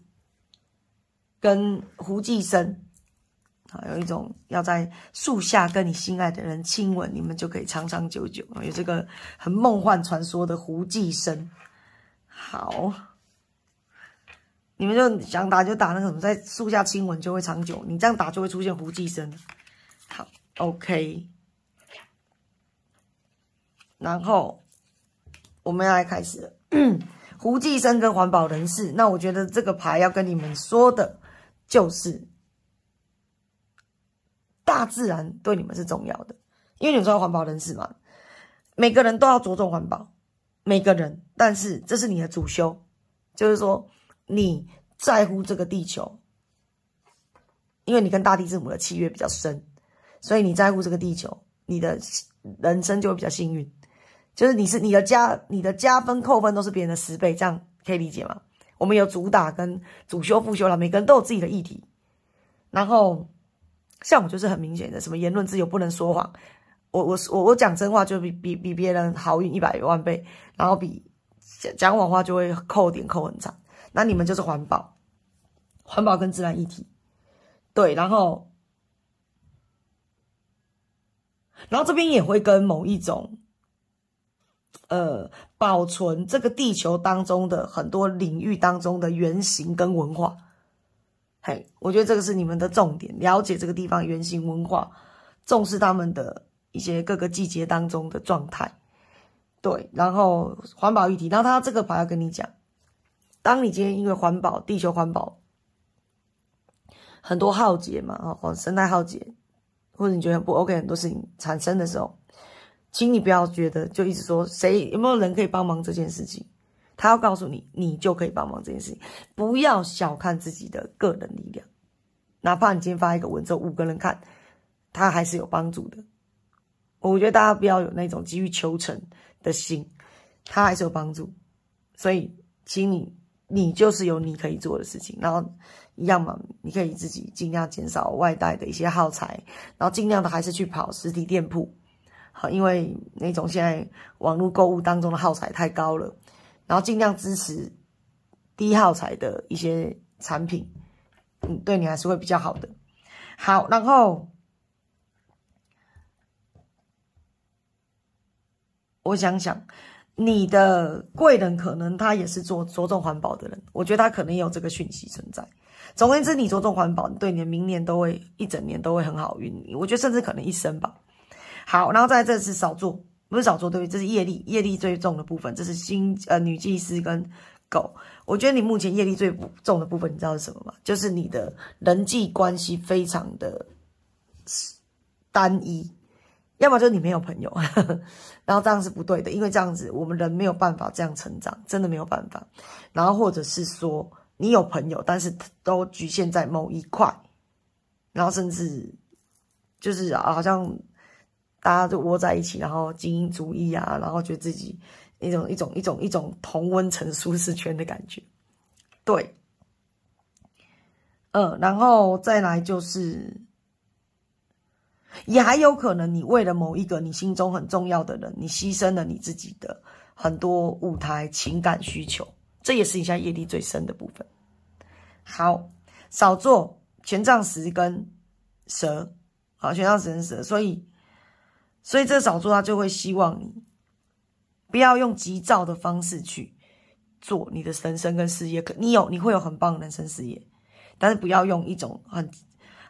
跟胡继生。啊，有一种要在树下跟你心爱的人亲吻，你们就可以长长久久。有这个很梦幻传说的胡计生，好，你们就想打就打，那可能在树下亲吻就会长久，你这样打就会出现胡计生。好，OK，然后我们要来开始，了。*coughs* 胡计生跟环保人士。那我觉得这个牌要跟你们说的就是。大自然对你们是重要的，因为你们是环保人士嘛。每个人都要着重环保，每个人。但是这是你的主修，就是说你在乎这个地球，因为你跟大地之母的契约比较深，所以你在乎这个地球，你的人生就会比较幸运。就是你是你的加你的加分扣分都是别人的十倍，这样可以理解吗？我们有主打跟主修副修了，每个人都有自己的议题，然后。像我就是很明显的，什么言论自由不能说谎，我我我我讲真话就比比比别人好运一百万倍，然后比讲讲谎话就会扣点扣很惨。那你们就是环保，环保跟自然一体，对，然后，然后这边也会跟某一种，呃，保存这个地球当中的很多领域当中的原型跟文化。嘿，我觉得这个是你们的重点，了解这个地方原型文化，重视他们的一些各个季节当中的状态，对。然后环保议题，然后他这个牌要跟你讲，当你今天因为环保、地球环保很多浩劫嘛，啊，生态浩劫，或者你觉得不 OK，很多事情产生的时候，请你不要觉得就一直说谁有没有人可以帮忙这件事情。他要告诉你，你就可以帮忙这件事情，不要小看自己的个人力量，哪怕你今天发一个文字，五个人看，他还是有帮助的。我觉得大家不要有那种急于求成的心，他还是有帮助。所以，请你，你就是有你可以做的事情。然后，一样嘛，你可以自己尽量减少外带的一些耗材，然后尽量的还是去跑实体店铺，好，因为那种现在网络购物当中的耗材太高了。然后尽量支持低耗材的一些产品，嗯，对你还是会比较好的。好，然后我想想，你的贵人可能他也是做着重环保的人，我觉得他可能也有这个讯息存在。总而言之，你着重环保，对你的明年都会一整年都会很好运，我觉得甚至可能一生吧。好，然后在这次少做。不是少做对，这是业力，业力最重的部分。这是新呃，女祭司跟狗。我觉得你目前业力最重的部分，你知道是什么吗？就是你的人际关系非常的单一，要么就是你没有朋友，然后这样是不对的，因为这样子我们人没有办法这样成长，真的没有办法。然后或者是说你有朋友，但是都局限在某一块，然后甚至就是好像。大家就窝在一起，然后精英主义啊，然后觉得自己一种一种一种一种同温层舒适圈的感觉，对，嗯，然后再来就是，也还有可能你为了某一个你心中很重要的人，你牺牲了你自己的很多舞台情感需求，这也是你现在业力最深的部分。好，少做权杖十跟蛇，好，权杖十跟蛇，所以。所以这少做，他就会希望你不要用急躁的方式去做你的人生跟事业。可你有，你会有很棒的人生事业，但是不要用一种很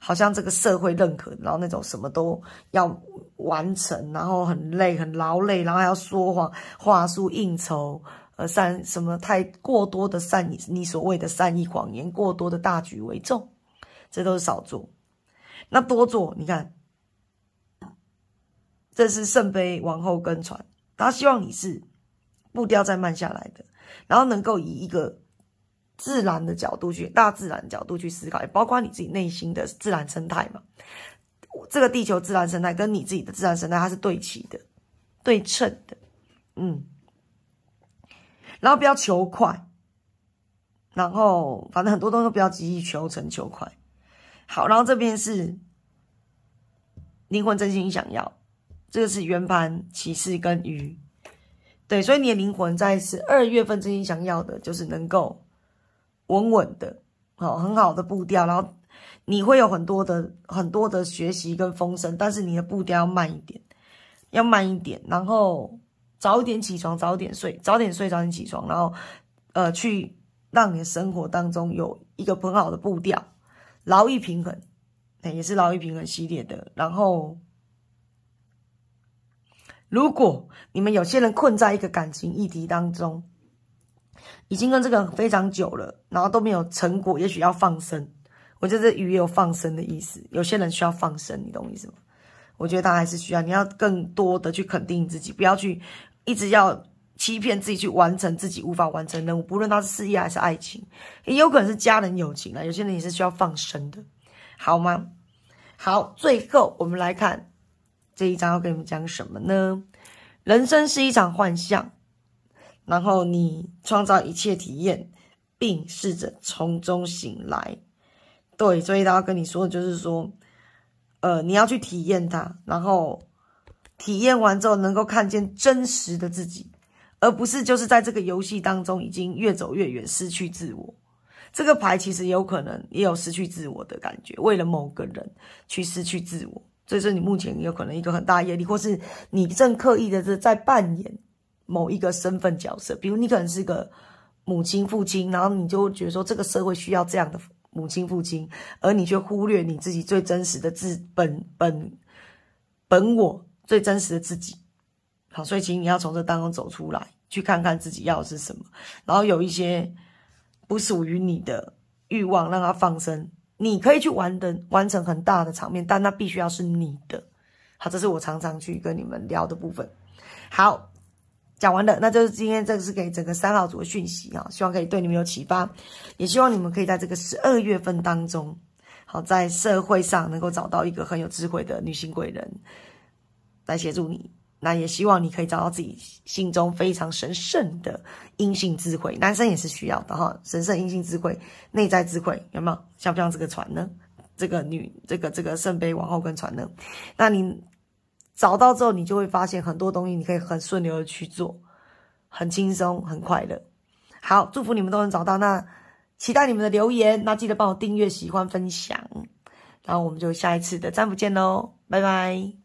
好像这个社会认可，然后那种什么都要完成，然后很累、很劳累，然后还要说谎、话术、应酬，呃，善什么太过多的善意，你所谓的善意谎言，过多的大局为重，这都是少做。那多做，你看。这是圣杯往后跟船，他希望你是步调再慢下来的，然后能够以一个自然的角度去，大自然角度去思考，也包括你自己内心的自然生态嘛。这个地球自然生态跟你自己的自然生态，它是对齐的、对称的，嗯。然后不要求快，然后反正很多东西都不要急于求成、求快。好，然后这边是灵魂真心想要。这个是圆盘骑士跟鱼，对，所以你的灵魂在十二月份之心想要的就是能够稳稳的，好很好的步调，然后你会有很多的很多的学习跟风声，但是你的步调要慢一点，要慢一点，然后早点起床，早点睡，早点睡，早点起床，然后呃，去让你的生活当中有一个很好的步调，劳逸平衡，也是劳逸平衡系列的，然后。如果你们有些人困在一个感情议题当中，已经跟这个非常久了，然后都没有成果，也许要放生。我得这鱼，有放生的意思。有些人需要放生，你懂我意思吗？我觉得他还是需要，你要更多的去肯定自己，不要去一直要欺骗自己，去完成自己无法完成的任务，不论他是事业还是爱情，也有可能是家人友情啊。有些人也是需要放生的，好吗？好，最后我们来看。这一章要跟你们讲什么呢？人生是一场幻象，然后你创造一切体验，并试着从中醒来。对，所以他要跟你说的就是说，呃，你要去体验它，然后体验完之后能够看见真实的自己，而不是就是在这个游戏当中已经越走越远，失去自我。这个牌其实有可能也有失去自我的感觉，为了某个人去失去自我。这是你目前有可能一个很大压力，或是你正刻意的在扮演某一个身份角色，比如你可能是个母亲、父亲，然后你就觉得说这个社会需要这样的母亲、父亲，而你却忽略你自己最真实的自本本本我最真实的自己。好，所以请你要从这当中走出来，去看看自己要的是什么，然后有一些不属于你的欲望，让它放生。你可以去玩的，完成很大的场面，但那必须要是你的。好，这是我常常去跟你们聊的部分。好，讲完了，那就是今天这个是给整个三号组的讯息啊，希望可以对你们有启发，也希望你们可以在这个十二月份当中，好，在社会上能够找到一个很有智慧的女性贵人来协助你。那也希望你可以找到自己心中非常神圣的阴性智慧，男生也是需要的哈，神圣阴性智慧、内在智慧，有没有？像不像这个船呢？这个女、这个这个圣杯、王后跟船呢？那你找到之后，你就会发现很多东西，你可以很顺流的去做，很轻松、很快乐。好，祝福你们都能找到。那期待你们的留言，那记得帮我订阅、喜欢、分享，然后我们就下一次的占卜见喽，拜拜。